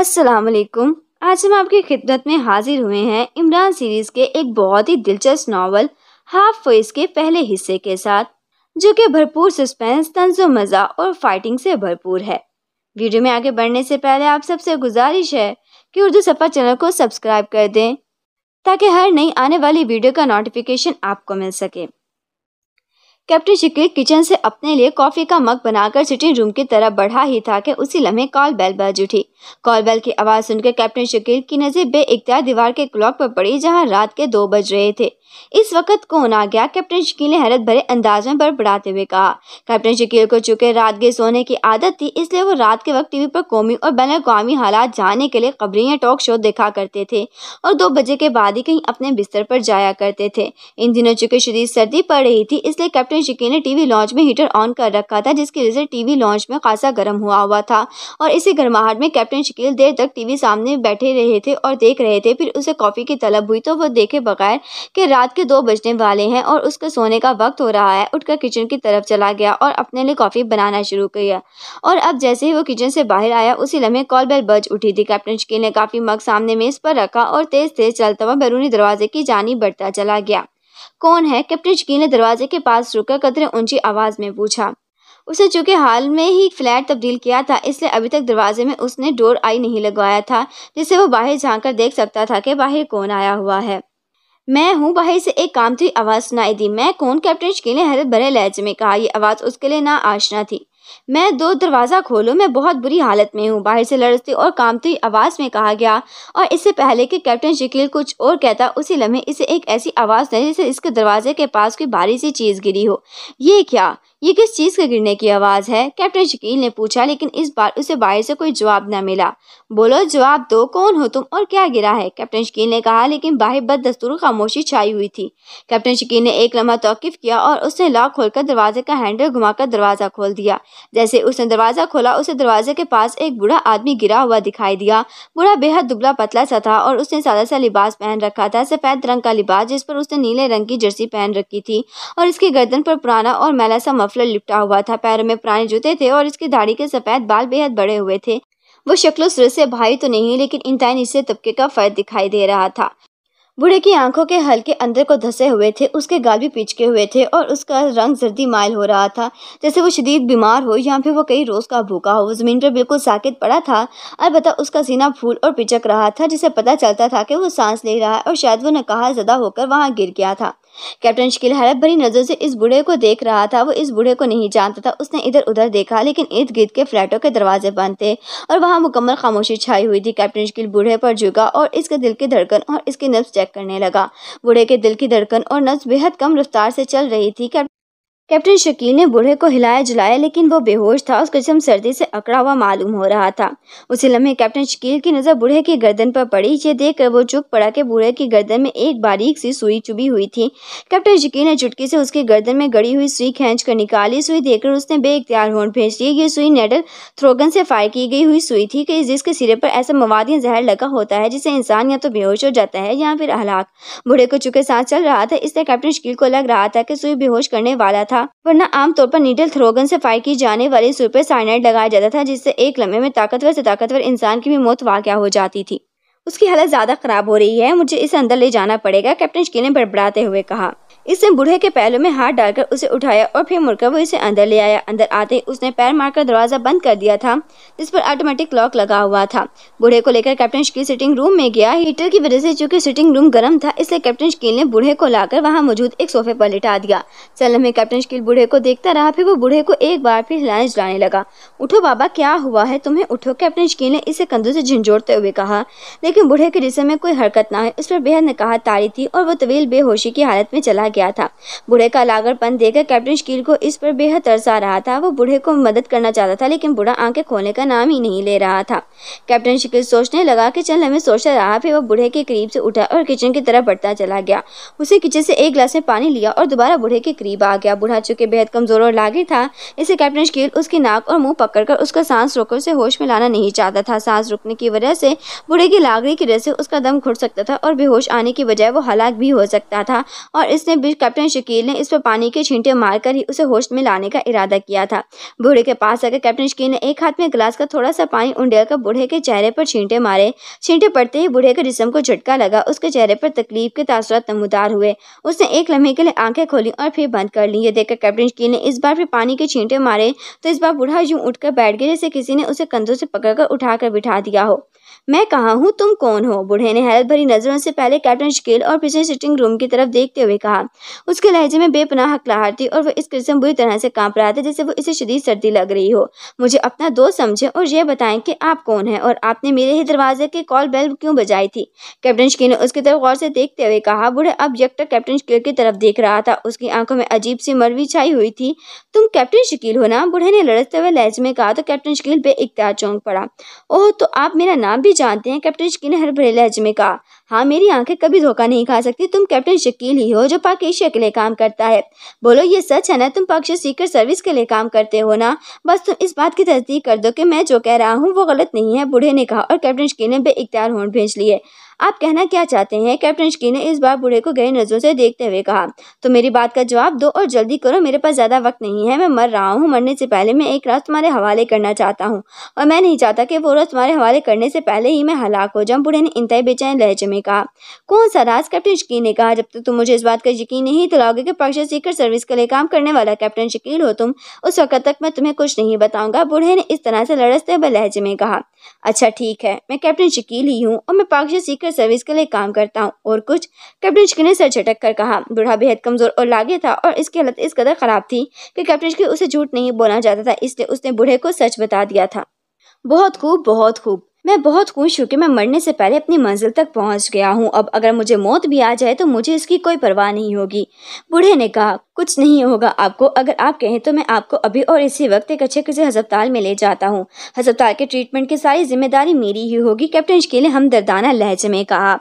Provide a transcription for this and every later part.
अस्सलाम वालेकुम आज हम आपकी खिदमत में हाजिर हुए हैं इमरान सीरीज़ के एक बहुत ही दिलचस्प नावल हाफ फेस के पहले हिस्से के साथ जो कि भरपूर सस्पेंस तंज मज़ा और फाइटिंग से भरपूर है वीडियो में आगे बढ़ने से पहले आप सबसे गुजारिश है कि उर्दू सफ़ा चैनल को सब्सक्राइब कर दें ताकि हर नई आने वाली वीडियो का नोटिफिकेशन आपको मिल सके कैप्टन शिकिर किचन से अपने लिए कॉफ़ी का मग बनाकर सिटिंग रूम की तरफ बढ़ा ही था कि उसी लम्हे कॉल बेल बज उठी कॉल बेल की आवाज़ सुनकर कैप्टन शिकिर की नज़र बे दीवार के क्लॉक पर पड़ी जहाँ रात के दो बज रहे थे इस वक्त कौन आ गया कैप्टन शकील ने हैरत भरे अंदाज में बड़बड़ाते हुए कहा कैप्टन शकील को चूंकि रात के सोने की आदत थी इसलिए वो रात के वक्त टीवी पर कौमी और बैन अवी हालात जानने के लिए खबरें या टॉक शो देखा करते थे और दो बजे के बाद ही कहीं अपने बिस्तर पर जाया करते थे इन दिनों चूंकि शदीद सर्दी पड़ रही थी इसलिए कैप्टन शकील ने टीवी लॉन्च में हीटर ऑन कर रखा था जिसकी वजह से टीवी लॉन्च में खासा गर्म हुआ हुआ था और इसी गर्माहट में कैप्टन शकील देर तक टीवी सामने बैठे रहे थे और देख रहे थे फिर उसे कॉफ़ी की तलब हुई तो वो देखे बगैर कि रात के दो बजने वाले हैं और उसके सोने का वक्त हो रहा है उठकर किचन की तरफ चला गया और अपने लिए कॉफ़ी बनाना शुरू किया और अब जैसे ही वो किचन से बाहर आया उसी लम्हे कॉल बेल बज उठी थी कैप्टन शकील ने काफ़ी मग सामने मेज़ पर रखा और तेज़ तेज़ चलता हुआ बैरूनी दरवाजे की जानी बढ़ता चला गया कौन है कैप्टन शकील ने दरवाजे के पास रुककर कतरे ऊंची आवाज़ में पूछा उसे चूंकि हाल में ही फ्लैट तब्दील किया था इसलिए अभी तक दरवाजे में उसने डोर आई नहीं लगवाया था जिससे वो बाहर झांक देख सकता था कि बाहर कौन आया हुआ है मैं हूँ बाहर से एक काम थी आवाज़ सुनाई दी मैं कौन कैप्टन शकील ने हैरत भरे लहजे में कहा यह आवाज़ उसके लिए ना आशना थी मैं दो दरवाज़ा खोलूं मैं बहुत बुरी हालत में हूँ बाहर से लड़ती और कामती आवाज़ में कहा गया और इससे पहले कि कैप्टन शकील कुछ और कहता उसी लम्हे इसे एक ऐसी आवाज़ नहीं जैसे इसके दरवाजे के पास कोई भारी सी चीज़ गिरी हो ये क्या ये किस चीज़ के गिरने की आवाज़ है कैप्टन शकील ने पूछा लेकिन इस बार उसे बाहर से कोई जवाब न मिला बोलो जवाब दो कौन हो तुम और क्या गिरा है कैप्टन शकील ने कहा लेकिन बाहर दस्तूर खामोशी छाई हुई थी कैप्टन शकील ने एक लम्हा तौकीफ किया और उसने लॉक खोलकर दरवाजे का हैंडल घुमाकर दरवाज़ा खोल दिया जैसे उसने दरवाज़ा खोला उसे दरवाजे के पास एक बूढ़ा आदमी गिरा हुआ दिखाई दिया बूढ़ा बेहद दुबला पतला सा था और उसने सादा सा लिबास पहन रखा था सफ़ेद रंग का लिबास जिस पर उसने नीले रंग की जर्सी पहन रखी थी और इसकी गर्दन पर पुराना और मैला सा मफलर लिपटा हुआ था पैरों में पुराने जूते थे और इसकी दाढ़ी के सफ़ेद बाल बेहद बड़े हुए थे वो शक्लो सुर से भाई तो नहीं लेकिन इंतहाई इससे तबके का फ़र्द दिखाई दे रहा था बूढ़े की आंखों के हल्के अंदर को धसे हुए थे उसके गाल भी पिचके हुए थे और उसका रंग जर्दी माइल हो रहा था जैसे वो शदीद बीमार हो या फिर वो कई रोज़ का भूखा हो ज़मीन पर बिल्कुल साकित पड़ा था अलबत्ता उसका सीना फूल और पिचक रहा था जिसे पता चलता था कि वो सांस ले रहा है और शायद वो नकाहा ज़दा होकर वहाँ गिर गया था कैप्टन शकील हैरत भरी नज़र से इस बूढ़े को देख रहा था वो इस बूढ़े को नहीं जानता था उसने इधर उधर देखा लेकिन इर्द गिर्द के फ्लैटों के दरवाजे बंद थे और वहाँ मुकम्मल खामोशी छाई हुई थी कैप्टन शकील बूढ़े पर झुका और इसके दिल की धड़कन और इसके नब्स चेक करने लगा बूढ़े के दिल की धड़कन और नब्स बेहद कम रफ्तार से चल रही थी कैप्टन शकील ने बूढ़े को हिलाया जुलाया लेकिन वो बेहोश था उसका जिसम सर्दी से अकड़ा हुआ मालूम हो रहा था उसी लम्हे कैप्टन शकील की नज़र बूढ़े की गर्दन पर पड़ी ये देखकर वो चुप पड़ा कि बूढ़े की गर्दन में एक बारीक सी सुई चुभी हुई थी कैप्टन शकील ने चुटकी से उसकी गर्दन में गड़ी हुई सुई खींच कर निकाली सुई देखकर उसने इख्तियार होट भेज दिए ये सुई नेडल थ्रोगन से फायर की गई हुई सुई थी कि जिसके सिरे पर ऐसा मवाद या जहर लगा होता है जिससे इंसान या तो बेहोश हो जाता है या फिर हलाक बूढ़े को चुके साथ चल रहा था इसलिए कैप्टन शकील को लग रहा था कि सुई बेहोश करने वाला था था वरना आमतौर पर नीडल थ्रोगन से फायर की जाने वाली सुपर साइनाइड लगाया जाता था जिससे एक लम्हे में ताकतवर से ताकतवर इंसान की भी मौत वाक़ हो जाती थी उसकी हालत ज़्यादा ख़राब हो रही है मुझे इसे अंदर ले जाना पड़ेगा कैप्टन शकील ने बड़बड़ाते हुए कहा इसने बूढ़े के पैरों में हाथ डालकर उसे उठाया और फिर मुड़कर वो इसे अंदर ले आया अंदर आते ही उसने पैर मारकर दरवाज़ा बंद कर दिया था जिस पर ऑटोमेटिक लॉक लगा हुआ था बूढ़े को लेकर कैप्टन शकील सिटिंग रूम में गया हीटर की वजह से चूंकि सिटिंग रूम गर्म था इसलिए कैप्टन शकील ने बूढ़े को लाकर वहाँ मौजूद एक सोफे पर लिटा दिया चल में कैप्टन शकील बूढ़े को देखता रहा फिर वो बूढ़े को एक बार फिर हिलाने जलाने लगा उठो बाबा क्या हुआ है तुम्हें उठो कैप्टन शकील ने इसे कंधों से झंझोड़ते हुए कहा लेकिन बूढ़े के जिसमें में कोई हरकत ना है उस पर बेहद ने कहा तारी थी और वो तवील बेहोशी की हालत में चला गया था बूढ़े का लागरपन देखकर कैप्टन शकील को इस पर बेहद तरस आ रहा था वो बूढ़े को मदद करना चाहता था लेकिन बूढ़ा आंखें खोलने का नाम ही नहीं ले रहा था कैप्टन शकील सोचने लगा कि चल हमें सोचता रहा फिर वह बूढ़े के करीब से उठा और किचन की तरफ बढ़ता चला गया उसे किचन से एक गिलास में पानी लिया और दोबारा बूढ़े के करीब आ गया बूढ़ा चूंकि बेहद कमज़ोर और लागिर था इसे कैप्टन शकील उसकी नाक और मुंह पकड़कर उसका सांस रोकर उसे होश में लाना नहीं चाहता था सांस रुकने की वजह से बूढ़े की लागरी की वजह से उसका दम घुट सकता था और बेहोश आने की बजाय वो हलाक भी हो सकता था और इसने बीच कैप्टन शकील ने इस पर पानी के छींटे मारकर ही उसे होश में लाने का इरादा किया था बूढ़े के पास आकर कैप्टन शकील ने एक हाथ में गिलास का थोड़ा सा पानी उंडेल कर बूढ़े के चेहरे पर छींटे मारे छींटे पड़ते ही बूढ़े के जिसम को झटका लगा उसके चेहरे पर तकलीफ के तासर नमदार हुए उसने एक लम्हे के लिए आंखें खोली और फिर बंद कर ली ये देखकर कैप्टन शकील ने इस बार फिर पानी के छींटे मारे तो इस बार बूढ़ा यूं उठकर बैठ गया जैसे किसी ने उसे कंधों से पकड़कर उठाकर बिठा दिया हो मैं कहा हूँ तुम कौन हो बूढ़े ने हैरत भरी नजरों से पहले कैप्टन शकील और पिछले सिटिंग रूम की तरफ देखते हुए कहा उसके लहजे में बेपनाह हकलाहट थी और वह इस किस्म बुरी तरह से कांप रहा था जैसे वो इसे शदीद सर्दी लग रही हो मुझे अपना दोस्त समझे और यह बताएं कि आप कौन है और आपने मेरे ही दरवाजे के कॉल बेल क्यों बजाई थी कैप्टन शकील ने उसकी तरफ गौर से देखते हुए कहा बूढ़े अब यकटक कैप्टन शकील की तरफ देख रहा था उसकी आंखों में अजीब सी मरवी छाई हुई थी तुम कैप्टन शकील हो ना बूढ़े ने लड़ते हुए लहजे में कहा तो कैप्टन शकील बे चौंक पड़ा ओह तो आप मेरा नाम भी जानते हैं कैप्टन शकील ने भरे लहजमे में कहा हाँ मेरी आंखें कभी धोखा नहीं खा सकती तुम कैप्टन शकील ही हो जो पाक एशिया के लिए काम करता है बोलो ये सच है ना तुम पाकिस्तान सीक्रेट सर्विस के लिए काम करते हो ना बस तुम इस बात की तस्दीक कर दो कि मैं जो कह रहा हूँ वो गलत नहीं है बूढ़े ने कहा और कैप्टन शकील ने बे इख्तियार होंठ भेज लिए आप कहना क्या चाहते हैं कैप्टन शकी ने इस बार बूढ़े को गई नज़रों से देखते हुए कहा तो मेरी बात का जवाब दो और जल्दी करो मेरे पास ज़्यादा वक्त नहीं है मैं मर रहा हूँ मरने से पहले मैं एक रात तुम्हारे हवाले करना चाहता हूँ और मैं नहीं चाहता कि वो रात तुम्हारे हवाले करने से पहले ही मैं हलाक हो जाऊँ बूढ़े ने इंतई बेचैन लहजे में कहा कौन सा राज कैप्टन शकील ने कहा जब तक तुम मुझे इस बात का यकीन नहीं दिलाओगे कि पक्षा सीकर सर्विस के लिए काम करने वाला कैप्टन शकील हो तुम उस वक्त तक मैं तुम्हें कुछ नहीं बताऊंगा बूढ़े ने इस तरह से लड़सते हुए लहजे में कहा अच्छा ठीक है मैं कैप्टन शकील ही हूँ और मैं पाकिस्तान सीक्रेट सर्विस के लिए काम करता हूँ और कुछ कैप्टन शकील ने सर झटक कर कहा बूढ़ा बेहद कमज़ोर और लागे था और इसकी हालत इस कदर ख़राब थी कि कैप्टन शकील उसे झूठ नहीं बोलना चाहता था इसलिए उसने बूढ़े को सच बता दिया था बहुत खूब बहुत खूब मैं बहुत खुश हूँ कि मैं मरने से पहले अपनी मंजिल तक पहुँच गया हूँ अब अगर मुझे मौत भी आ जाए तो मुझे इसकी कोई परवाह नहीं होगी बूढ़े ने कहा कुछ नहीं होगा आपको अगर आप कहें तो मैं आपको अभी और इसी वक्त एक अच्छे किसी हस्पताल में ले जाता हूँ हस्पताल के ट्रीटमेंट की सारी जिम्मेदारी मेरी ही होगी कैप्टन शकील ने हमदर्दाना लहजे में कहा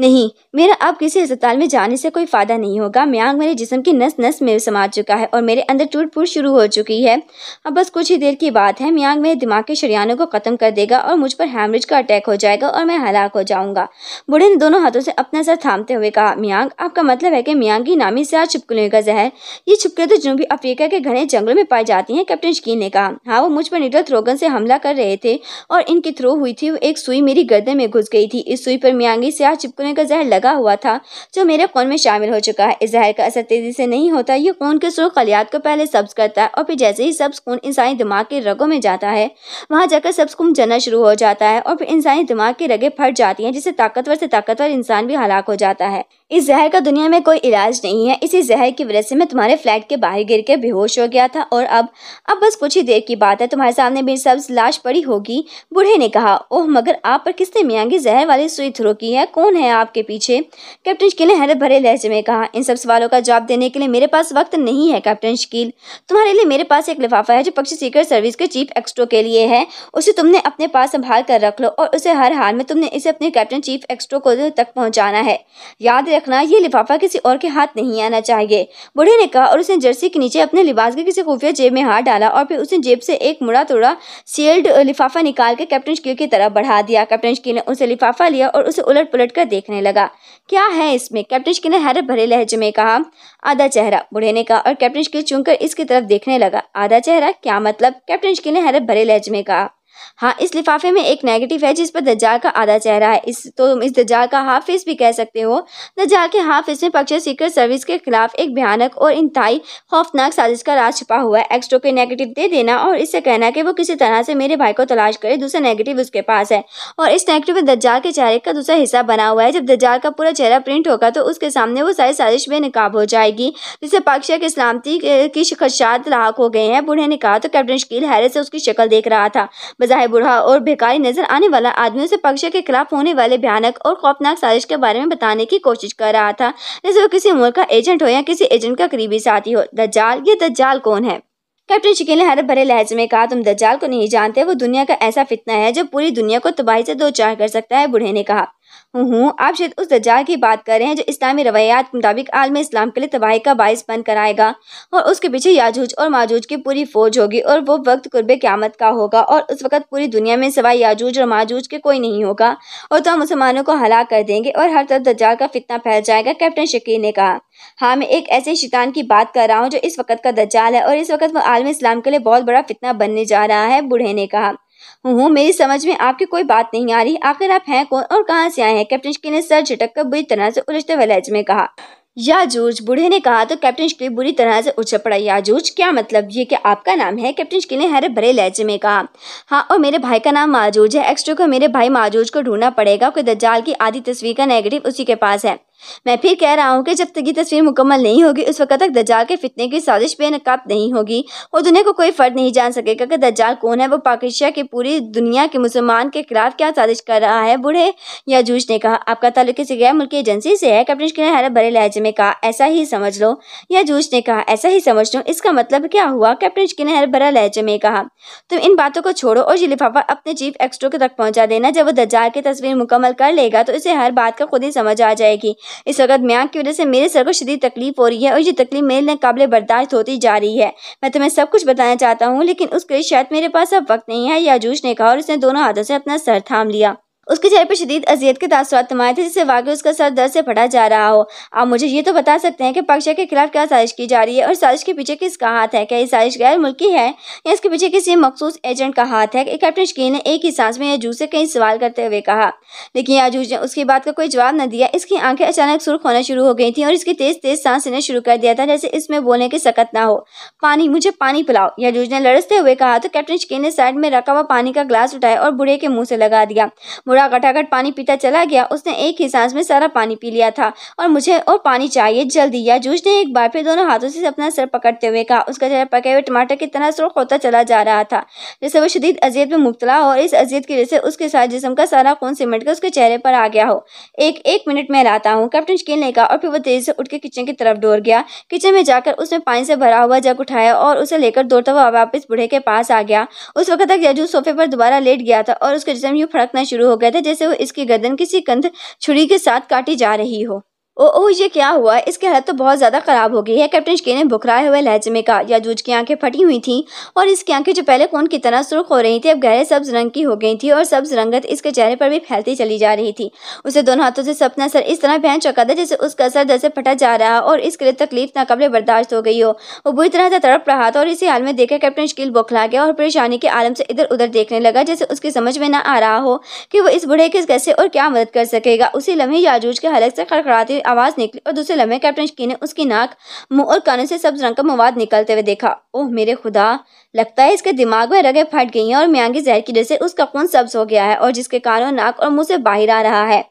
नहीं मेरा अब किसी अस्पताल में जाने से कोई फ़ायदा नहीं होगा म्यांग मेरे जिसम की नस नस में समा चुका है और मेरे अंदर टूट फूट शुरू हो चुकी है अब बस कुछ ही देर की बात है म्यांग मेरे दिमाग के शरियानों को ख़त्म कर देगा और मुझ पर हैमरेज का अटैक हो जाएगा और मैं हलाक हो जाऊँगा बूढ़े ने दोनों हाथों से अपना सर थामते हुए कहा म्यांग आपका मतलब है कि म्यांगी नामी से आज छिपकलियों का जहर ये छुपके तो जनूबी अफ्रीका के घने जंगलों में पाई जाती हैं कैप्टन शकीन ने कहा हाँ वो मुझ पर निकल रोगन से हमला कर रहे थे और इनके थ्रो हुई थी एक सुई मेरी गर्दन में घुस गई थी इस सुई पर म्यांगी से आज चिपकने का जहर लगा हुआ था जो मेरे खून में शामिल हो चुका है इस जहर का असर तेजी से नहीं होता ये खून के सुरख खलियात को पहले सब्ज करता है और फिर जैसे ही सब्ज खून इंसानी दिमाग के रगों में जाता है वहाँ जाकर सब्ज खून जलना शुरू हो जाता है और फिर इंसानी दिमाग की रगें फट जाती हैं जिससे ताकतवर से ताकतवर इंसान भी हलाक हो जाता है इस जहर का दुनिया में कोई इलाज नहीं है इसी जहर की वजह से मैं तुम्हारे फ्लैट के बाहर गिर के बेहोश हो गया था और अब अब बस कुछ ही देर की बात है तुम्हारे सामने मेरी सब्ज लाश पड़ी होगी बूढ़े ने कहा ओह मगर आप पर किसने मियांगी जहर वाली सुई थ्रो की है कौन है आपके पीछे कैप्टन शकील ने हैरत भरे लहजे में कहा इन सब सवालों का जवाब देने के लिए मेरे पास वक्त नहीं है कैप्टन शकील तुम्हारे लिए मेरे पास एक लिफाफा है जो पक्षी सीकर सर्विस के चीफ एक्स्ट्रो के लिए है उसे तुमने अपने पास संभाल कर रख लो और उसे हर हाल में तुमने इसे अपने कैप्टन चीफ एक्स्ट्रो को तक पहुँचाना है याद रखना ये लिफाफा किसी और के हाथ नहीं आना चाहिए बूढ़े ने कहा और उसने जर्सी के नीचे अपने लिबास के किसी खुफिया जेब में हाथ डाला और फिर उसने जेब से एक मुड़ा तोड़ा सील्ड लिफाफा निकाल के कैप्टन शकील की तरफ बढ़ा दिया कैप्टन शकील ने उसे लिफाफा लिया और उसे उलट पुलट कर देखने लगा क्या है इसमें कैप्टन शिकी ने हैरत भरे लहजे में कहा आधा चेहरा बुढ़े ने कहा और कैप्टन शिकी चुनकर इसकी तरफ देखने लगा आधा चेहरा क्या मतलब कैप्टन शिकी ने हैरत भरे लहजे में कहा हाँ इस लिफाफे में एक नेगेटिव है जिस पर दज्जाल का आधा चेहरा है इस तो इस दज्जाल का हाफ फेस भी कह सकते हो दज्जाल के हाफ फेस में पक्ष सीक्रेट सर्विस के खिलाफ एक भयानक और इंतहाई खौफनाक साजिश का राज छुपा हुआ है एक्स्ट्रो के नेगेटिव दे देना और इससे कहना कि वो किसी तरह से मेरे भाई को तलाश करे दूसरा नेगेटिव उसके पास है और इस नेगेटिव में दज्जाल के चेहरे का दूसरा हिस्सा बना हुआ है जब दज्जाल का पूरा चेहरा प्रिंट होगा तो उसके सामने वो सारी साजिश बेनकाब हो जाएगी जिससे पक्ष की सलामती की खदशात लाक हो गए हैं बूढ़े ने कहा तो कैप्टन शकील हैरिस से उसकी शक्ल देख रहा था बजा चाहे बुढ़ा और बेकारी नजर आने वाला आदमियों से पक्षियों के खिलाफ होने वाले भयानक और खौफनाक साजिश के बारे में बताने की कोशिश कर रहा था जैसे वो किसी मुल्क का एजेंट हो या किसी एजेंट का करीबी साथी हो दज्जाल ये दज्जाल कौन है कैप्टन शकील ने हर भरे लहजे में कहा तुम दज्जाल को नहीं जानते वो दुनिया का ऐसा फितना है जो पूरी दुनिया को तबाही से दो चार कर सकता है बूढ़े ने कहा हूँ आप शायद उस दज्जाल की बात कर रहे हैं जो इस्लामी रवायात के मुताबिक आलम इस्लाम के लिए तबाही का बायस कर आएगा और उसके पीछे याजूज और माजूज की पूरी फौज होगी और वो वक्त कुर्ब क्यामत का होगा और उस वक्त पूरी दुनिया में सवाई याजूज और माजूज के कोई नहीं होगा और तो हम मुसलमानों को हला कर देंगे और हर तरफ दज्जाल का फितना फैल जाएगा कैप्टन शकीर ने कहा हाँ मैं एक ऐसे शैतान की बात कर रहा हूँ जो इस वक्त का दज्जाल है और इस वक्त वो आलम इस्लाम के लिए बहुत बड़ा फितना बनने जा रहा है बूढ़े ने कहा हूँ मेरी समझ में आपकी कोई बात नहीं आ रही आखिर आप हैं कौन और कहाँ से आए हैं कैप्टन शकील ने सर झटक कर बुरी तरह से उलझते हुए लहज में कहा याजूज बूढ़े ने कहा तो कैप्टन शकील बुरी तरह से उछल पड़ा याजूज क्या मतलब ये कि आपका नाम है कैप्टन शकील ने हरे भरे लहजे में कहा हाँ और मेरे भाई का नाम माजूज है एक्स्ट्रो को मेरे भाई माजूज को ढूंढना पड़ेगा कोई दज्जाल की आधी तस्वीर का नेगेटिव उसी के पास है मैं फिर कह रहा हूँ कि जब तक ये तस्वीर मुकम्मल नहीं होगी उस वक्त तक दज्जाल के फितने की साजिश बेनकाब नहीं होगी और दुनिया को कोई फ़र्द नहीं जान सकेगा कि दज्जाल कौन है वो पाकिस्तान की पूरी दुनिया के मुसलमान के खिलाफ क्या साजिश कर रहा है बूढ़े या जूझ ने कहा आपका ताल्लुक किसी गैर मुल्की एजेंसी से है कैप्टन शिकरा हैरत भरे लहजे में कहा ऐसा ही समझ लो या जूझ ने कहा ऐसा ही समझ लो इसका मतलब क्या हुआ कैप्टन ने हैरत भरा लहजे में कहा तुम इन बातों को छोड़ो और ये लिफाफा अपने चीफ एक्सट्रो तक पहुँचा देना जब वो दज्जाल की तस्वीर मुकम्मल कर लेगा तो इसे हर बात का खुद ही समझ आ जाएगी इस वक्त म्यांग की वजह से मेरे सर को शदीद तकलीफ हो रही है और ये तकलीफ मेरे लिए काबिल बर्दाश्त होती जा रही है मैं तुम्हें सब कुछ बताना चाहता हूँ लेकिन उसके लिए शायद मेरे पास अब वक्त नहीं है याजूज ने कहा और उसने दोनों हाथों से अपना सर थाम लिया उसके चेहरे पर शदीद अजियत के तासरात नुमाए थे जिससे वाकई उसका सर दर्द से पढ़ा जा रहा हो आप मुझे ये तो बता सकते हैं कि पक्षा के खिलाफ क्या साजिश की जा रही है और साजिश के पीछे किसका हाथ है क्या ये साजिश गैर मुल्की है या इसके पीछे किसी मखसूस एजेंट का हाथ है कैप्टन शकीन ने एक ही सांस में याजूज से कई सवाल करते हुए कहा लेकिन याजूज ने उसकी बात का कोई जवाब न दिया इसकी आंखें अचानक सुर्ख होना शुरू हो गई थी और इसकी तेज तेज सांस लेना शुरू कर दिया था जैसे इसमें बोलने की सकत ना हो पानी मुझे पानी पिलाओ याजूज ने लड़सते हुए कहा तो कैप्टन शकीन ने साइड में रखा हुआ पानी का ग्लास उठाया और बुढ़े के मुंह से लगा दिया बूढ़ा घटाघट पानी पीता चला गया उसने एक ही सांस में सारा पानी पी लिया था और मुझे और पानी चाहिए जल्दी जूझ ने एक बार फिर दोनों हाथों से अपना सर पकड़ते हुए कहा उसका चेहरा पके हुए टमाटर की तरह सुरख होता चला जा रहा था जैसे वो शदीद अजियत में मुबतला हो और इस अजियत की वजह से उसके साथ जिसम का सारा खून सिमट कर उसके चेहरे पर आ गया हो एक एक मिनट में लाता हूँ कैप्टन शकील ने कहा और फिर वो तेजी से उठ के किचन की तरफ डोर गया किचन में जाकर उसने पानी से भरा हुआ जग उठाया और उसे लेकर दौड़ता हुआ वापस बूढ़े के पास आ गया उस वक्त तक याजूज सोफे पर दोबारा लेट गया था और उसका जिसम यूँ फड़कना शुरू हो गया लगता था जैसे इसकी गर्दन किसी कंध छुरी के साथ काटी जा रही हो ओ ओ ये क्या हुआ इसकी हालत तो बहुत ज़्यादा ख़राब हो गई है कैप्टन शकील ने बुखराए हुए लहजे में कहा याजूज की आंखें फटी हुई थीं और इसकी आंखें जो पहले कौन की तरह सुर्ख हो रही थी अब गहरे सब्ज रंग की हो गई थी और सब्ज रंगत इसके चेहरे पर भी फैलती चली जा रही थी उसे दोनों हाथों से सपना सर इस तरह पहन चुका था जैसे उसका असर दर से फटा जा रहा और इसके लिए तकलीफ नाकबले बर्दाश्त हो गई हो वो बुरी तरह से तड़प रहा था और इसी हाल में देखकर कैप्टन शकील बौखला गया और परेशानी के आलम से इधर उधर देखने लगा जैसे उसकी समझ में ना आ रहा हो कि वो इस बुढ़े के कैसे और क्या मदद कर सकेगा उसी लम्हे याजूज के हालत से खड़खड़ाती आवाज़ निकली और दूसरे लम्हे कैप्टन शकी ने उसकी नाक मुंह और कानों से सब्ज रंग का मवाद निकलते हुए देखा ओह मेरे खुदा लगता है इसके दिमाग में रगे फट गई हैं और म्यांगी जहर की वजह से उसका खून सब्ज हो गया है और जिसके कानों नाक और मुंह से बाहर आ रहा है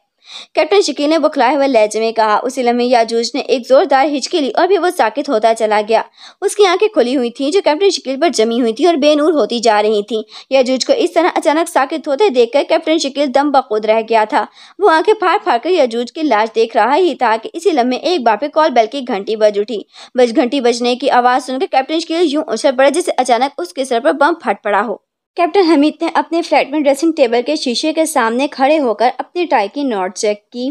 कैप्टन शकील ने बुखलाए हुए लहजे में कहा उसी लम्हे याजूज ने एक जोरदार हिचकी ली और भी वो साकित होता चला गया उसकी आंखें खुली हुई थीं जो कैप्टन शिकील पर जमी हुई थी और बेनूर होती जा रही थीं याजूज को इस तरह अचानक साकित होते देखकर कैप्टन शिकील दम बखुद रह गया था वो आंखें फाड़ फाड़ कर याजूज की लाश देख रहा ही था कि इसी लम्हे एक बार फिर कॉल बेल की घंटी बज उठी बज घंटी बजने की आवाज़ सुनकर कैप्टन शकील यूं उछल पड़ा जैसे अचानक उसके सर पर बम फट पड़ा हो कैप्टन हमीद ने अपने फ्लैट में ड्रेसिंग टेबल के शीशे के सामने खड़े होकर अपनी टाई की नोट चेक की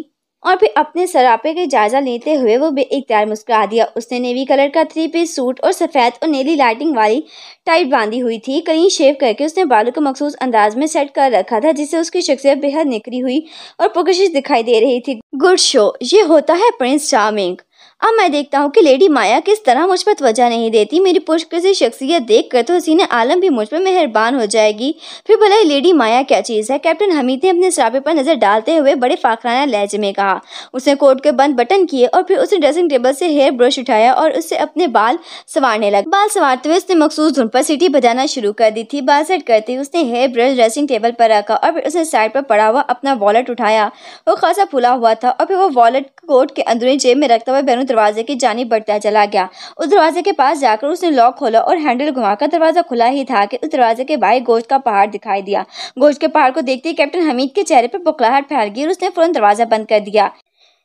और फिर अपने सरापे के जायजा लेते हुए वो बेख्तियार मुस्कुरा दिया उसने नेवी कलर का थ्री पीस सूट और सफ़ेद और नीली लाइटिंग वाली टाइट बांधी हुई थी कहीं शेव करके उसने बालों को मखसूस अंदाज में सेट कर रखा था जिससे उसकी शख्सियत बेहद निकरी हुई और पुकशिश दिखाई दे रही थी गुड शो ये होता है प्रिंस चार्मिंग अब मैं देखता हूँ कि लेडी माया किस तरह मुझ पर त्वजा नहीं देती मेरी पुष्क से शख्सियत देख कर तो हसीन आलम भी मुझ पर मेहरबान हो जाएगी फिर भले लेडी माया क्या चीज़ है कैप्टन हमीद ने अपने सराबे पर नज़र डालते हुए बड़े फाखराना लहजे में कहा उसने कोट के बंद बटन किए और फिर उसने ड्रेसिंग टेबल से हेयर ब्रश उठाया और उससे अपने बाल संवारने लगा बाल संवारते हुए उसने मखसूस धुन पर सीटी बजाना शुरू कर दी थी बाल सेट करते हुए उसने हेयर ब्रश ड्रेसिंग टेबल पर रखा और फिर उसने साइड पर पड़ा हुआ अपना वॉलेट उठाया वो खासा फुला हुआ था और फिर वो वॉलेट कोट के अंदरूनी जेब में रखता हुआ बैरून दरवाजे की जानी बढ़ता चला गया उस दरवाजे के पास जाकर उसने लॉक खोला और हैंडल घुमाकर दरवाजा खुला ही था कि उस दरवाजे के बाहर गोश्त का पहाड़ दिखाई दिया गोश्त के पहाड़ को देखते ही कैप्टन हमीद के चेहरे पर बुकलाहट फैल गई और उसने फौरन दरवाजा बंद कर दिया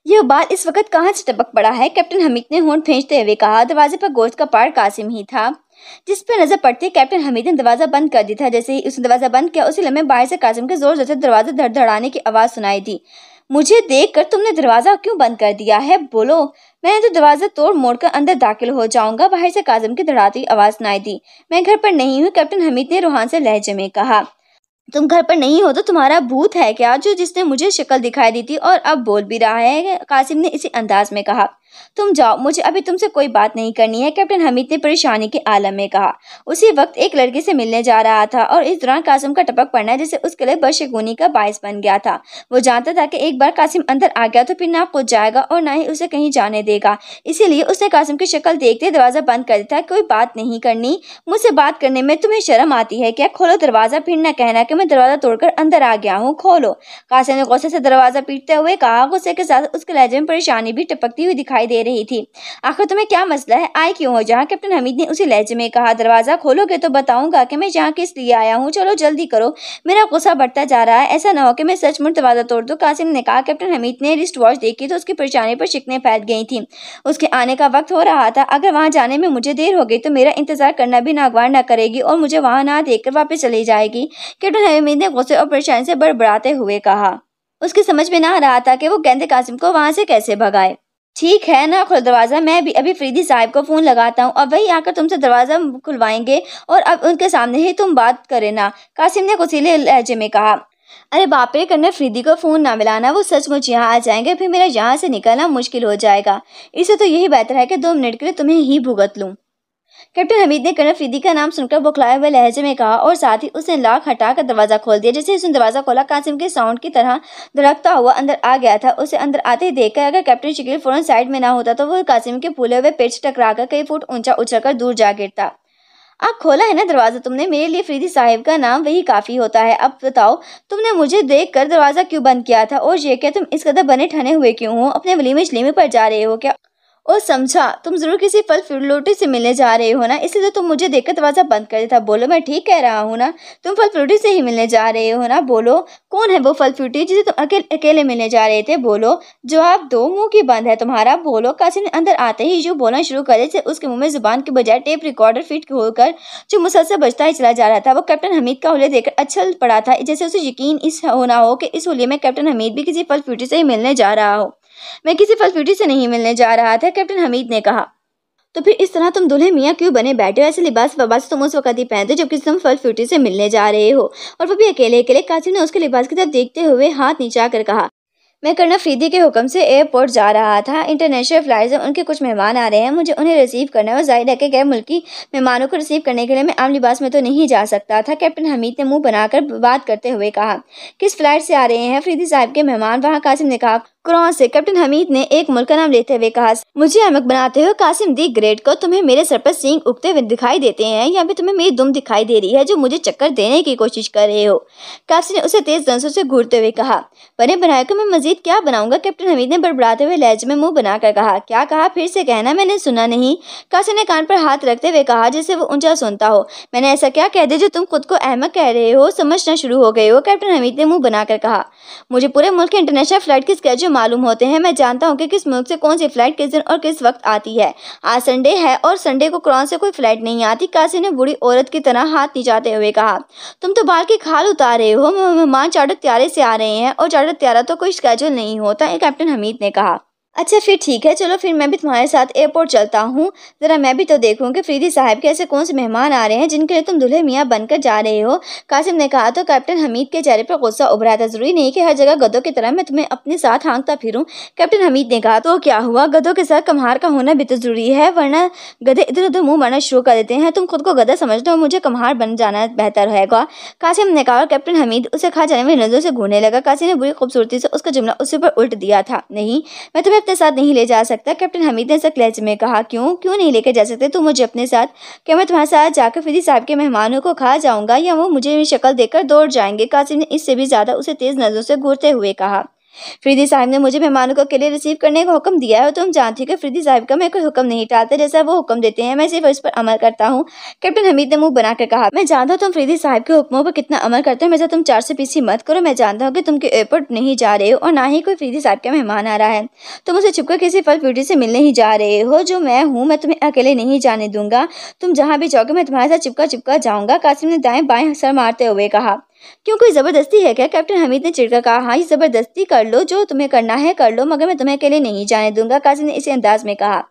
यह बात इस वक्त कहाँ से टपक पड़ा है कैप्टन हमीद ने होंठ फेंचते हुए कहा दरवाजे पर गोश्त का पहाड़ कासिम ही था जिस पर नजर पड़ती कैप्टन हमीद ने दरवाजा बंद कर दिया था जैसे ही उसने दरवाजा बंद किया उसी लम्बे बाहर से कासिम के जोर जोर से दरवाजा धड़धड़ाने की आवाज़ सुनाई दी मुझे देखकर तुमने दरवाज़ा क्यों बंद कर दिया है बोलो मैंने तो दरवाज़ा तोड़ मोड़ कर अंदर दाखिल हो जाऊंगा बाहर से काजम की धड़ाती आवाज़ सुनाई दी मैं घर पर नहीं हूँ कैप्टन हमीद ने रूहान से लहजे में कहा तुम घर पर नहीं हो तो तुम्हारा भूत है क्या जो जिसने मुझे शक्ल दिखाई दी थी और अब बोल भी रहा है कासिम ने इसी अंदाज में कहा तुम जाओ मुझे अभी तुमसे कोई बात नहीं करनी है कैप्टन हमीद ने परेशानी के आलम में कहा उसी वक्त एक लड़के से मिलने जा रहा था और इस दौरान कासिम का टपक पड़ना जिससे उसके लिए बशगुनी का बायस बन गया था वो जानता था कि एक बार कासिम अंदर आ गया तो फिर ना खुद जाएगा और ना ही उसे कहीं जाने देगा इसीलिए उसने कासिम की शक्ल देखते दरवाज़ा बंद कर दिया कोई बात नहीं करनी मुझसे बात करने में तुम्हें शर्म आती है क्या खोलो दरवाज़ा फिर न कहना की मैं दरवाज़ा तोड़कर अंदर आ गया हूँ खोलो कासिम ने गुस्से से दरवाज़ा पीटते हुए कहा गुस्से के साथ उसके लहजे में परेशानी भी टपकती हुई दिखाई दिखाई दे रही थी आखिर तुम्हें क्या मसला है आए क्यों हो जहाँ कैप्टन हमीद ने उसे लहजे में कहा दरवाज़ा खोलोगे तो बताऊंगा कि मैं जहाँ किस लिए आया हूँ चलो जल्दी करो मेरा गुस्सा बढ़ता जा रहा है ऐसा ना हो कि मैं सचमुच दरवाज़ा तोड़ दूँ कासिम ने कहा कैप्टन हमीद ने रिस्ट वॉच देखी तो उसकी परेशानी पर शिकने फैल गई थी उसके आने का वक्त हो रहा था अगर वहाँ जाने में मुझे देर हो गई तो मेरा इंतज़ार करना भी नागवार ना करेगी और मुझे वहाँ ना देखकर वापस चली जाएगी कैप्टन हमीद ने गुस्से और परेशानी से बड़बड़ाते हुए कहा उसकी समझ में ना आ रहा था कि वो गेंदे कासिम को वहां से कैसे भगाए ठीक है ना खुल दरवाज़ा मैं भी अभी फरीदी साहब को फ़ोन लगाता हूँ और वही आकर तुमसे दरवाज़ा खुलवाएंगे और अब उनके सामने ही तुम बात करे ना कासिम ने कुसीले लहजे में कहा अरे बापे करने फ्रीदी को फ़ोन ना मिलाना वो सचमुच यहाँ आ जाएंगे फिर मेरा यहाँ से निकलना मुश्किल हो जाएगा इसे तो यही बेहतर है कि दो मिनट के लिए तुम्हें ही भुगत लूँ कैप्टन हमीद ने कर्नल फ्रीदी का नाम सुनकर बौखलाए हुए लहजे में कहा और साथ ही उसने लाख हटाकर दरवाज़ा खोल दिया जैसे उसने दरवाज़ा खोला कासिम के साउंड की तरह धड़कता हुआ अंदर आ गया था उसे अंदर आते ही देखकर अगर कैप्टन शकील फ़ौरन साइड में ना होता तो वो कासिम के फूले हुए पेट टकरा कर कई फुट ऊंचा उछलकर दूर जा गिरता अब खोला है ना दरवाज़ा तुमने मेरे लिए फ्रीदी साहिब का नाम वही काफ़ी होता है अब बताओ तुमने मुझे देख कर दरवाज़ा क्यों बंद किया था और ये क्या तुम इस कदर बने ठने हुए क्यों हो अपने वलीमे शलीमे पर जा रहे हो क्या और समझा तुम जरूर किसी फल फ्रूटी से मिलने जा रहे हो ना इसलिए तो तुम मुझे देखकर दरवाज़ा बंद कर देता बोलो मैं ठीक कह रहा हूँ ना तुम फल फ्रूटी से ही मिलने जा रहे हो ना बोलो कौन है वो फल फ्रूटी जिसे तुम अकेले अकेले मिलने जा रहे थे बोलो जवाब दो मुंह की बंद है तुम्हारा बोलो कासिन अंदर आते ही जो बोलना शुरू करे जिससे उसके मुँह में जुबान के बजाय टेप रिकॉर्डर फिट होकर जो मुसलसल बजता ही चला जा रहा था वो कैप्टन हमीद का होलिया देखकर अच्छा पड़ा था जैसे उसे यकीन इस होना हो कि इस होलिया में कैप्टन हमीद भी किसी फल फ्रूटी से ही मिलने जा रहा हो मैं किसी फलफ्यूटी से नहीं मिलने जा रहा था कैप्टन हमीद ने कहा तो फिर इस तरह तुम दुल्हे मियाँ क्यों बने बैठे हो ऐसे लिबास वबास तुम उस वक्त ही पहनते जबकि तुम फल फ्यूटी से मिलने जा रहे हो और वो भी अकेले अकेले कासिम ने उसके लिबास की तरफ देखते हुए हाथ नीचा कर कहा मैं कर्नल फ्रीदी के हुक्म से एयरपोर्ट जा रहा था इंटरनेशनल फ्लाइट उनके कुछ मेहमान आ रहे हैं मुझे उन्हें रिसीव करना है और जाहिर है कि गैर मुल्की मेहमानों को रिसीव करने के लिए मैं आम लिबास में तो नहीं जा सकता था कैप्टन हमीद ने मुंह बनाकर बात करते हुए कहा किस फ्लाइट से आ रहे हैं फ्रीदी साहब के मेहमान वहाँ कासिम ने कहा क्रॉस से कैप्टन हमीद ने एक मुल्क का नाम लेते हुए कहा मुझे अमक बनाते हुए कासिम दी ग्रेट को तुम्हें मेरे सर पर सिंह उगते हुए दिखाई देते हैं या भी तुम्हें मेरी दुम दिखाई दे रही है जो मुझे चक्कर देने की कोशिश कर रहे हो कासिम ने उसे तेज दंसों से घूरते हुए कहा बने बनाए को मैं मजीद क्या बनाऊंगा कैप्टन हमीद ने बड़बड़ाते हुए लहज में मुंह बनाकर कहा क्या कहा फिर से कहना मैंने सुना नहीं कासिम ने कान पर हाथ रखते हुए कहा जैसे वो ऊंचा सुनता हो मैंने ऐसा क्या कह दिया जो तुम खुद को अहमक कह रहे हो समझना शुरू हो गए हो कैप्टन हमीद ने मुंह बनाकर कहा मुझे पूरे मुल्क के इंटरनेशनल फ्लाइट की स्केड्यूल मालूम होते हैं मैं जानता हूँ कि किस मुल्क से कौन सी फ्लाइट किस दिन और किस वक्त आती है आज संडे है और संडे को क्रॉन से कोई फ्लाइट नहीं आती कासी ने बुरी औरत की तरह हाथ निचाते हुए कहा तुम तो बाहर की खाल उतार रहे हो मेहमान चाटक त्यारे से आ रहे हैं और चाटक त्यारा तो कोई स्केजुअल नहीं होता कैप्टन हमीद ने कहा अच्छा फिर ठीक है चलो फिर मैं भी तुम्हारे साथ एयरपोर्ट चलता हूँ ज़रा मैं भी तो देखूँ कि फ्रीदी साहब के ऐसे कौन से मेहमान आ रहे हैं जिनके लिए तुम दुल्हे मियाँ बनकर जा रहे हो कासिम ने कहा तो कैप्टन हमीद के चेहरे पर गुस्सा उभरा था ज़रूरी नहीं कि हर जगह गदों की तरह मैं तुम्हें अपने साथ हाँकता फिरूँ कैप्टन हमीद ने कहा तो क्या हुआ गदों के साथ कम्हार का होना भी तो ज़रूरी है वरना गधे इधर उधर मुँह मारना शुरू कर देते हैं तुम खुद को गधा समझ दो मुझे कम्हार बन जाना बेहतर रहेगा कासिम ने कहा और कैप्टन हमीद उसे खा जाने में नज़रों से घूमने लगा कासिम ने बुरी खूबसूरती से उसका जुमला उसके पर उल्ट दिया था नहीं मैं तुम्हें તેસાથ નહીં લઈ જા سکتا કેપ્ટન હમીદે જકલેજ મે કહા ક્યું ક્યું નહીં લેકે જા સકતે તુ મુજે અપને સાથ કે મેં તહાં સાયા જાકે ફિદી સાબ કે મહેમાનો કો ખા જાઉંગા يا વો મુજે ઇશકલ દેકર દોર જાયેંગે કાઝીને ઇસસે ભી જ્યાદા ઉસે તેઝ નઝરો સે ઘુરતે હુએ કહા फ्रीदी साहब ने मुझे मेहमानों को अकेले रिसीव करने का हुक्म दिया है और तुम जानती हो कि फ्रीदी साहब का मैं कोई हुक्म नहीं टालता जैसा वो हुक्म देते हैं मैं सिर्फ उस पर अमल करता हूँ कैप्टन हमीद ने मुंह बनाकर कहा मैं जानता हूँ तुम फ्रीदी साहब के हुक्मों पर कितना अमल करते हो मैं तुम चार से पीछे मत करो मैं जानता हूँ कि तुम के एयरपोर्ट नहीं जा रहे हो और ना ही कोई फ्रीदी साहब का मेहमान आ रहा है तुम उसे छुपकर किसी फल फ्रूटी से मिलने ही जा रहे हो जो मैं हूँ मैं तुम्हें अकेले नहीं जाने दूंगा तुम जहाँ भी जाओगे मैं तुम्हारे साथ चिपका चिपका जाऊंगा कासिम ने दाएं बाएं सर मारते हुए कहा क्यों कोई ज़बरदस्ती है क्या कैप्टन हमीद ने चिड़कर कहा हाँ ये ज़बरदस्ती कर लो जो तुम्हें करना है कर लो मगर मैं तुम्हें अकेले नहीं जाने दूंगा काजी ने इसी अंदाज में कहा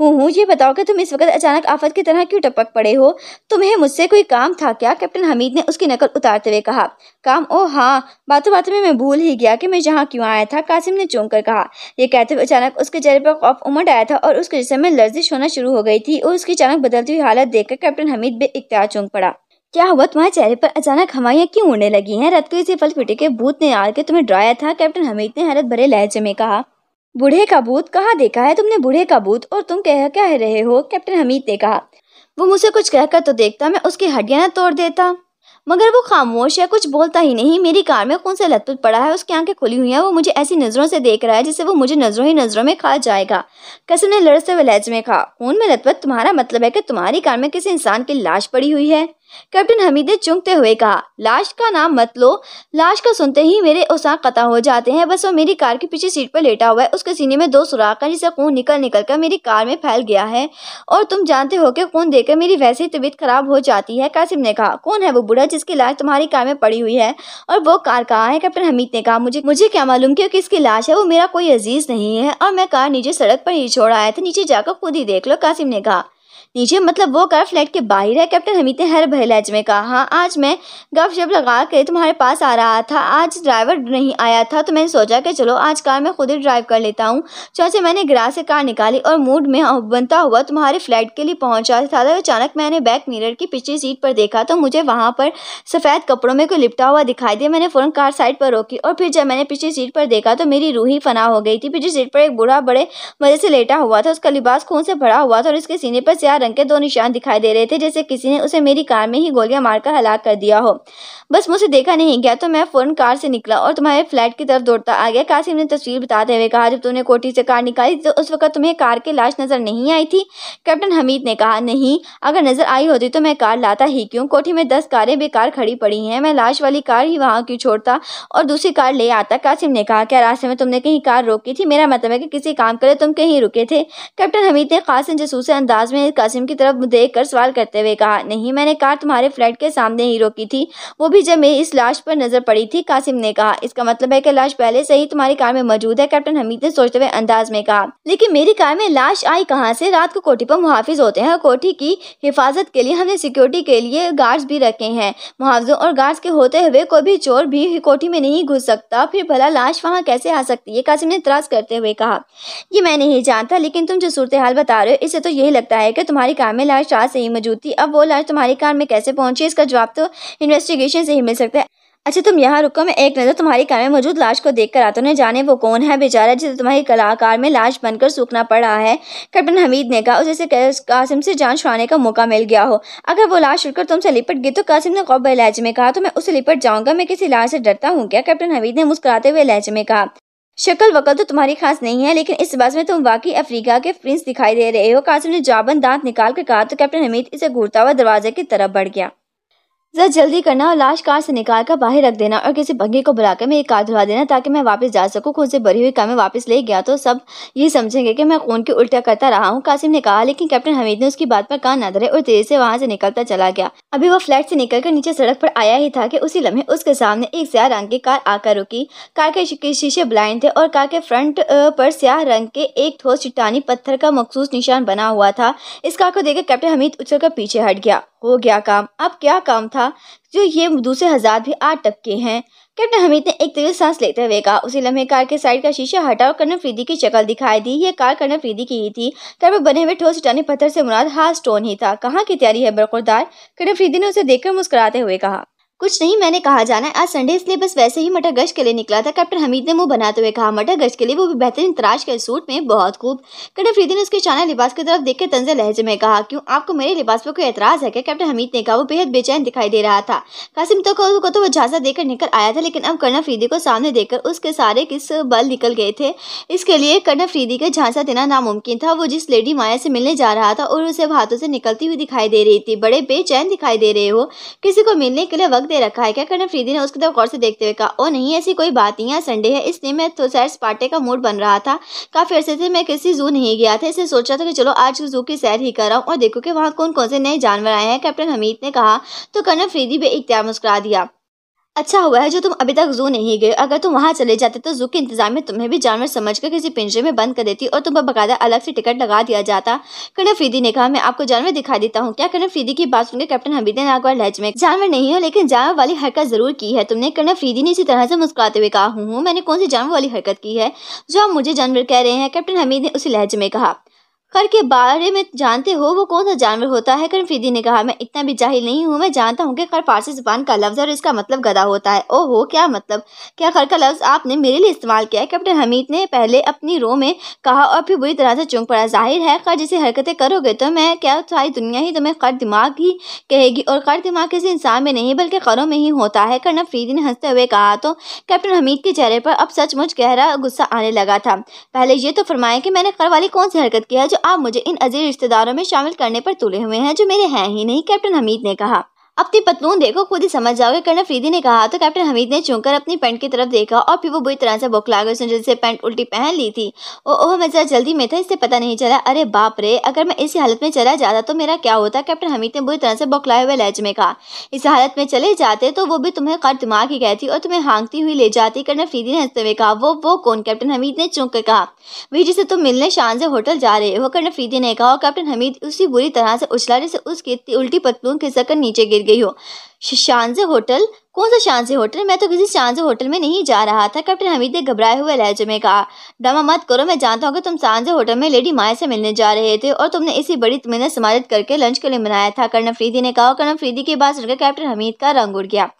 हूँ हूँ ये बताओ कि तुम इस वक्त अचानक आफत की तरह क्यों टपक पड़े हो तुम्हें मुझसे कोई काम था क्या कैप्टन हमीद ने उसकी नकल उतारते हुए कहा काम ओ हाँ बातों बातों में मैं भूल ही गया कि मैं यहाँ क्यों आया था कासिम ने चौंक कर कहा यह कहते हुए अचानक उसके चेहरे पर खौफ उमड़ आया था और उसके जिसमें लर्जिश होना शुरू हो गई थी और उसकी अचानक बदलती हुई हालत देखकर कैप्टन हमीद बे इख्तियार चौंक पड़ा क्या हुआ तुम्हारे चेहरे पर अचानक हवाइयाँ क्यों उड़ने लगी हैं रथ को इसी फल फीटे के भूत ने आके के तुम्हें डराया था कैप्टन हमीद ने हैरत भरे लहजे में कहा बूढ़े का भूत कहा देखा है तुमने बूढ़े का भूत और तुम कह कह रहे हो कैप्टन हमीद ने कहा वो मुझसे कुछ कहकर तो देखता मैं उसकी हड्डियाँ ना तोड़ देता मगर वो खामोश है कुछ बोलता ही नहीं मेरी कार में कौन से लतपुत पड़ा है उसकी आंखें खुली हुई हैं वो मुझे ऐसी नज़रों से देख रहा है जिससे वो मुझे नज़रों ही नज़रों में खा जाएगा कसम ने लड़ते हुए लहज में खा खून में लतपत तुम्हारा मतलब है कि तुम्हारी कार में किसी इंसान की लाश पड़ी हुई है कैप्टन हमीद ने चूंकते हुए कहा लाश का नाम मत लो लाश का सुनते ही मेरे उसाक कता हो जाते हैं बस वो मेरी कार के पीछे सीट पर लेटा हुआ है उसके सीने में दो सुराख है जिससे खून निकल निकल कर मेरी कार में फैल गया है और तुम जानते हो कि खून देकर मेरी वैसे ही तबीयत खराब हो जाती है कासिम ने कहा कौन है वो बुढ़ा जिसकी लाश तुम्हारी कार में पड़ी हुई है और वो कार कहाँ है कैप्टन हमीद ने कहा मुझे मुझे क्या मालूम क्योंकि इसकी लाश है वो मेरा कोई अजीज नहीं है और मैं कार नीचे सड़क पर ही छोड़ आया था नीचे जाकर खुद ही देख लो कासिम ने कहा नीचे मतलब वो कार फ्लैट के बाहर है कैप्टन हमीद ने हर भरे लहजे में कहा हाँ आज मैं गप शप लगा के तुम्हारे पास आ रहा था आज ड्राइवर नहीं आया था तो मैंने सोचा कि चलो आज कार मैं खुद ही ड्राइव कर लेता हूँ चाचे मैंने ग्रास से कार निकाली और मूड में बनता हुआ तुम्हारे फ्लैट के लिए पहुँचा था तो अचानक मैंने बैक मिरर की पिछली सीट पर देखा तो मुझे वहाँ पर सफ़ेद कपड़ों में कोई लिपटा हुआ दिखाई दिया मैंने फ़ौरन कार साइड पर रोकी और फिर जब मैंने पिछली सीट पर देखा तो मेरी रूह ही फना हो गई थी पिछली सीट पर एक बूढ़ा बड़े मज़े से लेटा हुआ था उसका लिबास खून से भरा हुआ था और इसके सीने पर स्या रंग के दो निशान दिखाई दे रहे थे जैसे किसी ने उसे मेरी कार में ही गोलियां मारकर हलाक कर दिया हो बस मुझे देखा नहीं गया तो मैं फ़ौरन कार से निकला और तुम्हारे फ्लैट की तरफ दौड़ता आ गया कासिम ने तस्वीर बताते हुए कहा जब तुमने कोठी से कार निकाली तो उस वक्त तुम्हें कार की लाश नज़र नहीं आई थी कैप्टन हमीद ने कहा नहीं अगर नज़र आई होती तो मैं कार लाता ही क्यों कोठी में दस कारें बेकार खड़ी पड़ी हैं मैं लाश वाली कार ही वहां क्यों छोड़ता और दूसरी कार ले आता कासिम ने कहा क्या रास्ते में तुमने कहीं कार रोकी थी मेरा मतलब है कि किसी काम करे तुम कहीं रुके थे कैप्टन हमीद ने खासन जसूस अंदाज में कासिम कासिम की तरफ देख कर सवाल करते हुए कहा नहीं मैंने कार तुम्हारे फ्लैट के सामने ही रोकी थी वो भी जब मेरी इस लाश पर नजर पड़ी थी कासिम ने कहा इसका मतलब है कि लाश पहले से ही तुम्हारी कार में मौजूद है कैप्टन हमीद ने सोचते हुए अंदाज में कहा लेकिन मेरी कार में लाश आई कहाँ से रात को कोठी पर मुहाफिज होते हैं कोठी की हिफाजत के लिए हमने सिक्योरिटी के लिए गार्ड्स भी रखे हैं मुआवजों और गार्ड्स के होते हुए कोई भी चोर भी कोठी में नहीं घुस सकता फिर भला लाश वहाँ कैसे आ सकती है कासिम ने त्रास करते हुए कहा ये मैं नहीं जानता लेकिन तुम जो सूरत हाल बता रहे हो इसे तो यही लगता है कि तुम्हारे तुम्हारी कार में लाश रात से ही मौजूद थी अब वो लाश तुम्हारी कार में कैसे पहुंची इसका जवाब तो इन्वेस्टिगेशन से ही मिल सकता है अच्छा तुम यहाँ रुको मैं एक नज़र तुम्हारी कार में मौजूद लाश को देख कर आता जाने वो कौन है बेचारा जिसे तुम्हारी कलाकार में लाश बनकर सूखना पड़ा है कटबन हमीद ने कहा उसे कासिम से जान छुड़ाने का मौका मिल गया हो अगर वो लाश छुड़कर तुमसे लिपट गई तो कासिम ने कौब लहजे में कहा तो मैं उसे लिपट जाऊँगा मैं किसी लाश से डरता हूँ क्या कप्टन हमीद ने मुस्कुराते हुए लहजे में कहा शक्ल वकल तो तुम्हारी खास नहीं है लेकिन इस बस में तुम वाकई अफ्रीका के प्रिंस दिखाई दे रहे हो कासिम ने जाबन दांत निकाल कर कहा तो कैप्टन हमीद इसे घूरता हुआ दरवाजे की तरफ बढ़ गया जरा जल्दी करना और लाश कार से निकाल कर बाहर रख देना और किसी बंगे को बुलाकर एक कार धुला देना ताकि मैं वापस जा सकूं खून से भरी हुई कार में वापस ले गया तो सब ये समझेंगे कि मैं खून की उल्टा करता रहा हूँ कासिम ने कहा लेकिन कैप्टन हमीद ने उसकी बात पर कान न धरे और तेजी से वहाँ से निकलता चला गया अभी वो फ्लैट से कर नीचे सड़क पर आया ही था कि उसी लम्हे उसके सामने एक स्याह रंग की कार आकर रुकी कार के शीशे ब्लाइंड थे और कार के फ्रंट पर स्याह रंग के एक ठोस चट्टानी पत्थर का मखसूस निशान बना हुआ था इस कार को देखकर कैप्टन हमीद उछलकर पीछे हट गया हो गया काम अब क्या काम था था जो ये दूसरे हजार भी आठ टपके हैं कैप्टन हमीद ने एक तेज सांस लेते हुए कहा उसी लम्हे कार के साइड का शीशा हटा और कर्नल फ्रीदी की शक्ल दिखाई दी ये कार कर्नल फ्रीदी की ही थी कर में बने हुए ठोस चटानी पत्थर से मुराद हाथ स्टोन ही था कहाँ की तैयारी है बरकरदार कर्नल फ्रीदी ने उसे देखकर मुस्कुराते हुए कहा कुछ नहीं मैंने कहा जाना है आज संडे इसलिए बस वैसे ही मटर गश्त के लिए निकला था कैप्टन हमीद ने मुंह बनाते हुए कहा मटर गश्त के लिए वो भी बेहतरीन तराश के सूट में बहुत खूब कैप्टन फरीदी ने उसके चाना लिबास की तरफ देखकर तंजे लहजे में कहा क्यों आपको मेरे लिबास पर कोई एतराज है क्या कैप्टन हमीद ने कहा वो बेहद बेचैन दिखाई दे रहा था कासिम तो को तो वो झांसा देकर निकल आया था लेकिन अब कर्ण फरीदी को सामने देखकर उसके सारे किस बल निकल गए थे इसके लिए कर्ण फरीदी का झांसा देना नामुमकिन था वो जिस लेडी माया से मिलने जा रहा था और उसे हाथों से निकलती हुई दिखाई दे रही थी बड़े बेचैन दिखाई दे रहे हो किसी को मिलने के लिए वक्त दे रखा है क्या करने फ्रीदी ने उसकी तरफ गौर से देखते हुए कहा ओ नहीं ऐसी कोई बात नहीं है संडे है इसलिए मैं तो सैर सपाटे का मूड बन रहा था काफ़ी अरसे से मैं किसी जू नहीं गया था इसे सोच रहा था कि चलो आज जू की सैर ही कर रहा हूँ और देखो कि वहाँ कौन कौन से नए जानवर आए हैं कैप्टन हमीद ने कहा तो कर्नल फ्रीदी भी इख्तियार मुस्करा दिया अच्छा हुआ है जो तुम अभी तक जू नहीं गए अगर तुम वहाँ चले जाते तो जू के इंतजाम में तुम्हें भी जानवर समझकर किसी पिंजरे में बंद कर देती और तुम पर बकायदा अलग से टिकट लगा दिया जाता कर्णव फीदी ने कहा मैं आपको जानवर दिखा देता हूँ क्या कर्ण फ्रीदी की बात सुनकर कैप्टन हमीद ने नागवार लहज में जानवर नहीं हो लेकिन जानवर वाली हरकत जरूर की है तुमने कर्णव फ्रीदी ने इसी तरह से मुस्कुराते हुए कहा हूँ मैंने कौन सी जानवर वाली हरकत की है जो आप मुझे जानवर कह रहे हैं कैप्टन हमीद ने उसी लहज में कहा कर के बारे में जानते हो वो कौन सा जानवर होता है करफीदी ने कहा मैं इतना भी जाहिल नहीं हूँ मैं जानता हूँ कि खर फारसी जुबान का लफ्ज़ और इसका मतलब गधा होता है ओहो क्या मतलब क्या खर का लफ्ज़ आपने मेरे लिए इस्तेमाल किया है कैप्टन हमीद ने पहले अपनी रो में कहा और फिर बुरी तरह से चौंक पड़ा जाहिर है खर जैसी हरकतें करोगे तो मैं क्या सारी दुनिया ही तुम्हें खर दिमाग ही कहेगी और खर दिमाग किसी इंसान में नहीं बल्कि खरों में ही होता है कर्न फ्रीदी ने हंसते हुए कहा तो कैप्टन हमीद के चेहरे पर अब सचमुच गहरा गुस्सा आने लगा था पहले ये तो फरमाया कि मैंने खर वाली कौन सी हरकत की है जो आप मुझे इन अजीज रिश्तेदारों में शामिल करने पर तुले हुए हैं जो मेरे हैं ही नहीं कैप्टन हमीद ने कहा अपनी पतलून देखो खुद ही समझ जाओगे कर्नल फ्रीदी ने कहा तो कैप्टन हमीद ने चूंकर अपनी पैंट की तरफ देखा और फिर वो बुरी तरह से बौखला गई उसने जैसे पैंट उल्टी पहन ली थी ओ ओह मैं जरा जल्दी में था इससे पता नहीं चला अरे बाप रे अगर मैं इसी हालत में चला जाता तो मेरा क्या होता कैप्टन हमीद ने बुरी तरह से बौखलाए हुए लहज में कहा इस हालत में चले जाते तो वो भी तुम्हें कर दिमाग ही कहती और तुम्हें हाँगती हुई ले जाती कर्नल फ्रीदी ने हंसते हुए कहा वो वो कौन कैप्टन हमीद ने चुनकर कहा वही जिसे तुम मिलने शान से होटल जा रहे हो कर्नल फ्रीदी ने कहा और कैप्टन हमीद उसी बुरी तरह से उछला जैसे उसकी उल्टी पतलून खिसक कर नीचे गिर गई हो शानजे होटल कौन सा शान होटल मैं तो किसी शान होटल में नहीं जा रहा था कैप्टन हमीद ने घबराए हुए लहजे में कहा डमा मत करो मैं जानता हूँ कि तुम शांजे होटल में लेडी माया से मिलने जा रहे थे और तुमने इसी बड़ी मेहनत समाजित करके लंच के लिए मनाया था कर्ण फ्रीदी ने कहा कर्ण फ्रीदी के बाद सुनकर कैप्टन हमीद का रंग उड़ गया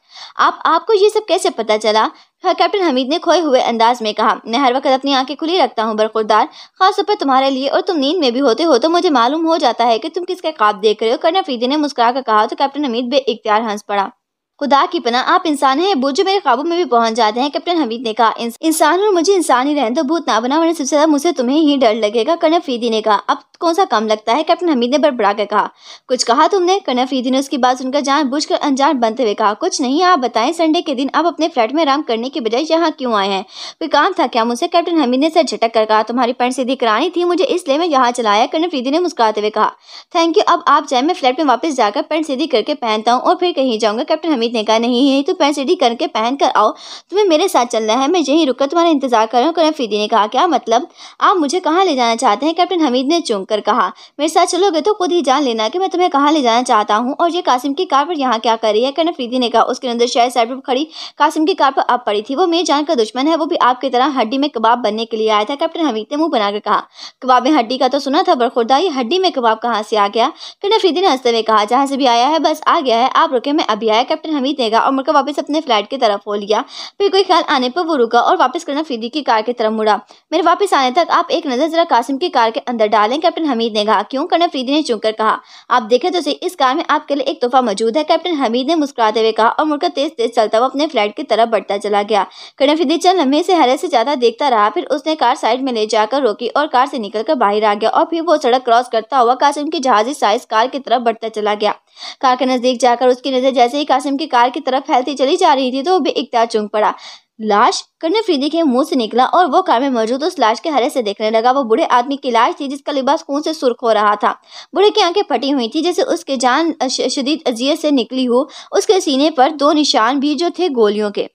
आप आपको ये सब कैसे पता चला हाँ, कैप्टन हमीद ने खोए हुए अंदाज में कहा मैं हर वक्त अपनी आंखें खुली रखता हूँ बरखुरदार खासतौर पर तुम्हारे लिए और तुम नींद में भी होते हो तो मुझे मालूम हो जाता है कि तुम किसके काब देख रहे हो कर्नल फरीदी ने मुस्कुरा कर कहा तो कैप्टन हमीद बे इख्तियार हंस पड़ा खुदा की पना आप इंसान हैं बुझ मेरे काबू में भी पहुंच जाते हैं कैप्टन हमीद ने कहा इंसान और मुझे इंसान ही रहने तो भूत ना बना वरना सबसे ज्यादा मुझसे तुम्हें ही डर लगेगा कर्नल फ्रीदी ने कहा अब कौन सा कम लगता है कैप्टन हमीद ने बड़बड़ा कर कहा कुछ कहा तुमने कर्नल फ्रीदी ने उसकी बात सुनकर जान बुझ कर अनजान बनते हुए कहा कुछ नहीं आप बताए संडे के दिन आप अपने फ्लैट में आराम करने के बजाय यहाँ क्यों आए हैं कोई काम था क्या मुझसे कैप्टन हमीद ने सर झटक कर कहा तुम्हारी पैंट सीधी करानी थी मुझे इसलिए मैं यहाँ चलाया कर्नल फ्रीदी ने मुस्कुराते हुए कहा थैंक यू अब आप जाए मैं फ्लैट में वापस जाकर पैंट सीधी करके पहनता हूँ और फिर कहीं जाऊंगा कैप्टन हमीद अमित ने कहा नहीं है तो पैंट सीढ़ी करके पहन कर आओ तुम्हें मेरे साथ चलना है मैं यहीं रुककर तुम्हारा इंतजार कर रहा हूँ फीदी ने कहा क्या मतलब आप मुझे कहाँ ले जाना चाहते हैं कैप्टन हमीद ने चूंक कर कहा मेरे साथ चलोगे तो खुद ही जान लेना कि मैं तुम्हें कहाँ ले जाना चाहता हूँ और ये कासिम की कार पर यहाँ क्या कर रही है करण फीदी ने कहा उसके अंदर शायद साइड पर खड़ी कासिम की कार पर आप पड़ी थी वो मेरी जान का दुश्मन है वो भी आपकी तरह हड्डी में कबाब बनने के लिए आया था कैप्टन हमीद ने मुंह बनाकर कहा कबाब में हड्डी का तो सुना था बरखुर्दा ये हड्डी में कबाब कहाँ से आ गया करण फीदी ने हंसते हुए कहा जहाँ से भी आया है बस आ गया है आप रुके मैं अभी आया कैप्टन हमीद ने कहा और मुड़कर वापस अपने फ्लैट की तरफ हो लिया फिर कोई ख्याल आने पर वो रुका और वापस करना फरीदी की कार की तरफ मुड़ा मेरे वापस आने तक आप एक नज़र ज़रा कासिम की कार के अंदर डालें कैप्टन हमीद ने कहा क्यों करना फ्रीदी ने चुनकर कहा आप देखें तो सही इस कार में आपके लिए एक तोहफा मौजूद है कैप्टन हमीद ने मुस्कुराते हुए कहा और मुड़कर तेज तेज चलता हुआ अपने फ्लैट की तरफ बढ़ता चला गया करना फरीदी चल लम्हे से हरे से ज़्यादा देखता रहा फिर उसने कार साइड में ले जाकर रोकी और कार से निकलकर बाहर आ गया और फिर वो सड़क क्रॉस करता हुआ कासिम की जहाजी साइज कार की तरफ बढ़ता चला गया कार के नज़दीक जाकर उसकी नज़र जैसे ही कासिम की कार की तरफ फैलती चली जा रही थी तो वह इकदार चुंग पड़ा लाश करने फ्रीदी के मुंह से निकला और वो कार में मौजूद उस लाश के हरे से देखने लगा वो बूढ़े आदमी की लाश थी जिसका लिबास खून से सुर्ख हो रहा था बूढ़े की आंखें फटी हुई थी जैसे उसके जान शदीद अजियत से निकली हो उसके सीने पर दो निशान भी जो थे गोलियों के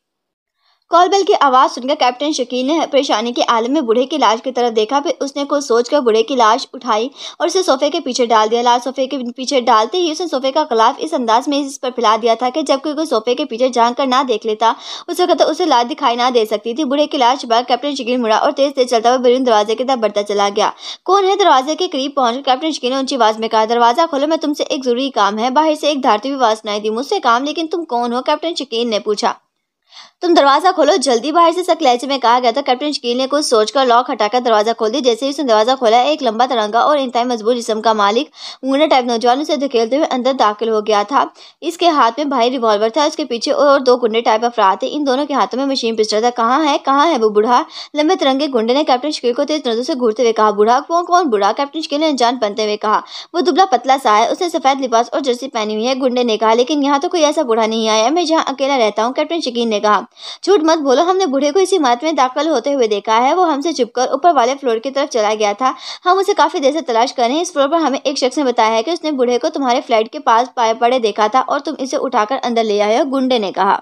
कॉल बेल की आवाज़ सुनकर कैप्टन शकील ने परेशानी के आलम में बूढ़े की लाश की तरफ देखा फिर उसने कुछ सोचकर बूढ़े की लाश उठाई और उसे सोफे के पीछे डाल दिया लाश सोफे के पीछे डालते ही उसने सोफे का गलाफ इस अंदाज में इस पर फैला दिया था कि जब कोई सोफे के पीछे झाँक कर ना देख लेता उस वक्त उसे लाश दिखाई ना दे सकती थी बूढ़े की लाश बाद कैप्टन शकील मुड़ा और तेज तेज चलता हुआ बिरुन दरवाजे की तरफ बढ़ता चला गया कौन है दरवाजे के करीब पहुंच कैप्टन शकील ने ऊंची आवाज में कहा दरवाजा खोलो मैं तुमसे एक जरूरी काम है बाहर से एक धारती भी आवाज सुनाई दी मुझसे काम लेकिन तुम कौन हो कैप्टन शकील ने पूछा तुम दरवाजा खोलो जल्दी बाहर से सकलैचे में कहा गया था कैप्टन शकील ने कुछ सोचकर लॉक हटाकर दरवाजा खोल दिया जैसे ही उसने दरवाजा खोला एक लंबा तरंगा और इंतहा मजबूत जिसम का मालिक मुंगना टाइप नौजवान उसे धकेलते हुए अंदर दाखिल हो गया था इसके हाथ में भाई रिवॉल्वर था उसके पीछे और दो गुंडे टाइप अफरा थे इन दोनों के हाथों में मशीन पिस्टल था कहाँ है कहाँ है वो बुढ़ा लंबे तिरंगे गुंडे ने कैप्टन शकील को तेज नजर से घूरते हुए कहा बुढ़ा कौन कौन बुढ़ा कैप्टन शकील ने अनजान बनते हुए कहा वो दुबला पतला सा है उसने सफेद लिबास और जर्सी पहनी हुई है गुंडे ने कहा लेकिन यहाँ तो कोई ऐसा बुढ़ा नहीं आया मैं जहाँ अकेला रहता हूँ कैप्टन शकील ने कहा झूठ मत बोलो हमने बूढ़े को इस इमारत में दाखिल होते हुए देखा है वो हमसे छिपकर ऊपर वाले फ्लोर की तरफ चला गया था हम उसे काफ़ी देर से तलाश कर रहे हैं इस फ्लोर पर हमें एक शख्स ने बताया है कि उसने बूढ़े को तुम्हारे फ्लैट के पास पाए पड़े देखा था और तुम इसे उठाकर अंदर ले आए हो गुंडे ने कहा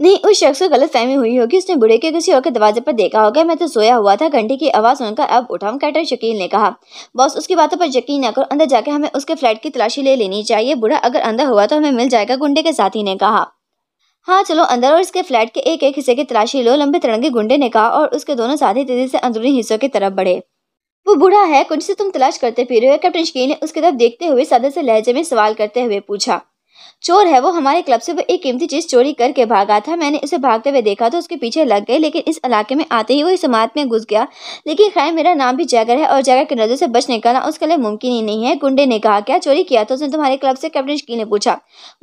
नहीं उस शख्स को गलत फहमी हुई होगी उसने बुढ़े के किसी और के दरवाजे पर देखा होगा मैं तो सोया हुआ था घंटे की आवाज़ सुनकर अब उठाऊ कैटर शकील ने कहा बॉस उसकी बातों पर यकीन न करो अंदर जाकर हमें उसके फ्लैट की तलाशी ले लेनी चाहिए बुढ़ा अगर अंदर हुआ तो हमें मिल जाएगा गुंडे के साथी ने कहा हाँ चलो अंदर और इसके फ्लैट के एक एक हिस्से की तलाशी लो लंबे तिरंगे गुंडे ने कहा और उसके दोनों साथी तेजी से अंदरूनी हिस्सों की तरफ बढ़े वो बूढ़ा है कुछ से तुम तलाश करते फिर रहे हो कैप्टन शकील ने उसकी तरफ देखते हुए सदर से लहजे में सवाल करते हुए पूछा चोर है वो हमारे क्लब से वो एक कीमती चीज़ चोरी करके भागा था मैंने उसे भागते हुए देखा तो उसके पीछे लग गए लेकिन इस इलाके में आते ही वो इस इमारत में घुस गया लेकिन खैर मेरा नाम भी जैगर है और जैगर की नज़र से बच निकलना उसके लिए मुमकिन ही नहीं है गुंडे ने कहा क्या चोरी किया था तो उसने तुम्हारे क्लब से कैप्टन शकील ने पूछा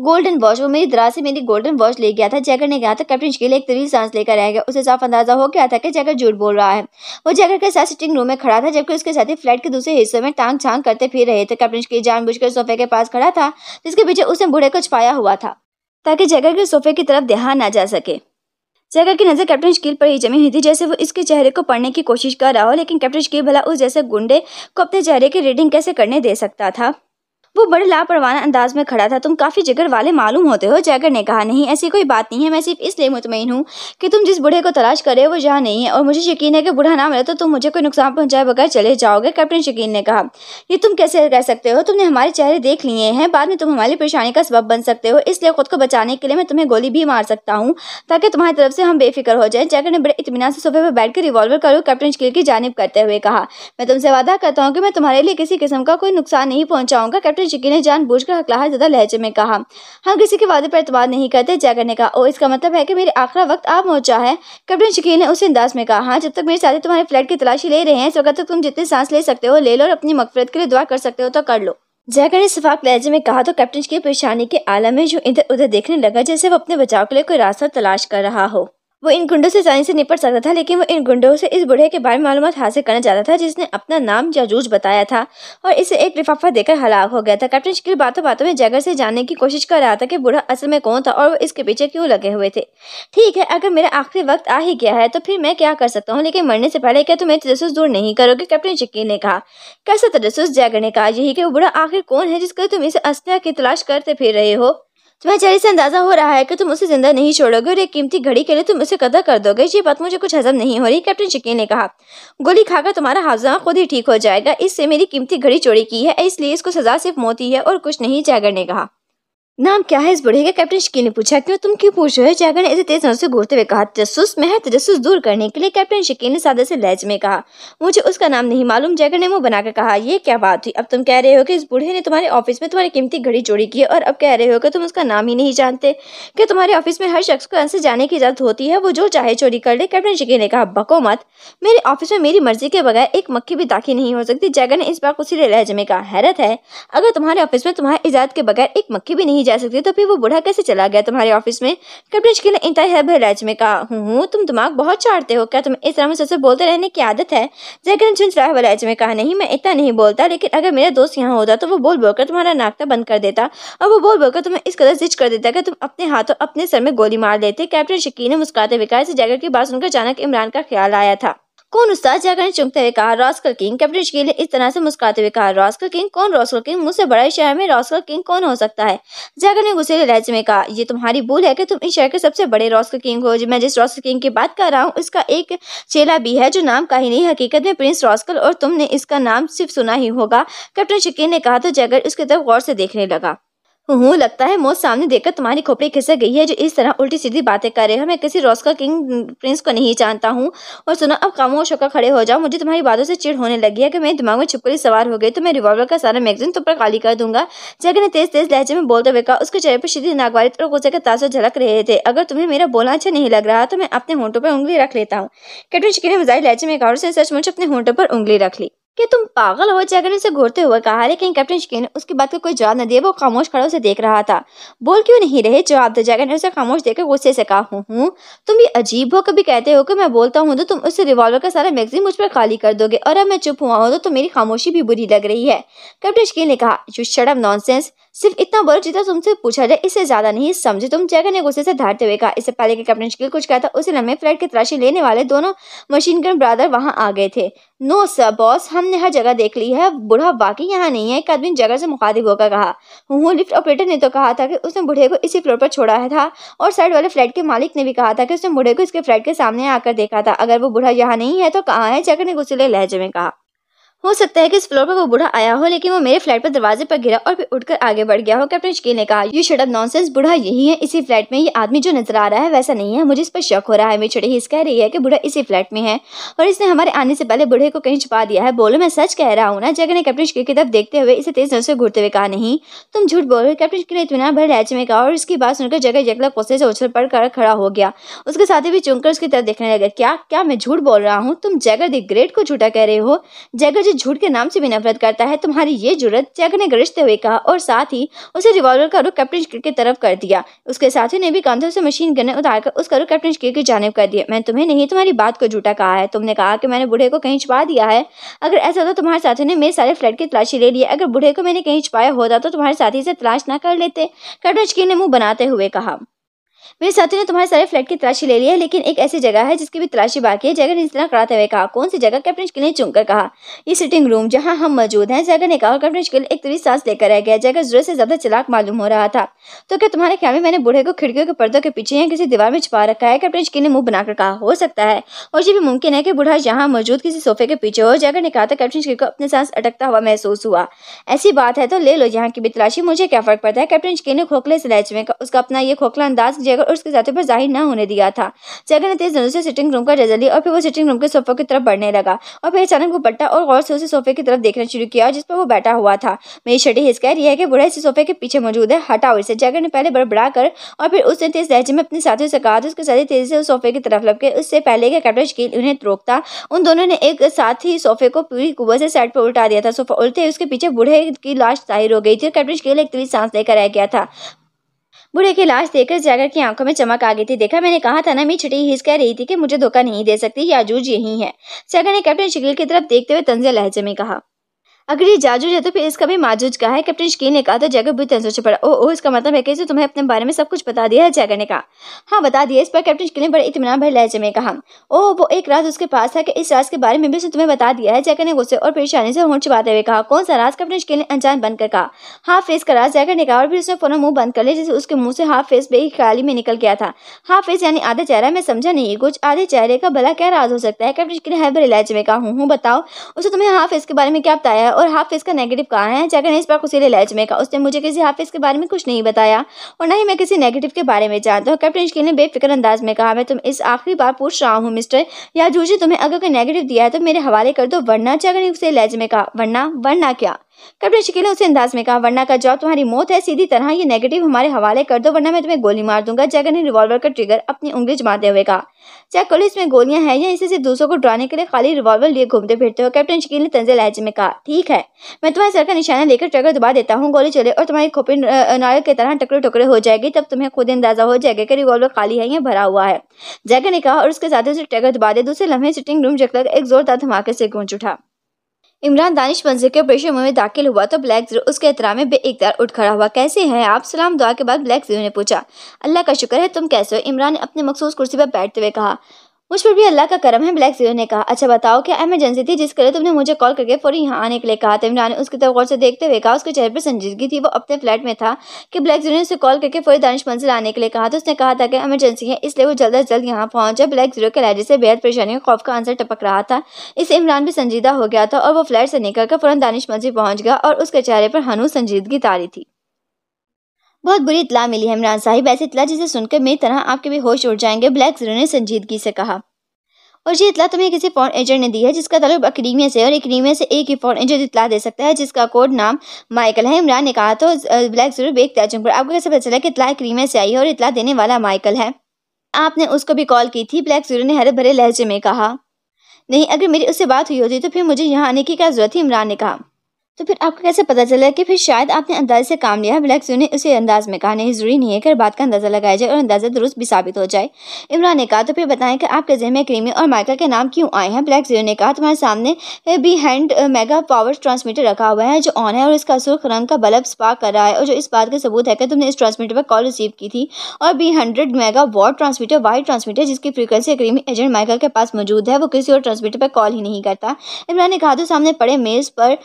गोल्डन वॉच वो मेरी दराज से मेरी गोल्डन वॉच ले गया था जैगर ने कहा था तो कैप्टन शकील एक तवील सांस लेकर रह गया उसे साफ अंदाजा हो गया था कि जैगर झूठ बोल रहा है वो जैगर के साथ सिटिंग रूम में खड़ा था जबकि उसके साथ फ्लैट के दूसरे हिस्से में टांग छांग करते फिर रहे थे कैप्टन शकील जानबूझकर सोफे के पास खड़ा था जिसके पीछे उसने बुढ़े को छुपाया हुआ था ताकि जगह के सोफे की तरफ देहा ना जा सके जगह की नज़र कैप्टन शकील पर ही जमी हुई थी जैसे वो इसके चेहरे को पढ़ने की कोशिश कर रहा हो लेकिन कैप्टन शकील भला उस जैसे गुंडे को अपने चेहरे की रीडिंग कैसे करने दे सकता था वो बड़े लापरवाना अंदाज में खड़ा था तुम काफ़ी जिगर वाले मालूम होते हो जैगर ने कहा नहीं ऐसी कोई बात नहीं है मैं सिर्फ इसलिए मुतमिन हूँ कि तुम जिस बूढ़े को तलाश करे वो यहाँ नहीं है और मुझे यकीन है कि बूढ़ा ना मिले तो तुम मुझे कोई नुकसान पहुँचाए बगैर चले जाओगे कैप्टन शकीन ने कहा ये तुम कैसे कह सकते हो तुमने हमारे चेहरे देख लिए हैं बाद में तुम हमारी परेशानी का सबब बन सकते हो इसलिए खुद को बचाने के लिए मैं तुम्हें गोली भी मार सकता हूँ ताकि तुम्हारी तरफ से हम बेफिक्र हो जाए जैगर ने बड़े इतमान से सुबह पर बैठ कर रिवॉल्वर करो कैप्टन शकील की जानब करते हुए कहा मैं तुमसे वादा करता हूँ कि मैं तुम्हारे लिए किसी किस्म का कोई नुकसान नहीं पहुँचाऊँगा कैप्टन चिकी ने जानबूझकर हकलाहट ज्यादा लहजे में कहा हम किसी के वादे पर एतवार नहीं करते जय ने कहा और इसका मतलब है कि मेरे आखिरा वक्त आप पहुंचा है कैप्टन शकील ने उस अंदाज में कहा हाँ जब तक मेरे साथी तुम्हारे फ्लैट की तलाशी ले रहे हैं इस वक्त तक तुम जितनी सांस ले सकते हो ले लो और अपनी मकफरत के लिए दुआ कर सकते हो तो कर लो जयकर ने शफाक लहजे में कहा तो कैप्टन की परेशानी के आलम में जो इधर उधर देखने लगा जैसे वो अपने बचाव के लिए कोई रास्ता तलाश कर रहा हो वो इन गुंडों से आसानी से निपट सकता था लेकिन वो इन गुंडों से इस बूढ़े के बारे में मालूम हासिल करना चाहता था जिसने अपना नाम जाजूज बताया था और इसे एक लिफाफा देकर हलाक हो गया था कैप्टन शकील बातों बातों में जैगर से जानने की कोशिश कर रहा था कि बूढ़ा असल में कौन था और वो इसके पीछे क्यों लगे हुए थे ठीक है अगर मेरा आखिरी वक्त आ ही गया है तो फिर मैं क्या कर सकता हूँ लेकिन मरने से पहले क्या तुम मेरे तजस दूर नहीं करोगे कैप्टन शकील ने कहा कैसा तजस जैगर ने कहा यही कि वो बूढ़ा आखिर कौन है जिसके तुम इसे अस्तिया की तलाश करते फिर रहे हो तुम्हें चेहरे से अंदाजा हो रहा है कि तुम उसे जिंदा नहीं छोड़ोगे और एक कीमती घड़ी के लिए तुम उसे कदर कर दोगे ये बात मुझे कुछ हजम नहीं हो रही कैप्टन चिक्की ने कहा गोली खाकर तुम्हारा हाजमा खुद ही ठीक हो जाएगा इससे मेरी कीमती घड़ी चोरी की है इसलिए इसको सजा सिर्फ मौत ही है और कुछ नहीं जैगर ने कहा नाम क्या है इस बुढ़े का कैप्टन शकील ने पूछा क्यों तुम क्यों पूछ रहे हो जागर ने इसे तेज नजर से घूरते हुए कहा तजस्स मैं है तजस्स दूर करने के लिए कैप्टन शकील ने सादे से लहज में कहा मुझे उसका नाम नहीं मालूम जैगर ने मुंह बनाकर कहा यह क्या बात हुई अब तुम कह रहे हो कि इस बुढ़े ने तुम्हारे ऑफिस में तुम्हारी कीमती घड़ी चोरी की है और अब कह रहे हो कि तुम उसका नाम ही नहीं जानते कि तुम्हारे ऑफिस में हर शख्स को ऐसे जाने की इजाजत होती है वो जो चाहे चोरी कर ले कैप्टन शकील ने कहा बको मत मेरे ऑफिस में मेरी मर्जी के बगैर एक मक्खी भी दाखिल नहीं हो सकती जैगर ने इस बार उसी लहजे में कहा हैरत है अगर तुम्हारे ऑफिस में तुम्हारी इजाजत के बगैर एक मक्खी भी नहीं जा सकती तो फिर वो बूढ़ा कैसे चला गया तुम्हारे ऑफिस में कैप्टन के ने इंतहा भलाज में कहा हूँ तुम दिमाग बहुत चाड़ते हो क्या तुम्हें इस तरह मुझसे बोलते रहने की आदत है जयकिरण झुंझ रहा में कहा नहीं मैं इतना नहीं बोलता लेकिन अगर मेरा दोस्त यहाँ होता तो वो बोल बोलकर तुम्हारा नाकता बंद कर देता और वो बोल बोलकर तुम्हें इस कदर जिज कर देता कि तुम अपने हाथों अपने सर में गोली मार लेते कैप्टन शकीन ने मुस्कुराते विकास से जयकर की बात सुनकर अचानक इमरान का ख्याल आया था कौन उस्ताद जाकर चुमते हुए कहा रॉस्कल किंग कैप्टन शकील इस तरह से मुस्कुराते हुए कहा रॉस्कल किंग कौन रॉस्कल किंग मुझसे बड़ा इस शहर में रॉस्कल किंग कौन हो सकता है जाकर ने गुस्से लहजे में कहा यह तुम्हारी भूल है कि तुम इस शहर के सबसे बड़े रॉस्कल किंग हो मैं जिस रॉस्कल किंग की बात कर रहा हूँ उसका एक चेला भी है जो नाम का ही नहीं हकीकत में प्रिंस रॉस्कल और तुमने इसका नाम सिर्फ सुना ही होगा कैप्टन शकील ने कहा तो जैगर उसकी तरफ गौर से देखने लगा हूँ लगता है मौत सामने देखकर तुम्हारी खोपड़ी खिसक गई है जो इस तरह उल्टी सीधी बातें कर रहे हो मैं किसी रोस्का किंग प्रिंस को नहीं जानता हूँ और सुनो अब खामोश होकर खड़े हो जाओ मुझे तुम्हारी बातों से चिड़ होने लगी है कि मेरे दिमाग में छुपकर सवार हो गई तो मैं रिवॉल्वर का सारा मैगजीन तुम पर खाली कर दूंगा जगह ने तेज तेज लहजे में बोलते हुए कहा उसके चेहरे पर सीधी नागवारी और गुस्से के ताजा झलक रहे थे अगर तुम्हें मेरा बोलना अच्छा नहीं लग रहा तो मैं अपने होंटों पर उंगली रख लेता हूँ कैटविन शिकी ने मजाई लहजे में कहा सचमुच अपने होंटों पर उंगली रख ली कि तुम पागल हो जाकर उसे घूरते हुए कहा लेकिन कैप्टन शकीन उसकी बात का कोई जवाब न दिया वो खामोश खड़ा उसे देख रहा था बोल क्यों नहीं रहे जवाब दे जाकर ने उसे खामोश देकर गुस्से से कहा हूँ हूँ तुम भी अजीब हो कभी कहते हो कि मैं बोलता हूँ तो तुम उस रिवॉल्वर का सारा मैगजीन मुझ पर खाली कर दोगे और अब मैं चुप हुआ हूँ तो, मेरी खामोशी भी बुरी लग रही है कैप्टन शकीन ने कहा यू शडम नॉनसेंस सिर्फ इतना बोलो जितना तुमसे पूछा जाए इससे ज्यादा नहीं समझे तुम जैगर ने गुस्से से धारते हुए कहा इससे पहले कैप्टन शकील कुछ कहा था उसी लम्हे फ्लैट की तलाशी लेने वाले दोनों मशीन गन ब्रादर वहां आ गए थे नो सर बॉस हमने हर जगह देख ली है बुढ़ा वाकई यहाँ नहीं है एक आदमी जगह से मुखातिब होकर कहा हूँ लिफ्ट ऑपरेटर ने तो कहा था कि उसने बुढ़े को इसी फ्लोर पर छोड़ा था और साइड वाले फ्लैट के मालिक ने भी कहा था कि उसने बुढ़े को इसके फ्लैट के सामने आकर देखा था अगर वो बुढ़ा यहाँ नहीं है तो कहाँ है जगह ने गुस्से लहजे में कहा हो सकता है कि इस फ्लोर पर वो बुढ़ा आया हो लेकिन वो मेरे फ्लैट पर दरवाजे पर गिरा और फिर उठकर आगे बढ़ गया हो कैप्टन शकील ने कहा यू शट अप नॉनसेंस बुढ़ा यही है इसी फ्लैट में ये आदमी जो नजर आ रहा है वैसा नहीं है मुझे इस पर शक हो रहा है मेरी छोटी कह रही है कि बुढ़ा इसी फ्लैट में है और इसने हमारे आने से पहले बुढ़े को कहीं छुपा दिया है बोलो मैं सच कह रहा हूँ ना जगह ने कैप्टन शकील की तरफ देखते हुए इसे तेज नजर से घूरते हुए कहा नहीं तुम झूठ बोल रहे कैप्टन शकील ने इतना भर लैच में कहा और उसकी बात सुनकर जगह जगला कोसे से उछल पड़ कर खड़ा हो गया उसके ही भी चुनकर उसकी तरफ देखने लगे क्या क्या मैं झूठ बोल रहा हूँ तुम जगह दी ग्रेट को झूठा कह रहे हो जगह मुझे झूठ के नाम से भी नफरत करता है तुम्हारी ये जरूरत जैक ने गरजते हुए कहा और साथ ही उसे रिवॉल्वर का रुख कैप्टन शकीर की तरफ कर दिया उसके साथियों ने भी कंधों से मशीन उतार कर उसका रुख कैप्टन शकीर की जानव कर दिया मैं तुम्हें नहीं तुम्हारी बात को झूठा कहा है तुमने कहा कि मैंने बूढ़े को कहीं छुपा दिया है अगर ऐसा तो तुम्हारे साथी ने मेरे सारे फ्लैट की तलाशी ले ली अगर बूढ़े को मैंने कहीं छुपाया होता तो तुम्हारे साथी से तलाश ना कर लेते कैप्टन शकीर ने मुंह बनाते हुए कहा मेरे साथियों ने तुम्हारे सारे फ्लैट की तलाशी ले ली है लेकिन एक ऐसी जगह है जिसकी भी तलाशी बाकी है जैगर ने इस तरह कराते हुए कहा कौन सी जगह कैप्टन शिकिल ने चुनकर कहा ये सिटिंग रूम जहाँ हम मौजूद हैं जैगर ने कहा और कैप्टन शिकिल एक तेजी सांस लेकर रह गया जैगर जरूरत से ज्यादा चलाक मालूम हो रहा था तो क्या तुम्हारे ख्याल में मैंने बूढ़े को खिड़कियों के पर्दों के पीछे या किसी दीवार में छुपा रखा है कैप्टन शिकिल ने मुंह बनाकर कहा हो सकता है और ये भी मुमकिन है कि बूढ़ा यहाँ मौजूद किसी सोफे के पीछे हो जैगर ने कहा था कैप्टन शिकिल को अपने सांस अटकता हुआ महसूस हुआ ऐसी बात है तो ले लो यहाँ की भी तलाशी मुझे क्या फर्क पड़ता है कैप्टन शिकिल ने खोखले से लहच में उसका अपना ये खोखला अंदाज जगह जगह और उसके साथी पर जाहिर न होने दिया था जगह ने तेज नजर से सिटिंग रूम का जायजा लिया और फिर वो सिटिंग रूम के सोफे की तरफ बढ़ने लगा और फिर अचानक वो पट्टा और गौर से उसे सोफे की तरफ देखना शुरू किया जिस पर वो बैठा हुआ था मेरी शटी हिस्सा रही है कि बुढ़ा इसी सोफे के पीछे मौजूद है हटाओ इसे जगह ने पहले बड़बड़ा कर और फिर उसने तेज लहजे में अपने साथियों से कहा तो उसके साथी तेजी से उस सोफे की तरफ लपके उससे पहले के कैप्टन शकील उन्हें रोकता उन दोनों ने एक साथ ही सोफे को पूरी कुवत से साइड पर उल्टा दिया था सोफा उल्टे उसके पीछे बूढ़े की लाश जाहिर हो गई थी और कैप्टन शकील एक तेज सांस लेकर रह गया था बुढ़े की लाश देखकर जागर की आंखों में चमक आ गई थी देखा मैंने कहा था ना मैं छठी हिस कह रही थी कि मुझे धोखा नहीं दे सकती आजूज यही है जागर ने कैप्टन शिकल की तरफ देखते हुए तंजे लहजे में कहा अगर ये जाजूज है तो फिर इसका भी माजूज कहा है कैप्टन शकीन ने कहा तो जैगर बुरी तरह से पड़ा ओ ओ इसका मतलब है कैसे तुम्हें अपने बारे में सब कुछ बता दिया है जैगर ने कहा हाँ बता दिया इस पर कैप्टन शकीन ने बड़े इतमान भर लहजे में कहा ओ वो एक राज उसके पास था कि इस राज के बारे में भी तुम्हें बता दिया है जैगर ने गुस्से और परेशानी से होट छुपाते हुए कहा कौन सा राज कैप्टन शकीन ने अनजान बंद कर कहा हाफ फेस का राज जैगर ने कहा और फिर उसने फोन मुंह बंद कर लिया जिससे उसके मुंह से हाफ फेस बेख्याली में निकल गया था हाफ फेस यानी आधा चेहरा मैं समझा नहीं कुछ आधे चेहरे का भला क्या राज हो सकता है कैप्टन शकीन ने हर भरे लहजे में कहा हूँ बताओ उसे तुम्हें हाफ फेस के बारे में क्या बताया और हाफिज़ का नेगेटिव कहा है जगह इस बार कुशीले लैच में उसने मुझे किसी हाफिज़ के बारे में कुछ नहीं बताया और ना ही मैं किसी नेगेटिव के बारे में जानता हूँ कैप्टन शकील ने बेफिक्र अंदाज में कहा मैं तुम इस आखिरी बार पूछ रहा हूँ मिस्टर या जूझे तुम्हें अगर कोई नेगेटिव दिया है तो मेरे हवाले कर दो वरना जगह उसे लैच में कहा वरना वरना क्या कैप्टन ने उसे अंदाज में कहा वरना का जॉब तुम्हारी मौत है सीधी तरह ये नेगेटिव हमारे हवाले कर दो वरना मैं तुम्हें गोली मार दूंगा जैगर ने रिवॉल्वर का ट्रिगर अपनी उंगली जमाते हुए कहा चेक करो इसमें गोलियां हैं या इसे से दूसरों को डराने के लिए खाली रिवॉल्वर लिए घूमते फिरते हो कैप्टन शकील ने तंजे लहजे में कहा ठीक है मैं तुम्हारे सर का निशाना लेकर ट्रगर दबा देता हूँ गोली चले और तुम्हारी खोपी नारियल की तरह टुकड़े टुकड़े हो जाएगी तब तुम्हें खुद अंदाजा हो जाएगा कि रिवॉल्वर खाली है या भरा हुआ है जैगर ने कहा और उसके साथ उसे ट्रगर दबा दे दूसरे लम्हे सिटिंग रूम जगह एक जोरदार धमाके से गूंज उठा इमरान दानिश मंजिल के ऑपरेशन में दाखिल हुआ तो ब्लैक जीरो उसके इतरा में बेइकदार उठ खड़ा हुआ कैसे हैं आप सलाम दुआ के बाद ब्लैक जीरो ने पूछा अल्लाह का शुक्र है तुम कैसे हो इमरान ने अपने मखसूस कुर्सी पर बैठते हुए कहा मुझ पर भी अल्लाह का करम है ब्लैक जीरो ने कहा अच्छा बताओ क्या एमरजेंसी थी जिसके लिए तुमने मुझे कॉल करके फौरी यहाँ आने के लिए कहा था इमरान ने उसकी तरफ गौर से देखते हुए कहा उसके चेहरे पर संजीदगी थी वो अपने फ्लैट में था कि ब्लैक जीरो ने उसे कॉल करके फौरी दानिश मंजिल आने के लिए कहा तो उसने कहा था कि एमरजेंसी है इसलिए वो जल्द अज जल्द यहाँ पहुँचा ब्लैक जीरो के लहजे से बेहद परेशानी और खौफ का आंसर टपक रहा था इससे इमरान भी संजीदा हो गया था और वो फ्लैट से निकलकर फ़ौरन दानिश मंजिल पहुँच गया और उसके चेहरे पर हनू संजीदगी तारी थी बहुत बुरी इतला मिली है इमरान साहिब ऐसी इतला जिसे सुनकर मेरी तरह आपके भी होश उड़ जाएंगे ब्लैक जीरो ने संजीदगी से कहा और ये इतला तुम्हें किसी फॉरन एजेंट ने दी है जिसका तलब अक्रीमिया से और अक्रीमिया से एक ही फॉरन एजेंट इतला दे सकता है जिसका कोड नाम माइकल है इमरान ने कहा तो ब्लैक जीरो बेग तैजम पर आपको कैसे पता चला कि इतला अक्रीमिया से आई है और इतला देने वाला माइकल है आपने उसको भी कॉल की थी ब्लैक जीरो ने हरे भरे लहजे में कहा नहीं अगर मेरी उससे बात हुई होती तो फिर मुझे यहाँ आने की क्या जरूरत थी इमरान ने कहा तो फिर आपको कैसे पता चला कि फिर शायद आपने अंदाज से काम लिया है ब्लैक ने उसी अंदाज में कहा नहीं जरूरी नहीं है कि बात का अंदाज़ा लगाया जाए और अंदाज़ा दुरुस्त भी साबित हो जाए इमरान ने कहा तो फिर बताएं कि आपके जहन में क्रीमी और माइकल के नाम क्यों आए हैं ब्लैक जीरो ने कहा तुम्हारे सामने भी हैंड मेगा पावर ट्रांसमीटर रखा हुआ है जो ऑन है और इसका सुर्ख रंग का बल्ब स्पार्क कर रहा है और जो इस बात का सबूत है कि तुमने इस ट्रांसमीटर पर कॉल रिसीव की थी और B hundred mega watt transmitter white transmitter जिसकी फ्रिक्वेंसी क्रीमी एजेंट माइकल के पास मौजूद है वो किसी और ट्रांसमीटर पर कॉल ही नहीं करता इमरान ने कहा तो सामने पड़े मेज़ पर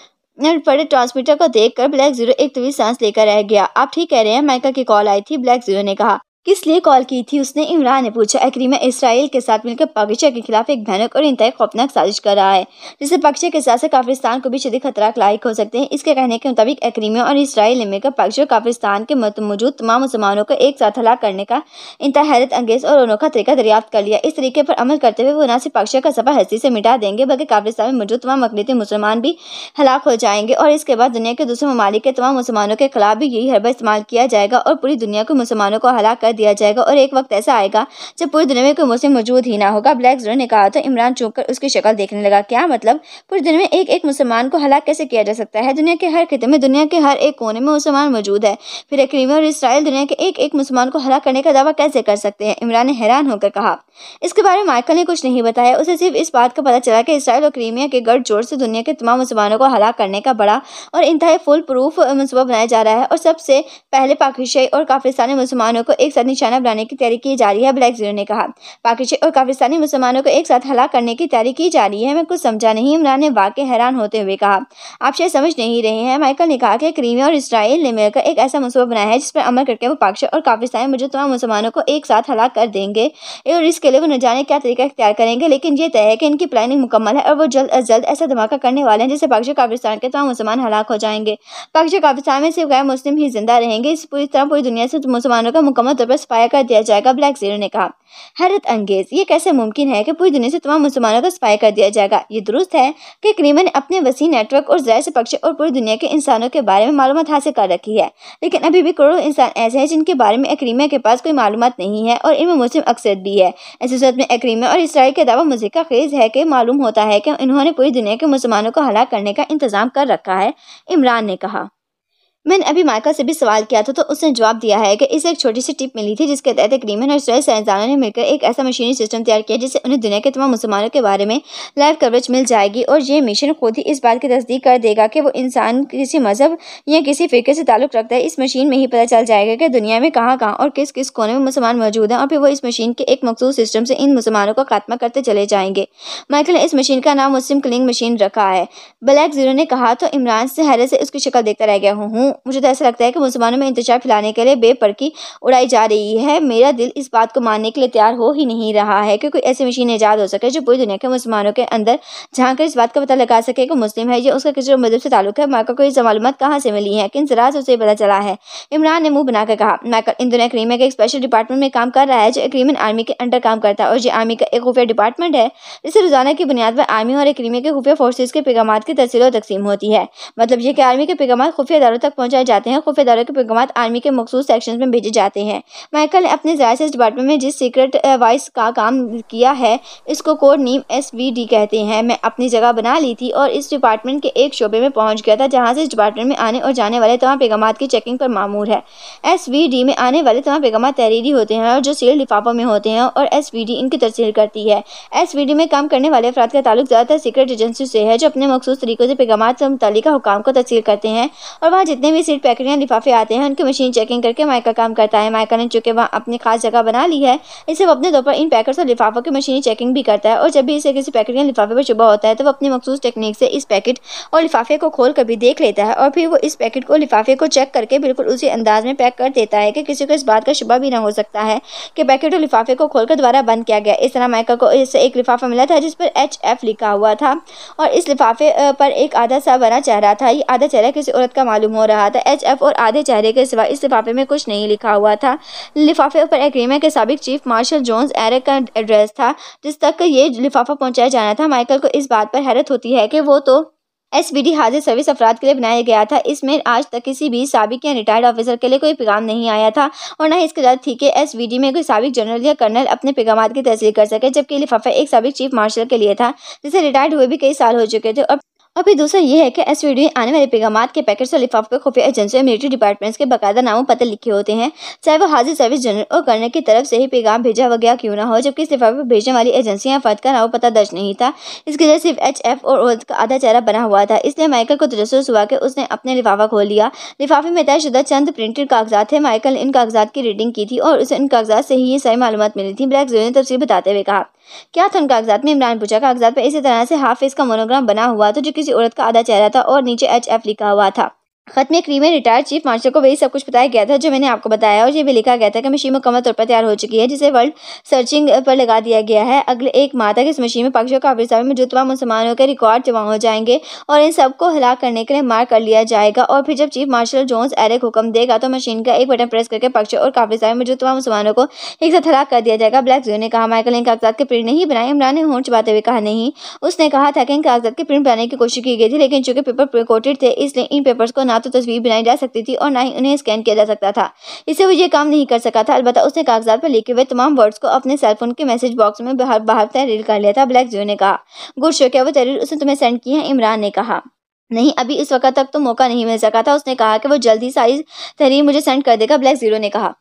पड़े ट्रांसमीटर को देखकर ब्लैक जीरो एक तवी सांस लेकर रह गया आप ठीक कह रहे हैं मायका की कॉल आई थी ब्लैक जीरो ने कहा किस लिए कॉल की थी उसने इमरान ने पूछा अक्रीमा इसराइल के साथ मिलकर पाकिस्तान के खिलाफ एक भयनक और इंतहा खौफनाक साजिश कर रहा है जिससे पाकिस्तान के साथ साथ काफिस्तान को भी शदी खतरा लायक हो सकते हैं इसके कहने के मुताबिक अक्रीमा और इसराइल ने मिलकर पक्ष पाकिस्तान काफिस्तान के मौजूद तमाम मुसलमानों को एक साथ हलाक करने का इंतहा हैरत अंगेज और अनोखा तरीका दरियाफ्त कर लिया इस तरीके पर अमल करते हुए वो न सिर्फ पाकिस्तान का सफा हस्ती से मिटा देंगे बल्कि काफिस्तान में मौजूद तमाम मकलती मुसलमान भी हलाक हो जाएंगे और इसके बाद दुनिया के दूसरे ममालिक के तमाम मुसलमानों के खिलाफ भी यही हरबा इस्तेमाल किया जाएगा और पूरी दुनिया को मुसलमानों को हलाक कर दिया जाएगा और एक वक्त ऐसा आएगा जब पूरी दुनिया में कोई मुस्लिम मौजूद ही ना होगा ब्लैक जोर ने कहा तो इमरान चौंक कर उसकी शक्ल देखने लगा क्या मतलब पूरी दुनिया में एक एक मुसलमान को हलाक कैसे किया जा सकता है दुनिया के हर खत्े में दुनिया के हर एक कोने में मुसलमान मौजूद है फिर अक्रीमा और इसराइल दुनिया के एक एक मुसलमान को हलाक करने का दावा कैसे कर सकते हैं इमरान ने हैरान होकर कहा इसके बारे में माइकल ने कुछ नहीं बताया उसे सिर्फ इस बात का पता चला कि इसराइल और क्रीमिया के गढ़ जोड़ से दुनिया के तमाम मुसलमानों को हलाक करने का बड़ा और इंतहा फुल प्रूफ मनसूबा बनाया जा रहा है और सबसे पहले पाकिस्तानी और काफिस्तानी मुसलमानों को एक साथ पर निशाना बनाने की तैयारी की जा रही है ब्लैक जीरो ने कहा पाकिस्तान और काफिस्तानी मुसलमानों को एक साथ हला करने की तैयारी की जा रही है मैं कुछ समझा नहीं इमरान ने वाक हैरान होते हुए कहा आप शायद समझ नहीं रहे हैं माइकल ने कहा कि क्रीमिया और इसराइल ने मिलकर एक ऐसा मनसूबा बनाया है जिस पर अमल करके वो पाकिस्तान और काफिस्तानी में तमाम मुसलमानों को एक साथ हला कर देंगे और इसके लिए वो न जाने क्या तरीका इख्तियार करेंगे लेकिन ये तय है कि इनकी प्लानिंग मुकम्मल है और वो जल्द अज जल्द ऐसा धमाका करने वाले हैं जिससे पाकिस्तान काफिस्तान के तमाम मुसलमान हलाक हो जाएंगे पाकिस्तान काफिस्तान में सिर्फ गैर मुस्लिम ही जिंदा रहेंगे इस पूरी तरह पूरी दुनिया से मुसलमानों का मुकम्मल तौर बस फायर कर दिया जाएगा ब्लैक जीरो ने कहा हैरत अंगेज ये कैसे मुमकिन है कि पूरी दुनिया से तमाम मुसलमानों को स्पाई कर दिया जाएगा ये दुरुस्त है कि क्रीमा ने अपने वसी नेटवर्क और जैसे पक्षी और पूरी दुनिया के इंसानों के बारे में मालूम हासिल कर रखी है लेकिन अभी भी करोड़ों इंसान ऐसे हैं जिनके बारे में अक्रीमा के पास कोई मालूम नहीं है और इनमें मुस्लिम अक्सर भी है ऐसी सूरत में अक्रीमा और इसराइल के दावा मुझे का खेज है कि मालूम होता है कि इन्होंने पूरी दुनिया के मुसलमानों को हलाक करने का इंतजाम कर रखा है इमरान ने कहा मैंने अभी माइका से भी सवाल किया था तो उसने जवाब दिया है कि इसे एक छोटी सी टिप मिली थी जिसके तहत एक और इसराइल साइंसदानों ने मिलकर एक ऐसा मशीनी सिस्टम तैयार किया जिससे उन्हें दुनिया के तमाम मुसलमानों के बारे में लाइव कवरेज मिल जाएगी और ये मिशन खुद ही इस बात की तस्दीक कर देगा कि वो इंसान किसी मजहब या किसी फिक्र से ताल्लुक़ रखता है इस मशीन में ही पता चल जाएगा कि दुनिया में कहाँ कहाँ और किस किस कोने में मुसलमान मौजूद हैं और फिर वो इस मशीन के एक मखसूस सिस्टम से इन मुसलमानों का खात्मा करते चले जाएंगे माइकल ने इस मशीन का नाम मुस्लिम क्लिंग मशीन रखा है ब्लैक जीरो ने कहा तो इमरान से हैरत से उसकी शक्ल देखता रह गया हूँ हूँ मुझे तो ऐसा लगता है कि मुसलमानों में इंतजार फैलाने के लिए बेपर्की उड़ाई जा रही है मेरा दिल इस बात को मानने के लिए तैयार हो ही नहीं रहा है कि कोई ऐसी मशीन ईजाद हो सके जो पूरी दुनिया के मुसलमानों के अंदर झाँक इस बात का पता लगा सके कि मुस्लिम है या उसका किसी मजहब से ताल्लुक है माइकल को ये मालूम कहाँ से मिली है किन जरा से उसे पता चला है इमरान ने मुँह बनाकर कहा माइकल इन दोनों क्रीमिया के एक स्पेशल डिपार्टमेंट में काम कर रहा है जो एक्रीमन आर्मी के अंडर काम करता है और ये आर्मी का एक खुफिया डिपार्टमेंट है जिसे रोजाना की बुनियाद पर आर्मी और एक्रीमिया के खुफिया फोर्सेज के पैगाम की तस्वीरों तकसीम होती है मतलब ये कि आर्मी के पैगाम खुफिया इदारों तक पहुंचाए जाते हैं खुफिया दौरे के पैगाम आर्मी के मखसूस सेक्शन में भेजे जाते हैं माइकल ने अपने जायसेस डिपार्टमेंट में जिस सीक्रेट वाइस का काम किया है इसको कोड नीम एस कहते हैं मैं अपनी जगह बना ली थी और इस डिपार्टमेंट के एक शोबे में पहुँच गया था जहाँ से इस डिपार्टमेंट में आने और जाने वाले तमाम पैगाम की चेकिंग पर मामूर है एस में आने वाले तमाम पैगाम तहरीरी होते हैं और जो सील लिफाफों में होते हैं और एस इनकी तरसील करती है एस में काम करने वाले अफराद का ताल्लुक ज़्यादातर सीक्रेट एजेंसी से है जो अपने मखसूस तरीक़ों से पैगाम से मुतल हुकाम को तरसील करते हैं और वहाँ जितने भी सीट पैकेट लिफाफे आते हैं उनकी मशीन चेकिंग करके का काम करता है माइका ने चूंकि वहाँ अपनी खास जगह बना ली है इसे वो अपने तौर पर इन पैकेट और लिफाफों की मशीनी चेकिंग भी करता है और जब भी इसे किसी पैकेट या लिफाफे पर शुभ होता है तो वो अपनी मखसूस टेक्निक से इस पैकेट और लिफाफे को खोल कर भी देख लेता है और फिर वो इस पैकेट को लिफाफे को चेक करके बिल्कुल उसी अंदाज में पैक कर देता है कि किसी को इस बात का शुबा भी ना हो सकता है कि पैकेट और लिफाफे को खोलकर द्वारा बंद किया गया इस तरह माइक को इससे एक लिफाफा मिला था जिस पर एच एफ लिखा हुआ था और इस लिफाफे पर एक आधा सा बना चेहरा था ये आधा चेहरा किसी औरत का मालूम हो रहा रहा था एच एफ और आधे चेहरे के सिवा इस लिफाफे में कुछ नहीं लिखा हुआ था लिफाफे पर एग्रीमेंट के सबक चीफ मार्शल जोन्स एरिक का एड्रेस था जिस तक ये लिफाफा पहुंचाया जाना था माइकल को इस बात पर हैरत होती है कि वो तो एस बी डी हाजिर सर्विस अफराद के लिए बनाया गया था इसमें आज तक किसी भी सबक या रिटायर्ड ऑफिसर के लिए कोई पैगाम नहीं आया था और ना ही इसके जरूरत थी कि एस बी डी में कोई सबक जनरल या कर्नल अपने पैगाम की तस्दीक कर सके जबकि लिफाफा एक सबक चीफ मार्शल के लिए था जिसे रिटायर्ड हुए भी कई साल हो चुके थे और और फिर दूसरा ये है कि एस वीडियो आने वाले पैगाम के पैकेट और लिफाफ पर खुफिया एजेंसी और मिलिट्री डिपार्टमेंट्स के बाकायदा नामों पत्र लिखे होते हैं चाहे वो हाजिर सर्विस जनरल और कर्नल की तरफ से ही पैगाम भेजा हो गया क्यों ना हो जबकि इस लिफाफे पर भेजने वाली एजेंसियां फर्द का नाम पता दर्ज नहीं था इसकी वजह सिर्फ एच एफ और का आधा चेहरा बना हुआ था इसलिए माइकल को तजस हुआ कि उसने अपने लिफाफा खोल लिया लिफाफे में तयशुदा चंद प्रिंटेड कागजात थे माइकल ने इन कागजात की रीडिंग की थी और उसे इन कागजात से ही ये सारी मालूम मिली थी ब्लैक जो ने तफसी बताते हुए कहा क्या था उनका कागजात में इमरान पूछा कागजात पर इसी तरह से हाफिज़ का मोनोग्राम बना हुआ था जो किसी औरत का आधा चेहरा था और नीचे एच एफ लिखा हुआ था खत में क्रीम रिटायर्ड चीफ मार्शल को वही सब कुछ बताया गया था जो मैंने आपको बताया और ये भी लिखा गया था कि मशीन मुकम्मल तौर पर तैयार हो चुकी है जिसे वर्ल्ड सर्चिंग पर लगा दिया गया है अगले एक माह तक इस मशीन में पक्षों का अफरिस्तान में जो तमाम मुसलमानों के रिकॉर्ड जमा हो जाएंगे और इन सबको हला करने के लिए मार कर लिया जाएगा और फिर जब चीफ मार्शल जोन्स एरक हुक्म देगा तो मशीन का एक बटन प्रेस करके पक्षों और साहब में जो तमाम मुसलमानों को एक साथ हलाक कर दिया जाएगा ब्लैक जो ने कहा माइकल इन कागजात के प्रिंट नहीं बनाए इमरान ने होंठ चबाते हुए कहा नहीं उसने कहा था कि इन कागजात के प्रिंट बनाने की कोशिश की गई थी लेकिन चूंकि पेपर कोटेड थे इसलिए इन पेपर्स को ना तो तस्वीर बनाई जा सकती थी और ना ही उन्हें स्कैन किया जा सकता था इससे वो ये काम नहीं कर सका था अलबत्त उसने कागजात पर लिखे हुए तमाम वर्ड्स को अपने सेलफोन के मैसेज बॉक्स में बाहर बाहर तहरीर कर लिया था ब्लैक जियो ने कहा गुड शो क्या वो तहरीर उसने तुम्हें सेंड की है इमरान ने कहा नहीं अभी इस वक्त तक तो मौका नहीं मिल सका था उसने कहा कि वो जल्द ही सारी तहरीर मुझे सेंड कर देगा ब्लैक जीरो ने कहा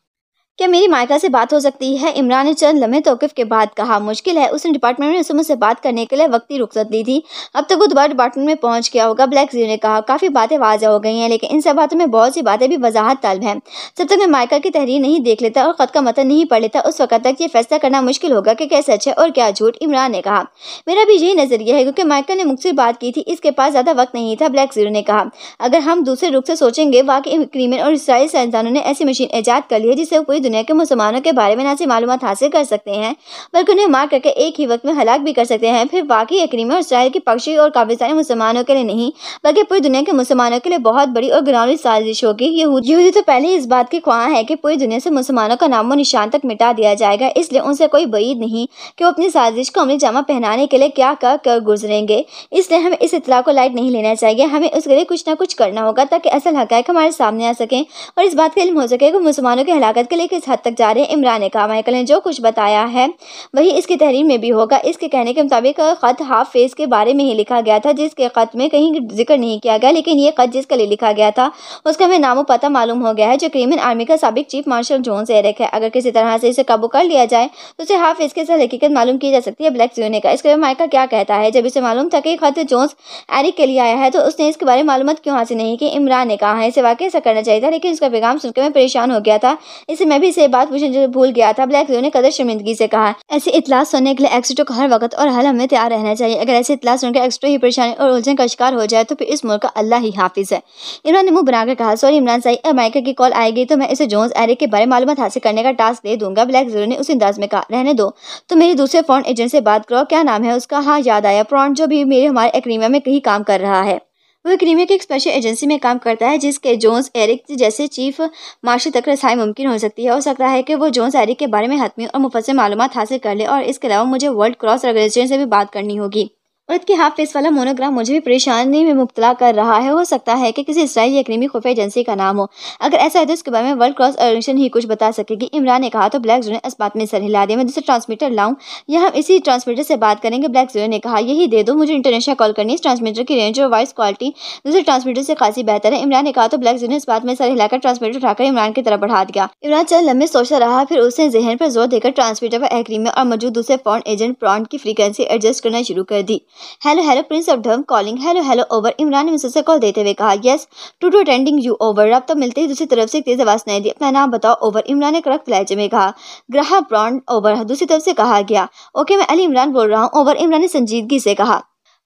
क्या मेरी मायका से बात हो सकती है इमरान ने चंद लम्हे तोकफ़ के बाद कहा मुश्किल है उसने डिपार्टमेंट में सुमन से बात करने के लिए वक्ती रुख्सत ली थी अब तक वो दोबारा डिपार्टमेंट में पहुंच गया होगा ब्लैक जीरो ने कहा काफ़ी बातें वाजह हो गई हैं लेकिन इन सब बातों में बहुत सी बातें भी वजाहत तलब हैं जब तक मैं मायका की तहरीर नहीं देख लेता और ख़त का मतन नहीं पढ़ लेता उस वक्त तक ये फैसला करना मुश्किल होगा कि कैसे अच्छे और क्या झूठ इमरान ने कहा मेरा भी यही नज़रिया है क्योंकि मायका ने मुख्य बात की थी इसके पास ज़्यादा वक्त नहीं था ब्लैक जीरो ने कहा अगर हम दूसरे रुख से सोचेंगे वाकई क्रीमिन और इसराइल साइंसदानों ने ऐसी मशीन ईजाद कर ली है जिससे कोई दुनिया के मुसलमानों के बारे में न सिर्फ मालूम हासिल कर सकते हैं बल्कि उन्हें मार करके एक ही वक्त में हलाक भी कर सकते हैं फिर वाकई यकीन में इसराइल की पक्षी और काबिस्तानी मुसलमानों के लिए नहीं बल्कि पूरी दुनिया के मुसलमानों के लिए बहुत बड़ी और घरानी साजिश होगी यहूदी तो पहले इस बात की ख्वाह है कि पूरी दुनिया से मुसलमानों का नामो निशान तक मिटा दिया जाएगा इसलिए उनसे कोई बईद नहीं कि वो अपनी साजिश को अमली जामा पहनाने के लिए क्या कर कर गुजरेंगे इसलिए हमें इस इतला को लाइट नहीं लेना चाहिए हमें उसके लिए कुछ ना कुछ करना होगा ताकि असल हक हमारे सामने आ सके और इस बात का इल्म हो सके कि मुसलमानों की हलाकत के लिए किस हद तक जा रहे हैं इमरान ने कहा माइकल ने जो कुछ बताया है वही इसकी तहरीर में भी होगा इसके कहने के मुताबिक ख़त हाफ फेज के बारे में ही लिखा गया था जिसके ख़त में कहीं जिक्र नहीं किया गया लेकिन ये ख़त जिसके लिए लिखा गया था उसका हमें नामो पता मालूम हो गया है जो क्रीमियन आर्मी का सबक chief marshal Jones Eric है अगर किसी तरह से इसे काबू कर लिया जाए तो उसे हाफ फेज के साथ हकीकत मालूम की जा सकती है ब्लैक जूने का इसके माइकल क्या कहता है जब इसे मालूम था कि ख़त जोन्स एरिक के लिए आया है तो उसने इसके बारे में मालूम क्यों हासिल नहीं की इमरान ने कहा है हाँ, इसे वाकई ऐसा करना चाहिए था लेकिन उसका पैगाम सुनकर मैं परेशान हो गया था इसे मैं भी से बात पूछने जो भूल गया था ब्लैक ने कदर शर्मिंदगी से कहा ऐसे इतला सुनने के लिए एक्सटो को हर वक्त और हल हमें तैयार रहना चाहिए अगर ऐसे इतला सुनकर एक्सटो ही परेशानी और उलझन का शिकार हो जाए तो फिर इस मुल्क का अल्लाह ही हाफिज है इमरान ने मुंह बनाकर कहा सॉरी इमरान साई अमेरिका की कॉल आएगी तो मैं इसे जोन्स एरिक के बारे में मालूम हासिल करने का टास्क दे दूंगा ब्लैक जीरो ने उस अंदाज में कहा रहने दो तो मेरे दूसरे फॉरन एजेंट से बात करो क्या नाम है उसका हाँ याद आया प्रॉन्ट जो भी मेरे हमारे एक्रीमिया में कहीं काम कर रहा है वह क्रीमिया की एक स्पेशल एजेंसी में काम करता है जिसके जोन्स एरिक जैसे चीफ मार्शल तक रसाई मुमकिन हो सकती है हो सकता है कि वो जोन्स एरिक के बारे में हतमी और मुफसर मालूम हासिल कर ले और इसके अलावा मुझे वर्ल्ड क्रॉस ऑर्गेनाइजेशन से भी बात करनी होगी भारत के हाफ फेस वाला मोनोग्राम मुझे भी परेशानी में मुबतला कर रहा है हो सकता है कि किसी इसराइली अकनीमी खुफिया एजेंसी का नाम हो अगर ऐसा है तो इसके बारे में वर्ल्ड क्रॉस ऑर्गेनाइजेशन ही कुछ बता सकेगी इमरान ने कहा तो ब्लैक जीरो ने इस बात में सर हिला दिया मैं दूसरे ट्रांसमीटर लाऊं या हम इसी ट्रांसमीटर से बात करेंगे ब्लैक जोन ने कहा यही दे दो मुझे इंटरनेशनल कॉल करनी इस ट्रांसमीटर की रेंज और वॉइस क्वालिटी दूसरे ट्रांसमीटर से खासी बेहतर है इमरान ने कहा तो ब्लैक जोन ने इस बात में सर हिलाकर ट्रांसमीटर उठाकर इमरान की तरफ बढ़ा दिया इमरान चल लम्बे सोचता रहा फिर उसने जहन पर जोर देकर ट्रांसमीटर पर एग्रीमेंट और मौजूद दूसरे फॉरन एजेंट प्रॉन्ट की फ्रीक्वेंसी एडजस्ट करना शुरू कर दी हेलो हेलो प्रिंस ऑफ ढम calling hello hello over Imran ने मिसर से कॉल देते हुए कहा yes two two attending you over अब तो मिलते ही दूसरी तरफ से तेज आवाज़ सुनाई दी अपना नाम बताओ ओवर इमरान ने कड़क लहजे में कहा ग्राह ब्रॉन्ड ओवर दूसरी तरफ से कहा गया ओके मैं अली इमरान बोल रहा हूँ ओवर इमरान ने संजीदगी से कहा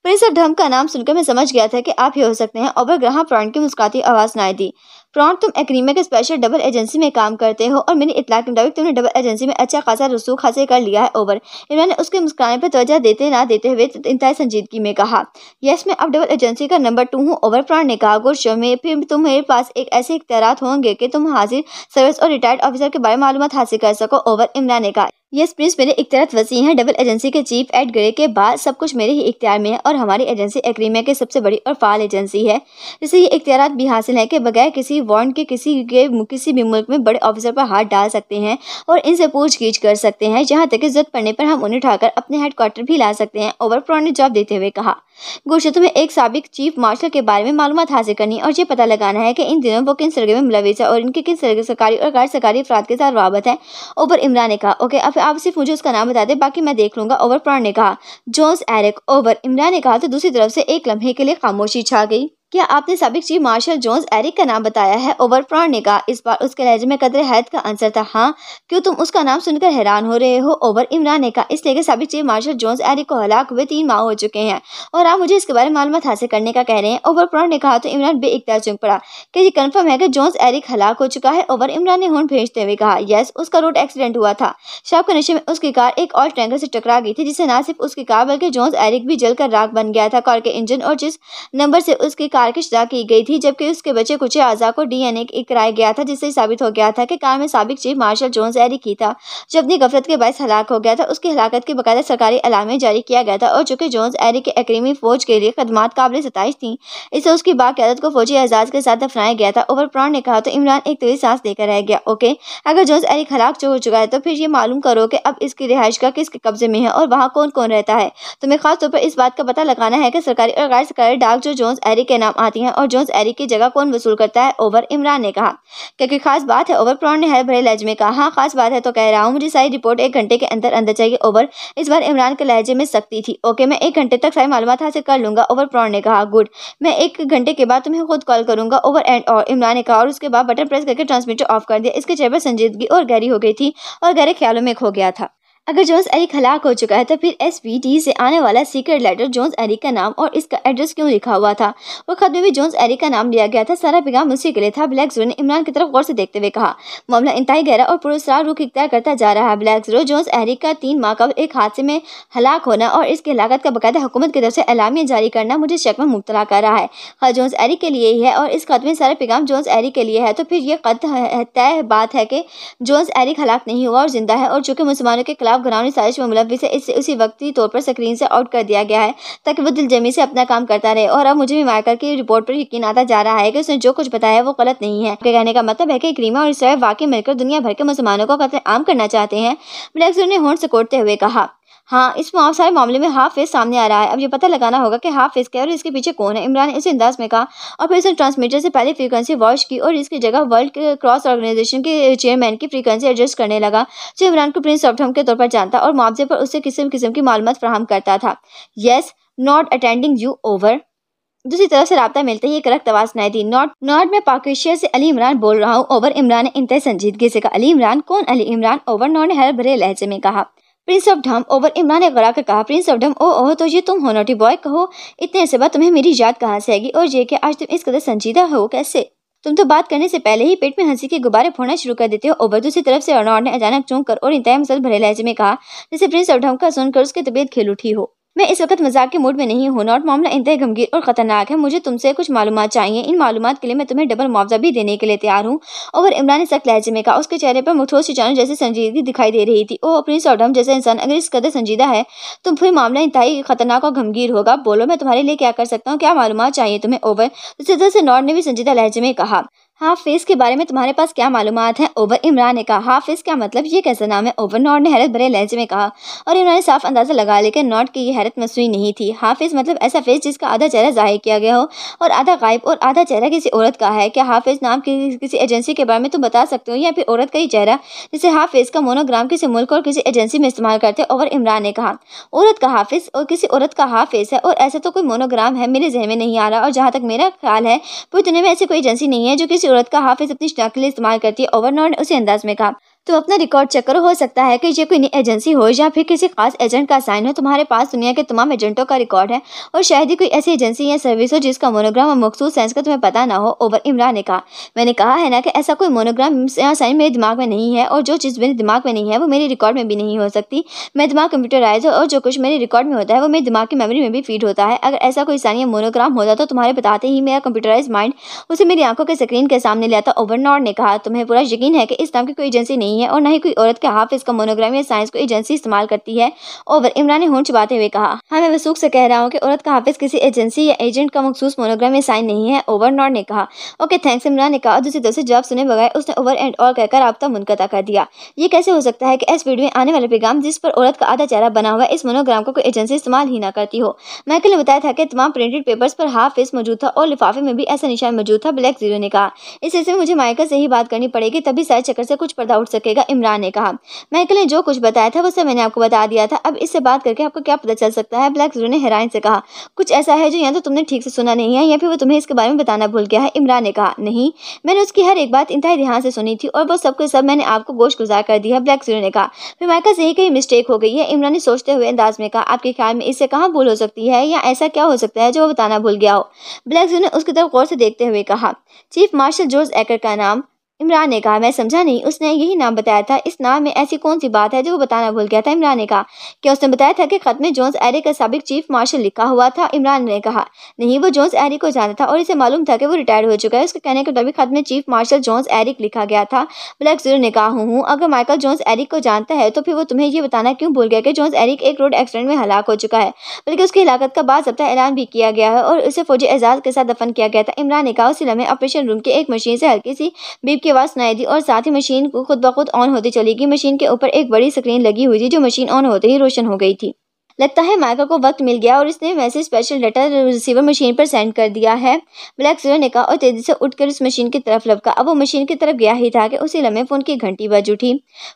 प्रिंस ऑफ धर्म का नाम सुनकर मैं समझ गया था कि आप ही हो सकते हैं ओवर ग्राह ब्रॉन्ड की मुस्कुराती आवाज़ सुनाई दी प्रॉन्ट तुम एक्रीमा के स्पेशल डबल एजेंसी में काम करते हो और मेरी इतला के मुताबिक तुमने डबल एजेंसी में अच्छा खासा रसूख हासिल कर लिया है ओवर इमरान ने उसके मुस्कान पर तोजा देते ना देते हुए इंतहा संजीदगी में कहा यस मैं अब डबल एजेंसी का नंबर टू हूँ ओवर प्रॉन्ट ने कहा गुरशो शो में फिर तुम्हारे पास एक ऐसे इख्तियार होंगे कि तुम हाजिर सर्विस और रिटायर्ड ऑफिसर के बारे में मालूम हासिल कर सको ओवर इमरान ने कहा यस प्रिंस मेरे इख्तियार वसी हैं डबल एजेंसी के चीफ एड गए के बाद सब कुछ मेरे ही इख्तियार में है और हमारी एजेंसी एक्रीमिया के सबसे बड़ी और फाल एजेंसी है जिसे ये इख्तियार भी हासिल हैं कि बगैर किसी वारंट के किसी के किसी भी मुल्क में बड़े ऑफिसर पर हाथ डाल सकते हैं और इनसे पूछगीछ कर सकते हैं जहाँ तक कि जरूरत पड़ने पर हम उन्हें उठाकर अपने हेड क्वार्टर भी ला सकते हैं ओवर पुराने जॉब देते हुए कहा गुरशत में एक सबक चीफ मार्शल के बारे में मालूम हासिल करनी और ये पता लगाना है कि इन दिनों वो किन सरगे में मुलविस है और इनके किन सरकारी और गैर सरकारी अफराद के साथ रबत है ओबर इमरान ने कहा ओके अब फिर आप सिर्फ मुझे उसका नाम बता दे बाकी मैं देख लूंगा ओवर प्राण ने कहा जोन्स एरिक ओवर इमरान ने कहा तो दूसरी तरफ से एक लम्हे के लिए खामोशी छा गई क्या आपने सबक चीफ मार्शल जोन्स एरिक का नाम बताया है ओवर प्रॉन ने कहा इस बार उसके लहजे में कदर हैद का आंसर था हाँ क्यों तुम उसका नाम सुनकर हैरान हो रहे हो ओवर इमरान ने कहा इसलिए कि सबक चीफ मार्शल जोन्स एरिक को हलाक हुए तीन माह हो चुके हैं और आप मुझे इसके बारे में मालूम हासिल करने का कह रहे हैं ओवर प्रॉन ने कहा तो इमरान बे इकदार चुंक पड़ा कि ये कन्फर्म है कि जोन्स एरिक हलाक हो चुका है ओवर इमरान ने हॉर्न भेजते हुए कहा यस उसका रोड एक्सीडेंट हुआ था शाम के नशे में उसकी कार एक और टैंकर से टकरा गई थी जिससे न सिर्फ उसकी कार बल्कि जोन्स एरिक भी जलकर राख बन गया था कार के इंजन और जिस नंबर से उसकी कारकशदा की गई थी जबकि उसके बच्चे कुछ आजा को डीएनए कराया गया था जिससे साबित हो गया था कि कार में सबक चीफ मार्शल जोन जारी की था जो अपनी गफलत के बायस हलाक हो गया था उसकी हलाकत के बकायदा सरकारी अलामे जारी किया गया था और चूंकि जोन्स एरी के अक्रीमी फौज के लिए खदम काबिल सताइश थी इससे उसकी बाक़्यादत को फौजी एजाज के साथ दफनाया गया था ओवर प्रॉन ने कहा तो इमरान एक तेज सांस देकर रह गया ओके अगर जोन्स एरी हलाक हो चुका है तो फिर ये मालूम करो कि अब इसकी रिहाइश का किसके कब्जे में है और वहाँ कौन कौन रहता है तुम्हें खास तौर पर इस बात का पता लगाना है कि सरकारी और गैर सरकारी डाक जो जोन्स एरी के नाम नाम आती हैं और जोन्स एरिक की जगह कौन वसूल करता है ओवर इमरान ने कहा क्योंकि खास बात है ओवर प्रॉन ने हर भरे लहजे में कहा हाँ खास बात है तो कह रहा हूँ मुझे सारी रिपोर्ट एक घंटे के अंदर अंदर चाहिए ओवर इस बार इमरान के लहजे में सख्ती थी ओके मैं एक घंटे तक सारी मालूम हासिल कर लूँगा ओवर प्रॉन ने कहा गुड मैं एक घंटे के बाद तुम्हें खुद कॉल करूँगा ओवर एंड और इमरान ने कहा और उसके बाद बटन प्रेस करके ट्रांसमीटर ऑफ कर दिया इसके चेहरे पर संजीदगी और गहरी हो गई थी और गहरे ख्यालों में खो गया था अगर जोन्स एरिक हलाक हो चुका है तो फिर एस से आने वाला सीक्रेट लेटर जोन्स एरिक का नाम और इसका एड्रेस क्यों लिखा हुआ था वो खत में भी जोन्स एरिक का नाम लिया गया था सारा पैगाम उसी के लिए था ब्लैक जीरो ने इमरान की तरफ गौर से देखते हुए कहा मामला इंतहाई गहरा और पुरस्कार रुख इख्तियार करता जा रहा है ब्लैक जीरो जोन्स एरिक का तीन माह कब एक हादसे में हलाक होना और इसकी हलाकत का बकायदा हुकूमत की तरफ से एलामिया जारी करना मुझे शक में मुबतला कर रहा है खत जोन्स एरिक के लिए ही है और इस खत में सारा पैगाम जोन्स एरिक के लिए है तो फिर यह खत तय बात है कि जोन्स एरिक हलाक नहीं हुआ और जिंदा है और चूंकि मुसलमानों के खिलाफ खिलाफ घरानी साजिश में मुलविस है इसे उसी वक्ती तौर पर स्क्रीन से आउट कर दिया गया है ताकि वो दिलजमी से अपना काम करता रहे और अब मुझे भी मार्कर की रिपोर्ट पर यकीन आता जा रहा है कि उसने जो कुछ बताया वो गलत नहीं है उनके कहने का मतलब है कि क्रीमा और इसराइल वाकई मिलकर दुनिया भर के मुसलमानों को कतल आम करना चाहते हैं ब्लैक ने होंड से हुए कहा हाँ इस सारे मामले में हाफ फेस सामने आ रहा है अब ये पता लगाना होगा कि हाफ फेस क्या और इसके पीछे कौन है इमरान इस अंदाज में कहा और फिर उसने ट्रांसमीटर से पहले फ्रीक्वेंसी वॉश की और इसकी जगह वर्ल्ड क्रॉस ऑर्गेनाइजेशन के चेयरमैन की फ्रीक्वेंसी एडजस्ट करने लगा जो इमरान को प्रिंस ऑफ के तौर पर जानता और मुआवजे पर उससे किस्म किस्म की मालूम फ्राहम करता था yes not attending you over दूसरी तरफ से रबता मिलते ही एक रक्त आवाज़ सुनाई थी नॉट नॉट में पाकिस्तान से अली इमरान बोल रहा हूँ ओवर इमरान ने इंतहा संजीदगी से कहा अली इमरान कौन अली इमरान ओवर नॉट ने हर भरे लहजे में कहा प्रिंस ऑफ ढम ओवर इमरान ने गरा कर कहा प्रिंस ऑफ ढम ओ ओह तो ये तुम हो नोटी बॉय कहो इतने से बात तुम्हें मेरी याद कहाँ से आएगी और ये कि आज तुम इस कदर संजीदा हो कैसे तुम तो बात करने से पहले ही पेट में हंसी के गुब्बारे फोड़ना शुरू कर देते हो ओवर दूसरी तरफ से अर्नॉड ने अचानक चौंक कर और इंतजाम मसल भरे लहजे में कहा जैसे प्रिंस ऑफ ढम का सुनकर उसकी तबीयत खेल उठी हो मैं इस वक्त मजाक के मूड में नहीं हूँ नॉट मामला इंतह गंभीर और ख़तरनाक है मुझे तुमसे कुछ मालूम चाहिए इन मालूम के लिए मैं तुम्हें डबल मुआवजा भी देने के लिए तैयार हूँ और इमरान ने सख्त लहजे में कहा उसके चेहरे पर मुठोस चिचानों जैसे संजीदगी दिखाई दे रही थी ओ अपनी सौडम जैसे इंसान अगर इस कदर संजीदा है तो फिर मामला इंतहाई ख़तरनाक और गंभीर होगा बोलो मैं तुम्हारे लिए क्या कर सकता हूँ क्या मालूम चाहिए तुम्हें ओवर तो सीधे से नॉट ने भी संजीदा लहजे में कहा हाफिज के बारे में तुम्हारे पास क्या मालूम है ओबर इमरान ने कहा हाफिज क्या मतलब ये कैसा नाम है ओबर नॉट ने हैरत भरे लहजे में कहा और इमरान ने साफ अंदाज़ा लगा लेकर नॉट की ये हैरत मसूई नहीं थी हाफिज मतलब ऐसा फेस जिसका आधा चेहरा जाहिर किया गया हो और आधा गायब और आधा चेहरा किसी औरत का है क्या हाफिज नाम की किसी एजेंसी के बारे में तुम बता सकते हो या फिर औरत का ही चेहरा जिसे हाफिज का मोनोग्राम किसी मुल्क और किसी एजेंसी में इस्तेमाल करते ओबर इमरान ने कहा औरत का हाफिज और किसी औरत का हाफिज है और ऐसा तो कोई मोनोग्राम है मेरे जहन में नहीं आ रहा और जहाँ तक मेरा ख्याल है पूरी दुनिया में ऐसी कोई एजेंसी नहीं है जो किसी सूरत का हाफिज अपनी शनाख्त के लिए इस्तेमाल करती है ओवरनॉन ने उसी अंदाज में कहा तो अपना रिकॉर्ड चेक करो हो सकता है कि ये कोई एजेंसी हो या फिर किसी खास एजेंट का साइन हो तुम्हारे पास दुनिया के तमाम एजेंटों का रिकॉर्ड है और शायद ही कोई ऐसी एजेंसी या सर्विस हो जिसका मोनोग्राम और मखसूस साइंस का तुम्हें पता ना हो ओवर इमरान ने कहा मैंने कहा है ना कि ऐसा कोई मोनोग्राम या साइन मेरे दिमाग में नहीं है और जो चीज़ मेरे दिमाग में नहीं है वो मेरे रिकॉर्ड में भी नहीं हो सकती मेरे दिमाग कंप्यूटराइज है और जो कुछ मेरे रिकॉर्ड में होता है वो मेरे दिमाग की मेमरी में भी फीड होता है अगर ऐसा कोई साइन या मोनोग्राम होता तो तुम्हारे बताते ही मेरा कंप्यूटराइज माइंड उसे मेरी आंखों के स्क्रीन के सामने ले आता ओवरनॉड ने कहा तुम्हें पूरा यकीन है कि इस नाम की कोई एजेंसी नहीं नहीं है और न ही कोई औरत का हाफ इसका मोनोग्राम या साइंस को एजेंसी इस्तेमाल करती है ओवर इमरान ने होंठ चबाते हुए कहा हाँ मैं वसूख से कह रहा हूँ कि औरत का हाफिज किसी एजेंसी या एजेंट का मखसूस मोनोग्राम या साइन नहीं है ओवर नॉट ने कहा ओके थैंक्स इमरान ने कहा दूसरी तरफ से जवाब सुने बगैर उसने ओवर एंड और कहकर रबता मुनकता कर दिया ये कैसे हो सकता है कि इस वीडियो में आने वाले पैगाम जिस पर औरत का आधा चेहरा बना हुआ इस मोनोग्राम का को कोई एजेंसी इस्तेमाल ही ना करती हो माइकल ने बताया था कि तमाम प्रिंटेड पेपर्स पर हाफ फेस मौजूद था और लिफाफे में भी ऐसा निशान मौजूद था ब्लैक जीरो ने कहा इस ऐसे में मुझे मायका से ही बात करनी पड़ेगी तभी सारे चक्कर से कुछ पर्दा उठ सकेगा इमरान ने कहा महकल ने जो कुछ बताया था वो सब मैंने आपको बता दिया था अब इससे बात करके आपको क्या पता चल सकता है ब्लैक जरू ने हैरान से कहा कुछ ऐसा है जो या तो तुमने ठीक से सुना नहीं है या फिर वो तुम्हें इसके बारे में बताना भूल गया है इमरान ने कहा नहीं मैंने उसकी हर एक बात इंतहा ध्यान से सुनी थी और वो सब कुछ सब मैंने आपको गोश गुजार कर दिया ब्लैक जरू ने कहा फिर मायका से ही कहीं मिस्टेक हो गई है इमरान ने सोचते हुए अंदाज में कहा आपके ख्याल में इससे कहाँ भूल हो सकती है या ऐसा क्या हो सकता है जो बताना भूल गया हो ब्लैक जरू ने उसकी तरफ गौर से देखते हुए कहा चीफ मार्शल जोर्ज एकर का नाम इमरान ने कहा मैं समझा नहीं उसने यही नाम बताया था इस नाम में ऐसी कौन सी बात है जो वो बताना भूल गया था इमरान ने कहा क्या उसने बताया था कि में जोन्स एरे का सबक चीफ मार्शल लिखा हुआ था इमरान ने कहा नहीं वो जोन्स एरी को जाना था और इसे मालूम था कि वो रिटायर हो चुका है उसके कहने के मुताबिक में चीफ मार्शल जोन्स एरिक लिखा गया था ब्लैक जीरो ने कहा हूँ अगर माइकल जोन्स एरिक को जानता है तो फिर वो तुम्हें यह बताना क्यों भूल गया कि जोन्स एरिक एक रोड एक्सीडेंट में हलाक हो चुका है बल्कि उसकी हिलात का बाबा ऐलान भी किया गया है और उसे फौजी एजाज के साथ दफन किया गया था इमरान ने कहा उस में ऑपरेशन रूम की एक मशीन से हल्की सी बीप की आवाज़ सुनाई दी और साथ ही मशीन को खुद ब खुद ऑन होती चली गई मशीन के ऊपर एक बड़ी स्क्रीन लगी हुई थी जो मशीन ऑन होते ही रोशन हो गई थी लगता है माइका को वक्त मिल गया और इसने message special data receiver machine पर सेंड कर दिया है ब्लैक जीरो ने कहा और तेज़ी से उठकर उस मशीन की तरफ लपका अब वो मशीन की तरफ गया ही था कि उसी लम्हे फ़ोन की घंटी बज उठी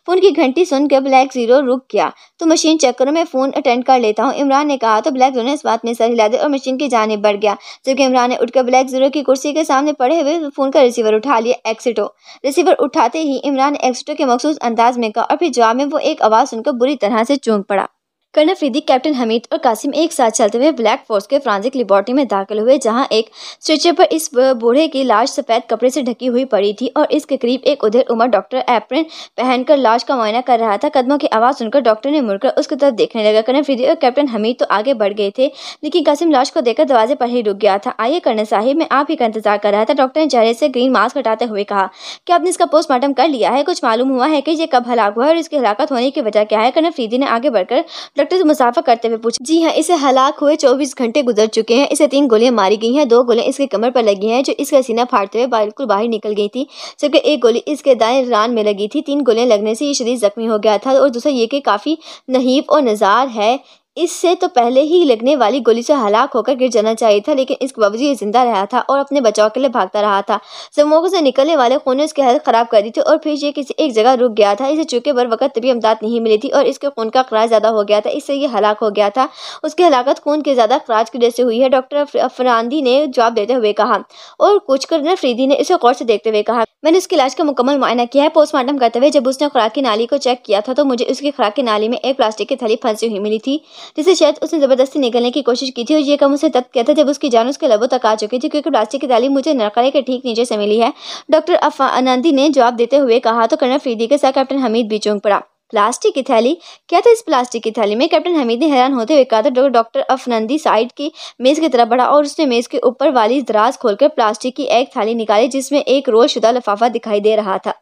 फ़ोन की घंटी सुनकर ब्लैक ज़ीरो रुक गया तो मशीन चेक करो मैं फ़ोन अटेंड कर लेता हूँ इमरान ने कहा तो ब्लैक ज़ीरो ने इस बात में सर हिला दिया और मशीन की जाने बढ़ गया जबकि इमरान ने उठकर ब्लैक ज़ीरो की कुर्सी के सामने पड़े हुए फ़ोन का रिसीवर उठा लिया एक्सिटो रिसीवर उठाते ही इमरान ने एक्सिटो के मखसूस अंदाज में कहा और फिर जवाब में वो एक आवाज़ सुनकर बुरी तरह से चूंक पड़ा कर्नल फ्रीदी कैप्टन हमीद और कासिम एक साथ चलते हुए ब्लैक फोर्स के फ्रांसिक लेबॉर्ट्री में दाखिल हुए जहां एक स्ट्रेचर पर इस बूढ़े की लाश सफ़ेद कपड़े से ढकी हुई पड़ी थी और इसके करीब एक उधर उमर डॉक्टर एप्रन पहनकर लाश का मुआयना कर रहा था कदमों की आवाज़ सुनकर डॉक्टर ने मुड़कर उसकी तरफ देखने लगा कर्नल फ्रीदी और कैप्टन हमीद तो आगे बढ़ गए थे लेकिन कासिम लाश को देखकर दरवाजे पर ही रुक गया था आइए कर्नल साहिब मैं आप ही का इंतजार कर रहा था डॉक्टर ने चेहरे से ग्रीन मास्क हटाते हुए कहा कि आपने इसका पोस्टमार्टम कर लिया है कुछ मालूम हुआ है कि ये कब हलाक हुआ है और इसकी हलाकत होने की वजह क्या है कर्नल फ्रीदी ने आगे बढ़कर डॉक्टर मुसाफा करते हुए पूछा जी हाँ इसे हलाक हुए चौबीस घंटे गुजर चुके हैं इसे तीन गोलियां मारी गई हैं दो गोलियां इसके कमर पर लगी हैं जो इसका सीना फाड़ते हुए बिल्कुल बाहर निकल गई थी जबकि एक गोली इसके दाएं रान में लगी थी तीन गोलियां लगने से ये शरीर जख्मी हो गया था और दूसरा ये कि काफ़ी नहीब और नज़ार है इससे तो पहले ही लगने वाली गोली से हलाक होकर गिर जाना चाहिए था लेकिन इसके बावजूद ये जिंदा रहा था और अपने बचाव के लिए भागता रहा था जमोको से निकलने वाले खून ने उसकी हालत ख़राब कर दी थी और फिर ये किसी एक जगह रुक गया था इसे चूके बर वक्त तभी अमदाद नहीं मिली थी और इसके खून का खराज ज़्यादा हो गया था इससे ये हलाक हो गया था उसकी हलाकत खून के ज़्यादा खराज की वजह से हुई है डॉक्टर अफरानदी ने जवाब देते हुए कहा और कुछ कर फ्रीदी ने इसे गौर से देखते हुए कहा मैंने उसके इलाज का मुकम्मल मुआयना किया है पोस्टमार्टम करते हुए जब उसने खुराक की नाली को चेक किया था तो मुझे उसकी खुराक की नाली में एक प्लास्टिक की थैली फंसी हुई मिली थी जिसे शायद उसने ज़बरदस्ती निकलने की कोशिश की थी और ये कम उसे तब कहता जब उसकी जान उसके लबों तक आ चुकी थी क्योंकि प्लास्टिक की तालीम मुझे नरकाले के ठीक नीचे से मिली है डॉक्टर अनंदी ने जवाब देते हुए कहा तो कर्नल फ्रीदी के साथ कैप्टन हमीद भी चौंक पड़ा प्लास्टिक की थैली क्या था इस प्लास्टिक की थैली में कैप्टन हमीद ने हैरान होते हुए कहा था तो डॉक्टर अफनंदी साइड की मेज़ की तरफ बढ़ा और उसने मेज़ के ऊपर वाली दराज खोलकर प्लास्टिक की एक थैली निकाली जिसमें एक रोलशुदा लफाफा दिखाई दे रहा था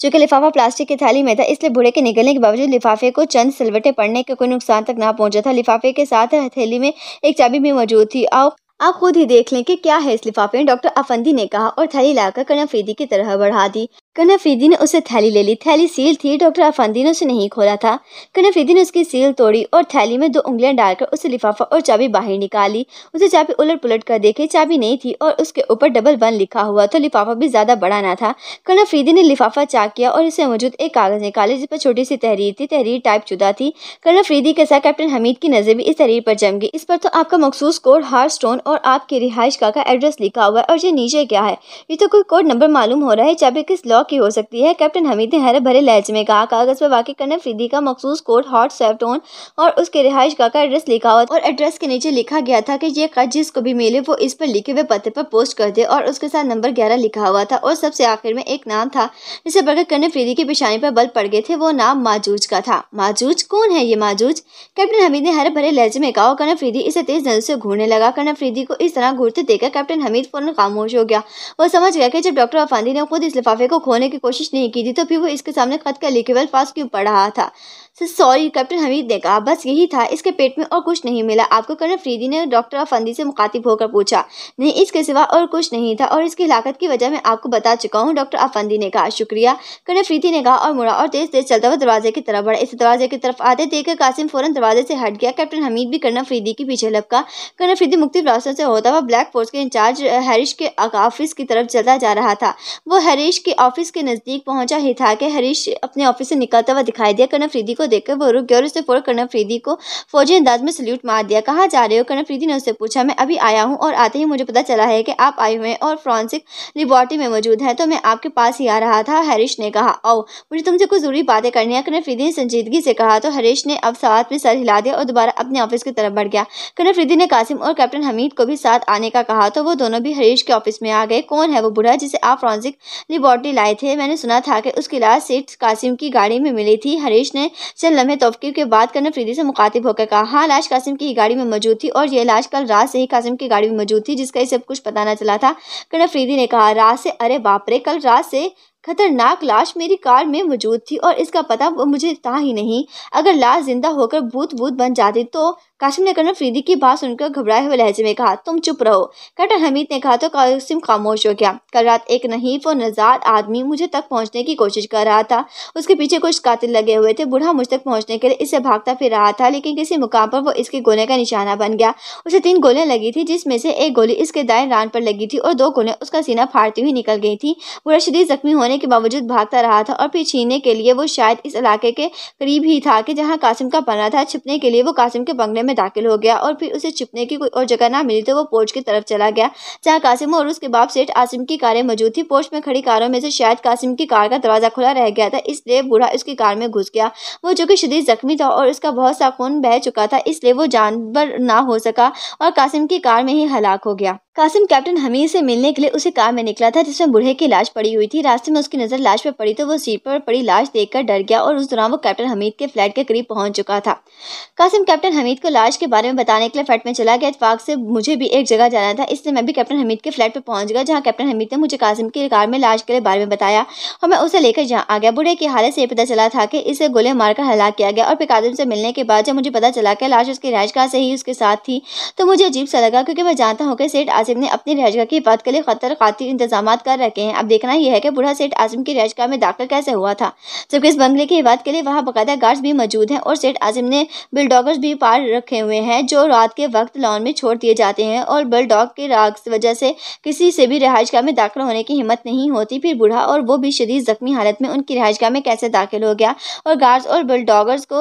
चूंकि लिफाफा प्लास्टिक की थैली में था इसलिए बूढ़े के निकलने के बावजूद लिफाफे को चंद सिलवटे पड़ने के कोई नुकसान तक ना पहुंचा था लिफाफे के साथ हथेली में एक चाबी भी मौजूद थी और आप खुद ही देख लें कि क्या है इस लिफाफे में डॉक्टर अफंदी ने कहा और थैली लाकर कनफरीदी की तरह बढ़ा दी कनफरीदी ने उसे थैली ले ली थैली सील थी डॉक्टर अफंदी ने उसे नहीं खोला था कनफरीदी ने उसकी सील तोड़ी और थैली में दो उंगलियां डालकर उसे लिफाफा और चाबी बाहर निकाली उसे चाबी उलट पुलट कर देखी चाबी नहीं थी और उसके ऊपर डबल वन लिखा हुआ तो लिफाफा भी ज़्यादा बड़ा ना था कनफरीदी ने लिफाफा चाक किया और इसे मौजूद एक कागज़ निकाले जिस पर छोटी सी तहरीर थी तहरीर टाइप चुदा थी कनफरीदी के साथ कैप्टन हमीद की नज़र भी इस तहरीर पर जम गई इस पर तो आपका मखसूस कोड हार्ड स्टोन और आपकी रिहाइश का एड्रेस लिखा हुआ है और ये नीचे क्या है ये तो कोई कोड नंबर मालूम हो रहा है चाबी किस लॉक की हो सकती है कैप्टन हमीद ने हरे भरे लहज में कहा कागज़ पर वाकई करने फ्रीदी का मखसूस कोड हॉट सेफ्टोन और उसके रिहाइश का एड्रेस लिखा हुआ और एड्रेस के नीचे लिखा गया था कि ये खत जिसको भी मिले वो इस पर लिखे हुए पते पर पोस्ट कर दे और उसके साथ नंबर ग्यारह लिखा हुआ था और सबसे आखिर में एक नाम था जिसे बरकत करने फ्रीदी की पेशानी पर बल पड़ गए थे वो नाम माजूज का था माजूज कौन है ये माजूज कैप्टन हमीद ने हरे भरे लहजे में कहा और कर्न इसे तेज नजर से घूरने लगा कर्ण अफांदी को इस तरह घूरते देखकर कैप्टन हमीद फौरन खामोश हो गया वह समझ गया कि जब डॉक्टर अफांदी ने खुद इस लिफाफे को खोने की कोशिश नहीं की थी तो फिर वो इसके सामने खत का लिखे अल्फाज क्यों पढ़ रहा था सॉरी कैप्टन हमीद ने कहा बस यही था इसके पेट में और कुछ नहीं मिला आपको कर्नल फ्रीदी ने डॉक्टर अफंदी से मुखातिब होकर पूछा नहीं इसके सिवा और कुछ नहीं था और इसकी हिलात की वजह मैं आपको बता चुका हूँ डॉक्टर अफंदी ने कहा शुक्रिया कर्नल फ्रीदी ने कहा और मुड़ा और तेज तेज चलता हुआ दरवाजे की तरफ बढ़ा इस दरवाजे की तरफ आते देखकर कासिम फौरन दरवाजे से हट गया कैप्टन हमीद भी कर्नल फ्रीदी के पीछे लपका कर्नल फ्रीदी मुख्तु ऑप्शन से होता हुआ ब्लैक फोर्स के इंचार्ज हरीश के ऑफिस की तरफ चला जा रहा था वो हरीश के ऑफिस के नज़दीक पहुंचा ही था कि हरीश अपने ऑफिस से निकलता हुआ दिखाई दिया कर्ण फ्रीदी को देखकर वो रुक गया और उसने फोर कर्ण फ्रीदी को फौजी अंदाज में सल्यूट मार दिया कहाँ जा रहे हो कर्ण फ्रीदी ने उससे पूछा मैं अभी आया हूँ और आते ही मुझे पता चला है कि आप आए हुए हैं और फ्रांसिक लेबॉर्ट्री में मौजूद हैं तो मैं आपके पास ही आ रहा था हरीश ने कहा ओ मुझे तुमसे कुछ जरूरी बातें करनी है कर्ण फ्रीदी ने संजीदगी से कहा तो हरीश ने अब सवाल में सर हिला दिया और दोबारा अपने ऑफिस की तरफ बढ़ गया कर्ण फ्रीदी ने कासिम और कैप्टन हमीद को भी साथ आने का कहा तो वो दोनों भी हरीश के ऑफिस में आ गए कौन है वो बुढ़ा जिसे आप फ्रांसिक लिबॉर्टरी लाए थे मैंने सुना था कि उसकी लाश सीट कासिम की गाड़ी में मिली थी हरीश ने चंद लम्हे तोफकी के बात करने फ्रीदी से मुखातिब होकर कहा हाँ लाश कासिम की गाड़ी में मौजूद थी और यह लाश कल रात से ही कासिम की गाड़ी में मौजूद थी जिसका इसे कुछ पता न चला था कर्ण फ्रीदी ने कहा रात से अरे बापरे कल रात से खतरनाक लाश मेरी कार में मौजूद थी और इसका पता वो मुझे था ही नहीं अगर लाश जिंदा होकर भूत भूत बन जाती तो कासिम ने कर्नल फरीदी की बात सुनकर घबराए हुए लहजे में कहा तुम चुप रहो कैप्टन हमीद ने कहा तो कासिम खामोश हो गया कल रात एक नहीफ और नजाद आदमी मुझे तक पहुंचने की कोशिश कर रहा था उसके पीछे कुछ कातिल लगे हुए थे बूढ़ा मुझ तक पहुंचने के लिए इसे भागता फिर रहा था लेकिन किसी मुकाम पर वो इसके गोले का निशाना बन गया उसे तीन गोलियां लगी थी जिसमें से एक गोली इसके दाएं रान पर लगी थी और दो गोलियां उसका सीना फाड़ती हुई निकल गई थी बूढ़ा शरीर जख्मी होने के बावजूद भागता रहा था और फिर छीनने के लिए वो शायद इस इलाके के करीब ही था कि जहाँ कासिम का बना था छिपने के लिए वो कासिम के बंगले में दाखिल हो गया और फिर उसे छिपने की कोई और जगह ना मिली तो वो पोर्च की तरफ चला गया जहाँ कासिम और उसके बाप सेठ आसिम की कारें मौजूद थी पोर्च में खड़ी कारों में से शायद कासिम की कार का दरवाज़ा खुला रह गया था इसलिए बूढ़ा उसकी कार में घुस गया वो जो कि शदीद जख्मी था और उसका बहुत सा खून बह चुका था इसलिए वो जानवर ना हो सका और कासिम की कार में ही हलाक हो गया कासिम कैप्टन हमीद से मिलने के लिए उसे कार में निकला था जिसमें बूढ़े की लाश पड़ी हुई थी रास्ते में उसकी नज़र लाश पर पड़ी तो वो सीट पर पड़ी लाश देखकर डर गया और उस दौरान वो कैप्टन हमीद के फ्लैट के करीब पहुंच चुका था कासिम कैप्टन हमीद को लाश के बारे में बताने के लिए फ्लैट में चला गया इतफाक से मुझे भी एक जगह जाना था इसलिए मैं भी कैप्टन हमीद के फ्लैट पर पहुंच गया जहां कैप्टन हमीद ने मुझे कासिम की कार में लाश के बारे में बताया और मैं उसे लेकर जहाँ आ गया बुढ़े की हालत से यह पता चला था कि इसे गोले मारकर हला किया गया और फिर कादिम से मिलने के बाद जब मुझे पता चला कि लाश उसकी रहायशगाह से ही उसके साथ थी तो मुझे अजीब सा लगा क्योंकि मैं जानता हूँ कि सेठ आसिम ने अपनी रहायशगाह की बात के लिए खतर खातिर इंतजाम कर रखे हैं अब देखना यह है कि बुढ़ा सेठ आसिम की रहायशगाह में दाखिल कैसे हुआ था जबकि इस बंगले की बात के लिए वहाँ बाकायदा गार्ड्स भी मौजूद हैं और सेठ आजिम ने बिल्डॉगर्स भी पार रखे हुए हैं जो रात के वक्त लॉन में छोड़ दिए जाते हैं और डॉग के राग की वजह से किसी से भी रिहायशगाह में दाखिल होने की हिम्मत नहीं होती फिर बूढ़ा और वो भी शदीद जख्मी हालत में उनकी रिहायशगाह में कैसे दाखिल हो गया और गार्ड्स और बल डॉगर्स को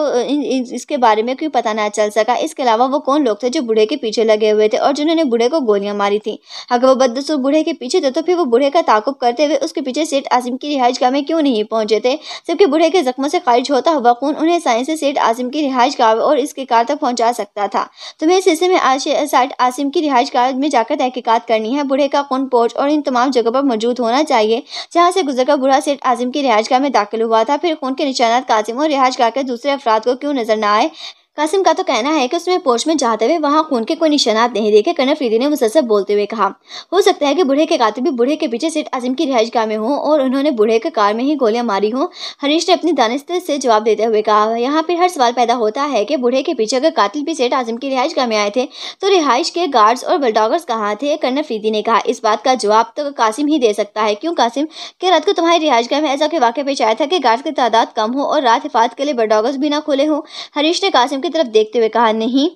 इसके बारे में कोई पता ना चल सका इसके अलावा वो कौन लोग थे जो बूढ़े के पीछे लगे हुए थे और जिन्होंने बूढ़े को गोलियां मारी थी अगर वो बदसूर बूढ़े के पीछे थे तो फिर वो बूढ़े का ताकुब करते हुए उसके पीछे सेठ आजिम की रिहायशगाह में क्यों नहीं पहुंचे थे जबकि बूढ़े के जख्मों से खारिज होता हुआ खून उन्हें साइंस से सेठ आजिम की रिहायशगाह और इसके कार तक पहुंचा सकता था तुम्हें इस हिस्से में साठ आसिम की रिहाइश गाह में जाकर तहकीकत करनी है बूढ़े का खून पोच और इन तमाम जगहों पर मौजूद होना चाहिए जहाँ से गुजर का बूढ़ा सेठ आसिम की रिहाइश में दाखिल हुआ था फिर खून के निशानात कासिम और रिहाइश गाह के दूसरे अफराद को क्यों नजर न आए कासिम का तो कहना है कि उसने पोर्च में जाते हुए वहाँ खून के कोई निशानात नहीं देखे कर्नल फरीदी ने मुसलसल बोलते हुए कहा हो सकता है कि बूढ़े के कातिल भी बूढ़े के पीछे सेठ आजिम की रिहाइश गाह में हों और उन्होंने बूढ़े के कार में ही गोलियां मारी हों हरीश ने अपनी दानिस्त से जवाब देते हुए कहा यहाँ पर हर सवाल पैदा होता है कि बूढ़े के पीछे अगर कातिल भी सेठ आजम की रिहाइश गाह में आए थे तो रिहाइश के गार्ड्स और बलडॉगर्स कहाँ थे कर्नल फरीदी ने कहा इस बात का जवाब तो कासिम ही दे सकता है क्यों कासिम के रात को तुम्हारी रिहाइश गाह में ऐसा के वाक्य पेश आया था कि गार्ड्स की तादाद कम हो और रात हिफात के लिए बलडॉगर्स भी ना खुले हों हरीश ने कासिम की तरफ देखते हुए कहा नहीं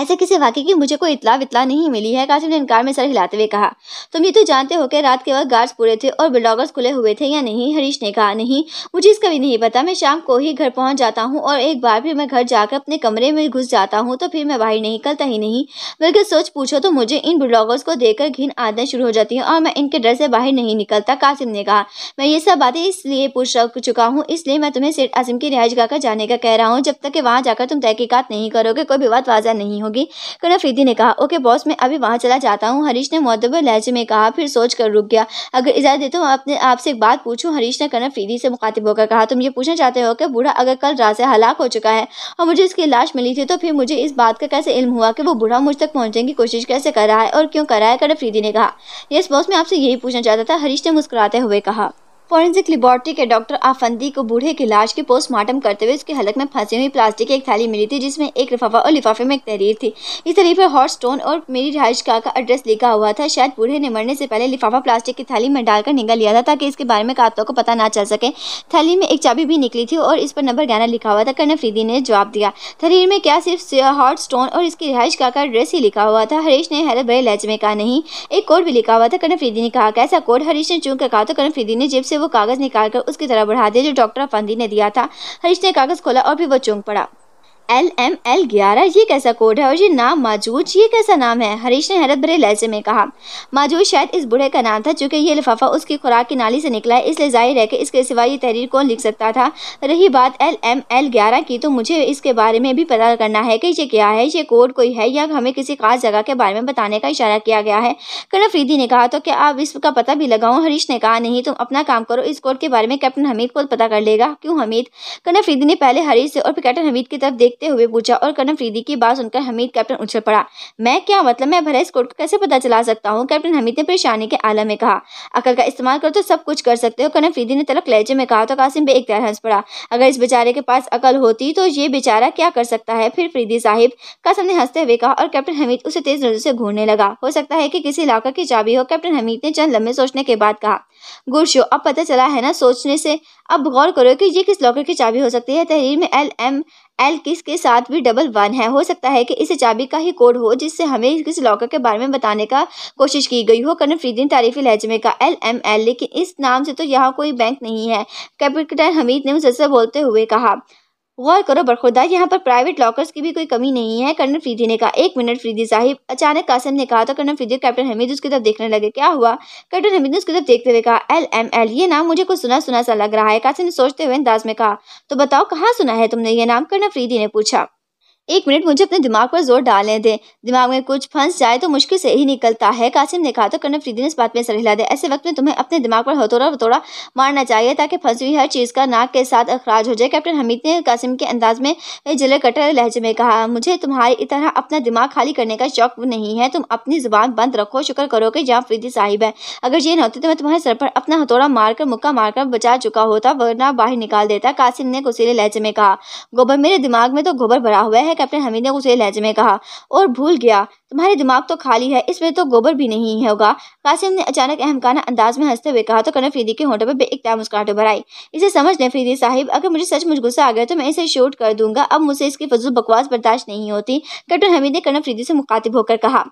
ऐसे किसी वाक्य की मुझे कोई इतला वितला नहीं मिली है कासिम ने इनकार में सर हिलाते हुए कहा तुम ये तो जानते हो कि रात के वक्त गार्ड्स पूरे थे और बिल्डॉगर्स खुले हुए थे या नहीं हरीश ने कहा नहीं मुझे इसका भी नहीं पता मैं शाम को ही घर पहुंच जाता हूँ और एक बार फिर मैं घर जाकर अपने कमरे में घुस जाता हूँ तो फिर मैं बाहर नहीं निकलता ही नहीं बल्कि सोच पूछो तो मुझे इन बिल्डॉगर्स को देखकर घिन आदत शुरू हो जाती है और मैं इनके डर से बाहर नहीं निकलता कासिम ने कहा मैं ये सब बातें इसलिए पूछ चुका हूँ इसलिए मैं तुम्हें सेठ आसिम की रिहाइश गाकर जाने का कह रहा हूँ जब तक वहाँ जाकर तुम तहकीकत नहीं करोगे कोई विवाद वाजा नहीं होगी कनफरीदी ने कहा ओके बॉस मैं अभी वहाँ चला जाता हूँ हरीश ने मौतबर लहजे में कहा फिर सोच कर रुक गया अगर इजाज़त दे तो अपने आपसे एक बात पूछूँ हरीश ने कनफरीदी से मुखातिब होकर कहा तुम ये पूछना चाहते हो कि बूढ़ा अगर कल रात से हलाक हो चुका है और मुझे इसकी लाश मिली थी तो फिर मुझे इस बात का कैसे इल्म हुआ कि वो बूढ़ा मुझ तक पहुँचने की कोशिश कैसे कर रहा है और क्यों कर रहा है कनफरीदी ने कहा यस बॉस मैं आपसे यही पूछना चाहता था हरीश ने मुस्कुराते हुए कहा फोरेंसिक लेबोरेटरी के डॉक्टर आफंदी को बूढ़े की लाश के पोस्टमार्टम करते हुए उसके हलक में फंसी हुई प्लास्टिक की एक थैली मिली थी जिसमें एक लिफाफा और लिफाफे में एक तहरीर थी इस तहरीर पर हॉट स्टोन और मेरी रिहाइश का एड्रेस लिखा हुआ था शायद बूढ़े ने मरने से पहले लिफाफा प्लास्टिक की थैली में डालकर निगल लिया था ताकि इसके बारे में कातों को पता ना चल सके थैली में एक चाबी भी निकली थी और इस पर नंबर ग्यारह लिखा हुआ था कर्ण फ्रीदी ने जवाब दिया तहरीर में क्या सिर्फ हॉट स्टोन और इसकी रिहाइश का एड्रेस ही लिखा हुआ था हरीश ने हैरत भरे लहजे में कहा नहीं एक कोड भी लिखा हुआ था कर्ण फ्रीदी ने कहा कैसा कोड हरीश ने चूंक कर कहा तो कर्ण फ्रीदी ने जेब से वो कागज निकालकर उसकी तरफ बढ़ा दिया जो डॉक्टर अफंदी ने दिया था हरीश ने कागज खोला और फिर वो चौंक पड़ा एल एम एल ग्यारह ये कैसा कोड है और ये नाम माजूज ये कैसा नाम है हरीश ने हैरत भरे लहजे में कहा माजूज शायद इस बूढ़े का नाम था चूँकि ये लिफाफा उसकी खुराक की नाली से निकला है इसलिए जाहिर है कि इसके सिवा ये तहरीर कौन लिख सकता था रही बात एल एम एल ग्यारह की तो मुझे इसके बारे में भी पता करना है कि ये क्या है ये कोड कोई है या हमें किसी खास जगह के बारे में बताने का इशारा किया गया है कर्ण फरीदी ने कहा तो क्या आप इसका पता भी लगाओ हरीश ने कहा नहीं तुम अपना काम करो इस कोड के बारे में कैप्टन हमीद को पता कर लेगा क्यों हमीद कर्ण फरीदी ने पहले हरीश से और फिर कैप्टन हमीद की तरफ देख देखते हुए पूछा और फ्रीदी की बात सुनकर हमीद कैप्टन उछल पड़ा मैं क्या मतलब मैं भला इस कोर्ट को कैसे पता चला सकता हूँ कैप्टन हमीद ने परेशानी के आलम में कहा अकल का इस्तेमाल कर तो सब कुछ कर सकते हो फ्रीदी ने तलक लहजे में कहा तो कासिम भी एक तरह हंस पड़ा अगर इस बेचारे के पास अकल होती तो ये बेचारा क्या कर सकता है फिर फ्रीदी साहिब कासिम ने हंसते हुए कहा और कैप्टन हमीद उसे तेज नजर से घूरने लगा हो सकता है कि किसी इलाका की चाबी हो कैप्टन हमीद ने चंद लम्बे सोचने के बाद कहा गुरशो अब पता चला है ना सोचने से अब गौर करो कि ये किस लॉकर की चाबी हो सकती है तहरीर में एल एम एल किस के साथ भी डबल वन है हो सकता है कि इस चाबी का ही कोड हो जिससे हमें किस लॉकर के बारे में बताने का कोशिश की गई हो करण फ्रीदीन तारीफी लहजे में एल एम एल लेकिन इस नाम से तो यहाँ कोई बैंक नहीं है कैप्टन हमीद ने मुसलसल बोलते हुए कहा गौर करो बरखुदा यहाँ पर प्राइवेट लॉकर्स की भी कोई कमी नहीं है कर्नल फ्रीदी ने कहा एक मिनट फ्रीदी साहिब अचानक कासिम ने कहा तो कर्नल फ्रीदी कैप्टन हमीद उसकी तरफ देखने लगे क्या हुआ कैप्टन हमीद ने उसकी तरफ देखते हुए कहा एल एम एल ये नाम मुझे कुछ सुना सुना सा लग रहा है कासिम ने सोचते हुए अंदाज में कहा तो बताओ कहाँ सुना है तुमने ये नाम कर्नल फ्रीदी ने पूछा एक मिनट मुझे अपने दिमाग पर जोर डालने दें दिमाग में कुछ फंस जाए तो मुश्किल से ही निकलता है कासिम ने कहा तो कर्नल फ्रीदी ने इस बात में सर हिला दे ऐसे वक्त में तुम्हें अपने दिमाग पर हथौड़ा हथोड़ा मारना चाहिए ताकि फंसी हुई हर चीज़ का नाक के साथ अखराज हो जाए कैप्टन हमीद ने कासिम के अंदाज में जले कटर लहजे में कहा मुझे तुम्हारी तरह अपना दिमाग खाली करने का शौक नहीं है तुम अपनी जुबान बंद रखो शुक्र करो कि जहाँ फ्रीदी साहिब है अगर ये ना होते तो मैं तुम्हारे सर पर अपना हथौड़ा मारकर मुक्का मारकर बचा चुका होता वरना बाहर निकाल देता कासिम ने गुस्सेले लहजे में कहा गोबर मेरे दिमाग में तो गोबर भरा हुआ है है कैप्टन हमीद ने उसे लहजे में कहा और भूल गया तुम्हारे दिमाग तो खाली है इसमें तो गोबर भी नहीं होगा कासिम ने अचानक अहमकाना अंदाज में हंसते हुए कहा तो कर्नल फ्रीदी के होटल पर बेइकता मुस्कुराहट उभर इसे समझ ले फ्रीदी साहिब अगर मुझे सच मुझ गुस्सा आ गया तो मैं इसे शूट कर दूंगा अब मुझसे इसकी फजूल बकवास बर्दाश्त नहीं होती कैप्टन हमीद ने कर्नल फ्रीदी से मुखातिब होकर कहा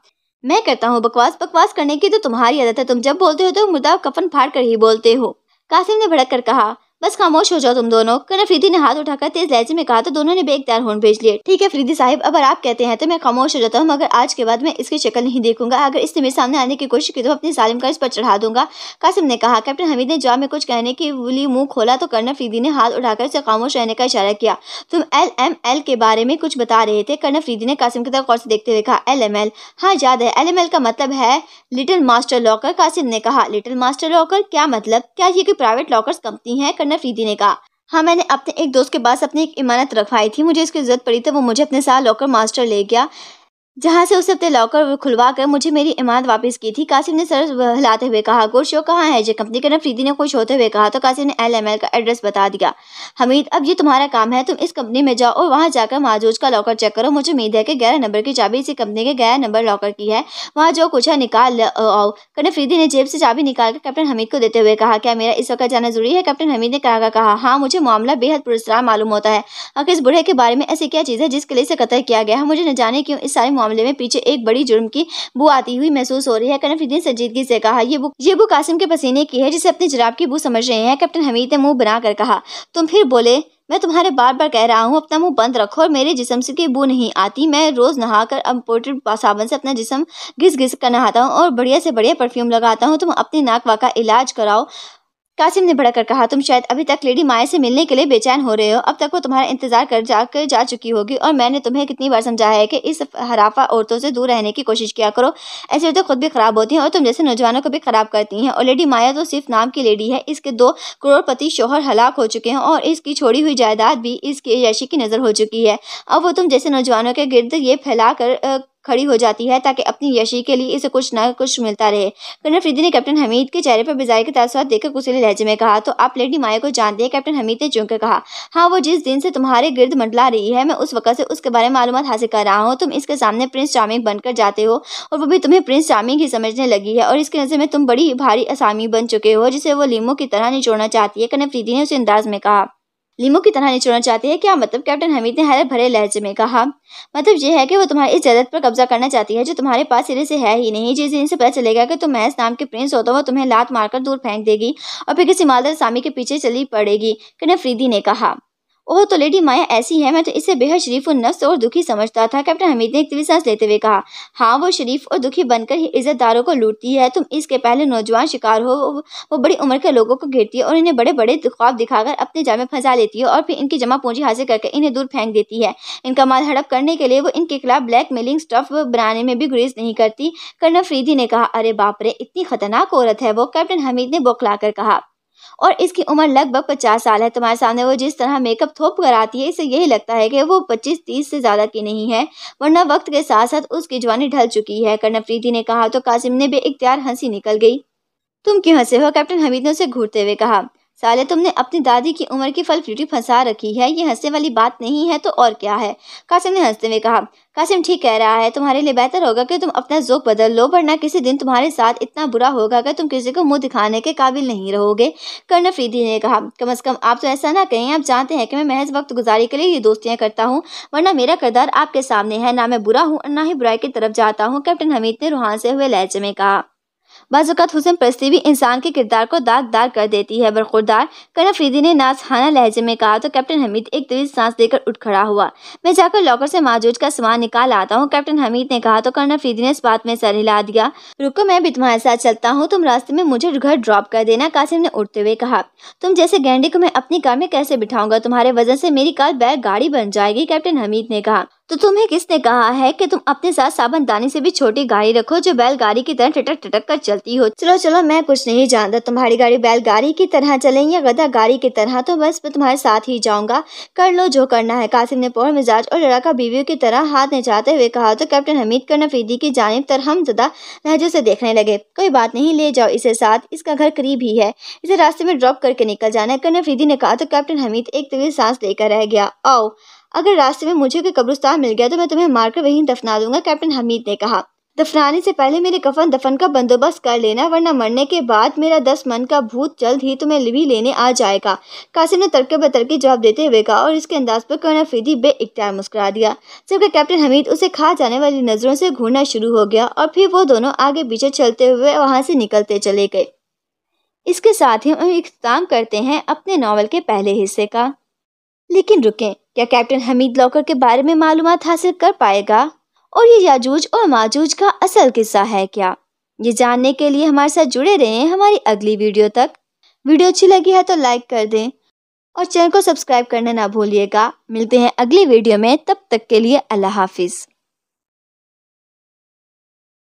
मैं कहता हूँ बकवास बकवास करने की तो तुम्हारी आदत है तुम जब बोलते हो तो मुर्दा कफन फाड़ कर ही बोलते हो कासिम ने भड़क कर कहा बस खामोश हो जाओ तुम दोनों कन फ्रीदी ने हाथ उठाकर तेज लहजे में कहा तो दोनों ने बेकदार होन भेज लिए ठीक है फ्रीदी साहब अगर आप कहते हैं तो मैं खामोश हो जाता हूँ मगर आज के बाद मैं इसकी शक्ल नहीं देखूंगा अगर इसने मेरे सामने आने की कोशिश की तो अपने सालिम कर्ज पर चढ़ा दूंगा कासिम ने कहा कैप्टन हमीद ने जवाब में कुछ कहने के लिए मुंह खोला तो कर्नल फरीदी ने हाथ उठाकर उसे खामोश रहने का इशारा किया तुम एल एम एल के बारे में कुछ बता रहे थे कर्नल फरीदी ने कासिम की तरफ गौर से देखते हुए कहा एल एम एल हाँ याद है एल एम एल का मतलब है लिटिल मास्टर लॉकर कासिम ने कहा लिटिल मास्टर लॉकर क्या मतलब क्या ये कोई प्राइवेट लॉकर्स कंपनी है करना फ्रीदी ने कहा हाँ मैंने अपने एक दोस्त के पास अपनी एक इमारत रखवाई थी मुझे इसकी ज़रूरत पड़ी थी तो वो मुझे अपने साथ लॉकर मास्टर ले गया जहाँ से उस अपने लॉकर खुलवा कर मुझे मेरी इमारत वापस की थी कासिम ने सर हिलाते हुए कहा गुरशो कहाँ है जय कंपनी का फ्रीदी ने खुश होते हुए कहा तो कासिम ने एल एम एल का एड्रेस बता दिया हमीद अब ये तुम्हारा काम है तुम इस कंपनी में जाओ और वहाँ जाकर माजूज का लॉकर चेक करो मुझे उम्मीद है कि ग्यारह नंबर की चाबी इसी कंपनी के ग्यारह नंबर लॉकर की है वहाँ जो कुछ है निकाल आओ कने फ्रीदी ने जेब से चाबी निकाल कर कैप्टन हमीद को देते हुए कहा क्या मेरा इस वक्त जाना जरूरी है कैप्टन हमीद ने कहा कहा हाँ मुझे मामला बेहद पुरस्कार मालूम होता है अगर इस बुढ़े के बारे में ऐसी क्या चीज़ है जिसके लिए इसे कतल किया गया है मुझे न जाने क्यों इस सारे मामले में पीछे एक बड़ी जुर्म की बू आती हुई महसूस हो रही है कनफरीदीन संजीदगी से कहा ये बुक ये बुक आसिम के पसीने की है जिसे अपने जराब की बू समझ रहे हैं कैप्टन हमीद ने मुंह बनाकर कहा तुम फिर बोले मैं तुम्हारे बार बार कह रहा हूँ अपना मुंह बंद रखो और मेरे जिसम से बू नहीं आती मैं रोज़ नहाकर कर पोर्टर साबन से अपना जिसम घिस घिस कर नहाता हूँ और बढ़िया से बढ़िया परफ्यूम लगाता हूँ तुम अपने नाक वाका इलाज कराओ कासिम ने भड़क कर कहा तुम शायद अभी तक लेडी माया से मिलने के लिए बेचैन हो रहे हो अब तक वो तुम्हारा इंतजार कर जा कर जा चुकी होगी और मैंने तुम्हें कितनी बार समझाया है कि इस हराफा औरतों से दूर रहने की कोशिश किया करो ऐसे तो खुद भी खराब होती हैं और तुम जैसे नौजवानों को भी खराब करती हैं और लेडी माया तो सिर्फ नाम की लेडी है इसके दो करोड़पति शोहर हलाक हो चुके हैं और इसकी छोड़ी हुई जायदाद भी इसकी यशी की नज़र हो चुकी है अब वो तुम जैसे नौजवानों के गिर्द ये फैला कर खड़ी हो जाती है ताकि अपनी यशी के लिए इसे कुछ ना कुछ मिलता रहे कर्नल फ्रीदी ने कैप्टन हमीद के चेहरे पर बिजाई के तासर देखकर गुस्सेले लहजे में कहा तो आप लेडी माया को जानते हैं कैप्टन हमीद ने चुनकर कहा हाँ वो जिस दिन से तुम्हारे गिर्द मंडला रही है मैं उस वक्त से उसके बारे में मालूम हासिल कर रहा हूँ तुम इसके सामने प्रिंस चार्मिंग बनकर जाते हो और वो भी तुम्हें प्रिंस चार्मिंग ही समझने लगी है और इसके नज़र में तुम बड़ी भारी असामी बन चुके हो जिसे वो लीमो की तरह निचोड़ना चाहती है कर्नल फ्रीदी ने उस अंदाज में कहा लीमो की तरह निचोड़ना चाहती है क्या मतलब कैप्टन हमीद ने हरे भरे लहजे में कहा मतलब यह है कि वो तुम्हारी इस जदत पर कब्जा करना चाहती है जो तुम्हारे पास सिरे से है ही नहीं जिस दिन से पता चलेगा कि तुम महज नाम के प्रिंस हो तो वो तुम्हें लात मारकर दूर फेंक देगी और फिर किसी मालदार सामी के पीछे चली पड़ेगी कन्हफरीदी ने कहा ओह तो लेडी माया ऐसी है मैं तो इसे बेहद शरीफ और नफ्स और दुखी समझता था कैप्टन हमीद ने एक तीव्र सांस लेते हुए कहा हाँ वो शरीफ और दुखी बनकर ही इज्जतदारों को लूटती है तुम इसके पहले नौजवान शिकार हो वो बड़ी उम्र के लोगों को घेरती है और इन्हें बड़े बड़े ख्वाब दिखाकर अपने जाल में फंसा लेती है और फिर इनकी जमा पूंजी हासिल करके इन्हें दूर फेंक देती है इनका माल हड़प करने के लिए वो इनके खिलाफ ब्लैक मेलिंग स्टफ बनाने में भी गुरेज नहीं करती कर्नल फ्रीदी ने कहा अरे बापरे इतनी खतरनाक औरत है वो कैप्टन हमीद ने बौखला कर कहा और इसकी उम्र लगभग पचास साल है तुम्हारे सामने वो जिस तरह मेकअप थोप कर आती है इसे यही लगता है कि वो पच्चीस तीस से ज़्यादा की नहीं है वरना वक्त के साथ साथ उसकी जवानी ढल चुकी है कर्णप्रीति ने कहा तो कासिम ने इख्तियार हंसी निकल गई तुम क्यों हंसे हो कैप्टन हमीद ने उसे घूरते हुए कहा साले तुमने अपनी दादी की उम्र की फल फ्रूटी फंसा रखी है ये हंसने वाली बात नहीं है तो और क्या है कासिम ने हंसते हुए कहा कासिम ठीक कह रहा है तुम्हारे लिए बेहतर होगा कि तुम अपना जोक बदल लो वरना किसी दिन तुम्हारे साथ इतना बुरा होगा कि तुम किसी को मुंह दिखाने के काबिल नहीं रहोगे कर्ण फ्रीदी ने कहा कम अज़ कम आप तो ऐसा ना कहें आप जानते हैं कि मैं महज वक्त गुजारी के लिए ये दोस्तियाँ करता हूँ वरना मेरा किरदार आपके सामने है ना मैं बुरा हूँ और ना ही बुराई की तरफ जाता हूँ कैप्टन हमीद ने रूहान से हुए लहजे में कहा बाज़ात हुसन परस्ती भी इंसान के किरदार को दाग दार कर देती है बरखुरदार करफरीदी ने नाजहाना लहजे में कहा तो कैप्टन हमीद एक तेज सांस लेकर उठ खड़ा हुआ मैं जाकर लॉकर से माजूज का सामान निकाल आता हूँ कैप्टन हमीद ने कहा तो कर्नल फरीदी ने इस बात में सर हिला दिया रुको मैं भी तुम्हारे साथ चलता हूँ तुम रास्ते में मुझे घर ड्रॉप कर देना कासिम ने उठते हुए कहा तुम जैसे गेंडे को मैं अपनी कार में कैसे बिठाऊंगा तुम्हारे वजन से मेरी कार बैग गाड़ी बन जाएगी कैप्टन हमीद ने कहा तो तुम्हें किसने कहा है कि तुम अपने साथ साबन दानी से भी छोटी गाड़ी रखो जो बैलगाड़ी की तरह टटक टटक कर चलती हो चलो चलो मैं कुछ नहीं जानता तुम्हारी गाड़ी बैलगाड़ी की तरह चले या गधा गाड़ी की तरह तो बस मैं तुम्हारे साथ ही जाऊंगा कर लो जो करना है कासिम ने पौर मिजाज और लड़ाका बीवियों की तरह हाथ नचाते हुए कहा तो कैप्टन हमीद कर नफीदी की जानब हम जदा लहजे से देखने लगे कोई बात नहीं ले जाओ इसे साथ इसका घर करीब ही है इसे रास्ते में ड्रॉप करके निकल जाना है कर नफीदी ने कहा तो कैप्टन हमीद एक तवील सांस लेकर रह गया आओ अगर रास्ते में मुझे कोई कब्रिस्तान मिल गया तो मैं तुम्हें मारकर वहीं दफना दूंगा कैप्टन हमीद ने कहा दफनाने से पहले मेरे कफन दफन का बंदोबस्त कर लेना वरना मरने के बाद मेरा दस मन का भूत जल्द ही तुम्हें भी लेने आ जाएगा कासिम ने तरके बतरके जवाब देते हुए कहा और इसके अंदाज पर कर्ण फीदी बे इख्तियार मुस्कुरा दिया जबकि कैप्टन हमीद उसे खा जाने वाली नज़रों से घूरना शुरू हो गया और फिर वो दोनों आगे पीछे चलते हुए वहाँ से निकलते चले गए इसके साथ ही हम इख्ताम करते हैं अपने नावल के पहले हिस्से का लेकिन रुकें क्या कैप्टन हमीद लॉकर के बारे में मालूम हासिल कर पाएगा और ये याजूज और माजूज का असल किस्सा है क्या ये जानने के लिए हमारे साथ जुड़े रहें हमारी अगली वीडियो तक वीडियो अच्छी लगी है तो लाइक कर दें और चैनल को सब्सक्राइब करना ना भूलिएगा मिलते हैं अगली वीडियो में तब तक के लिए अल्लाह हाफिज़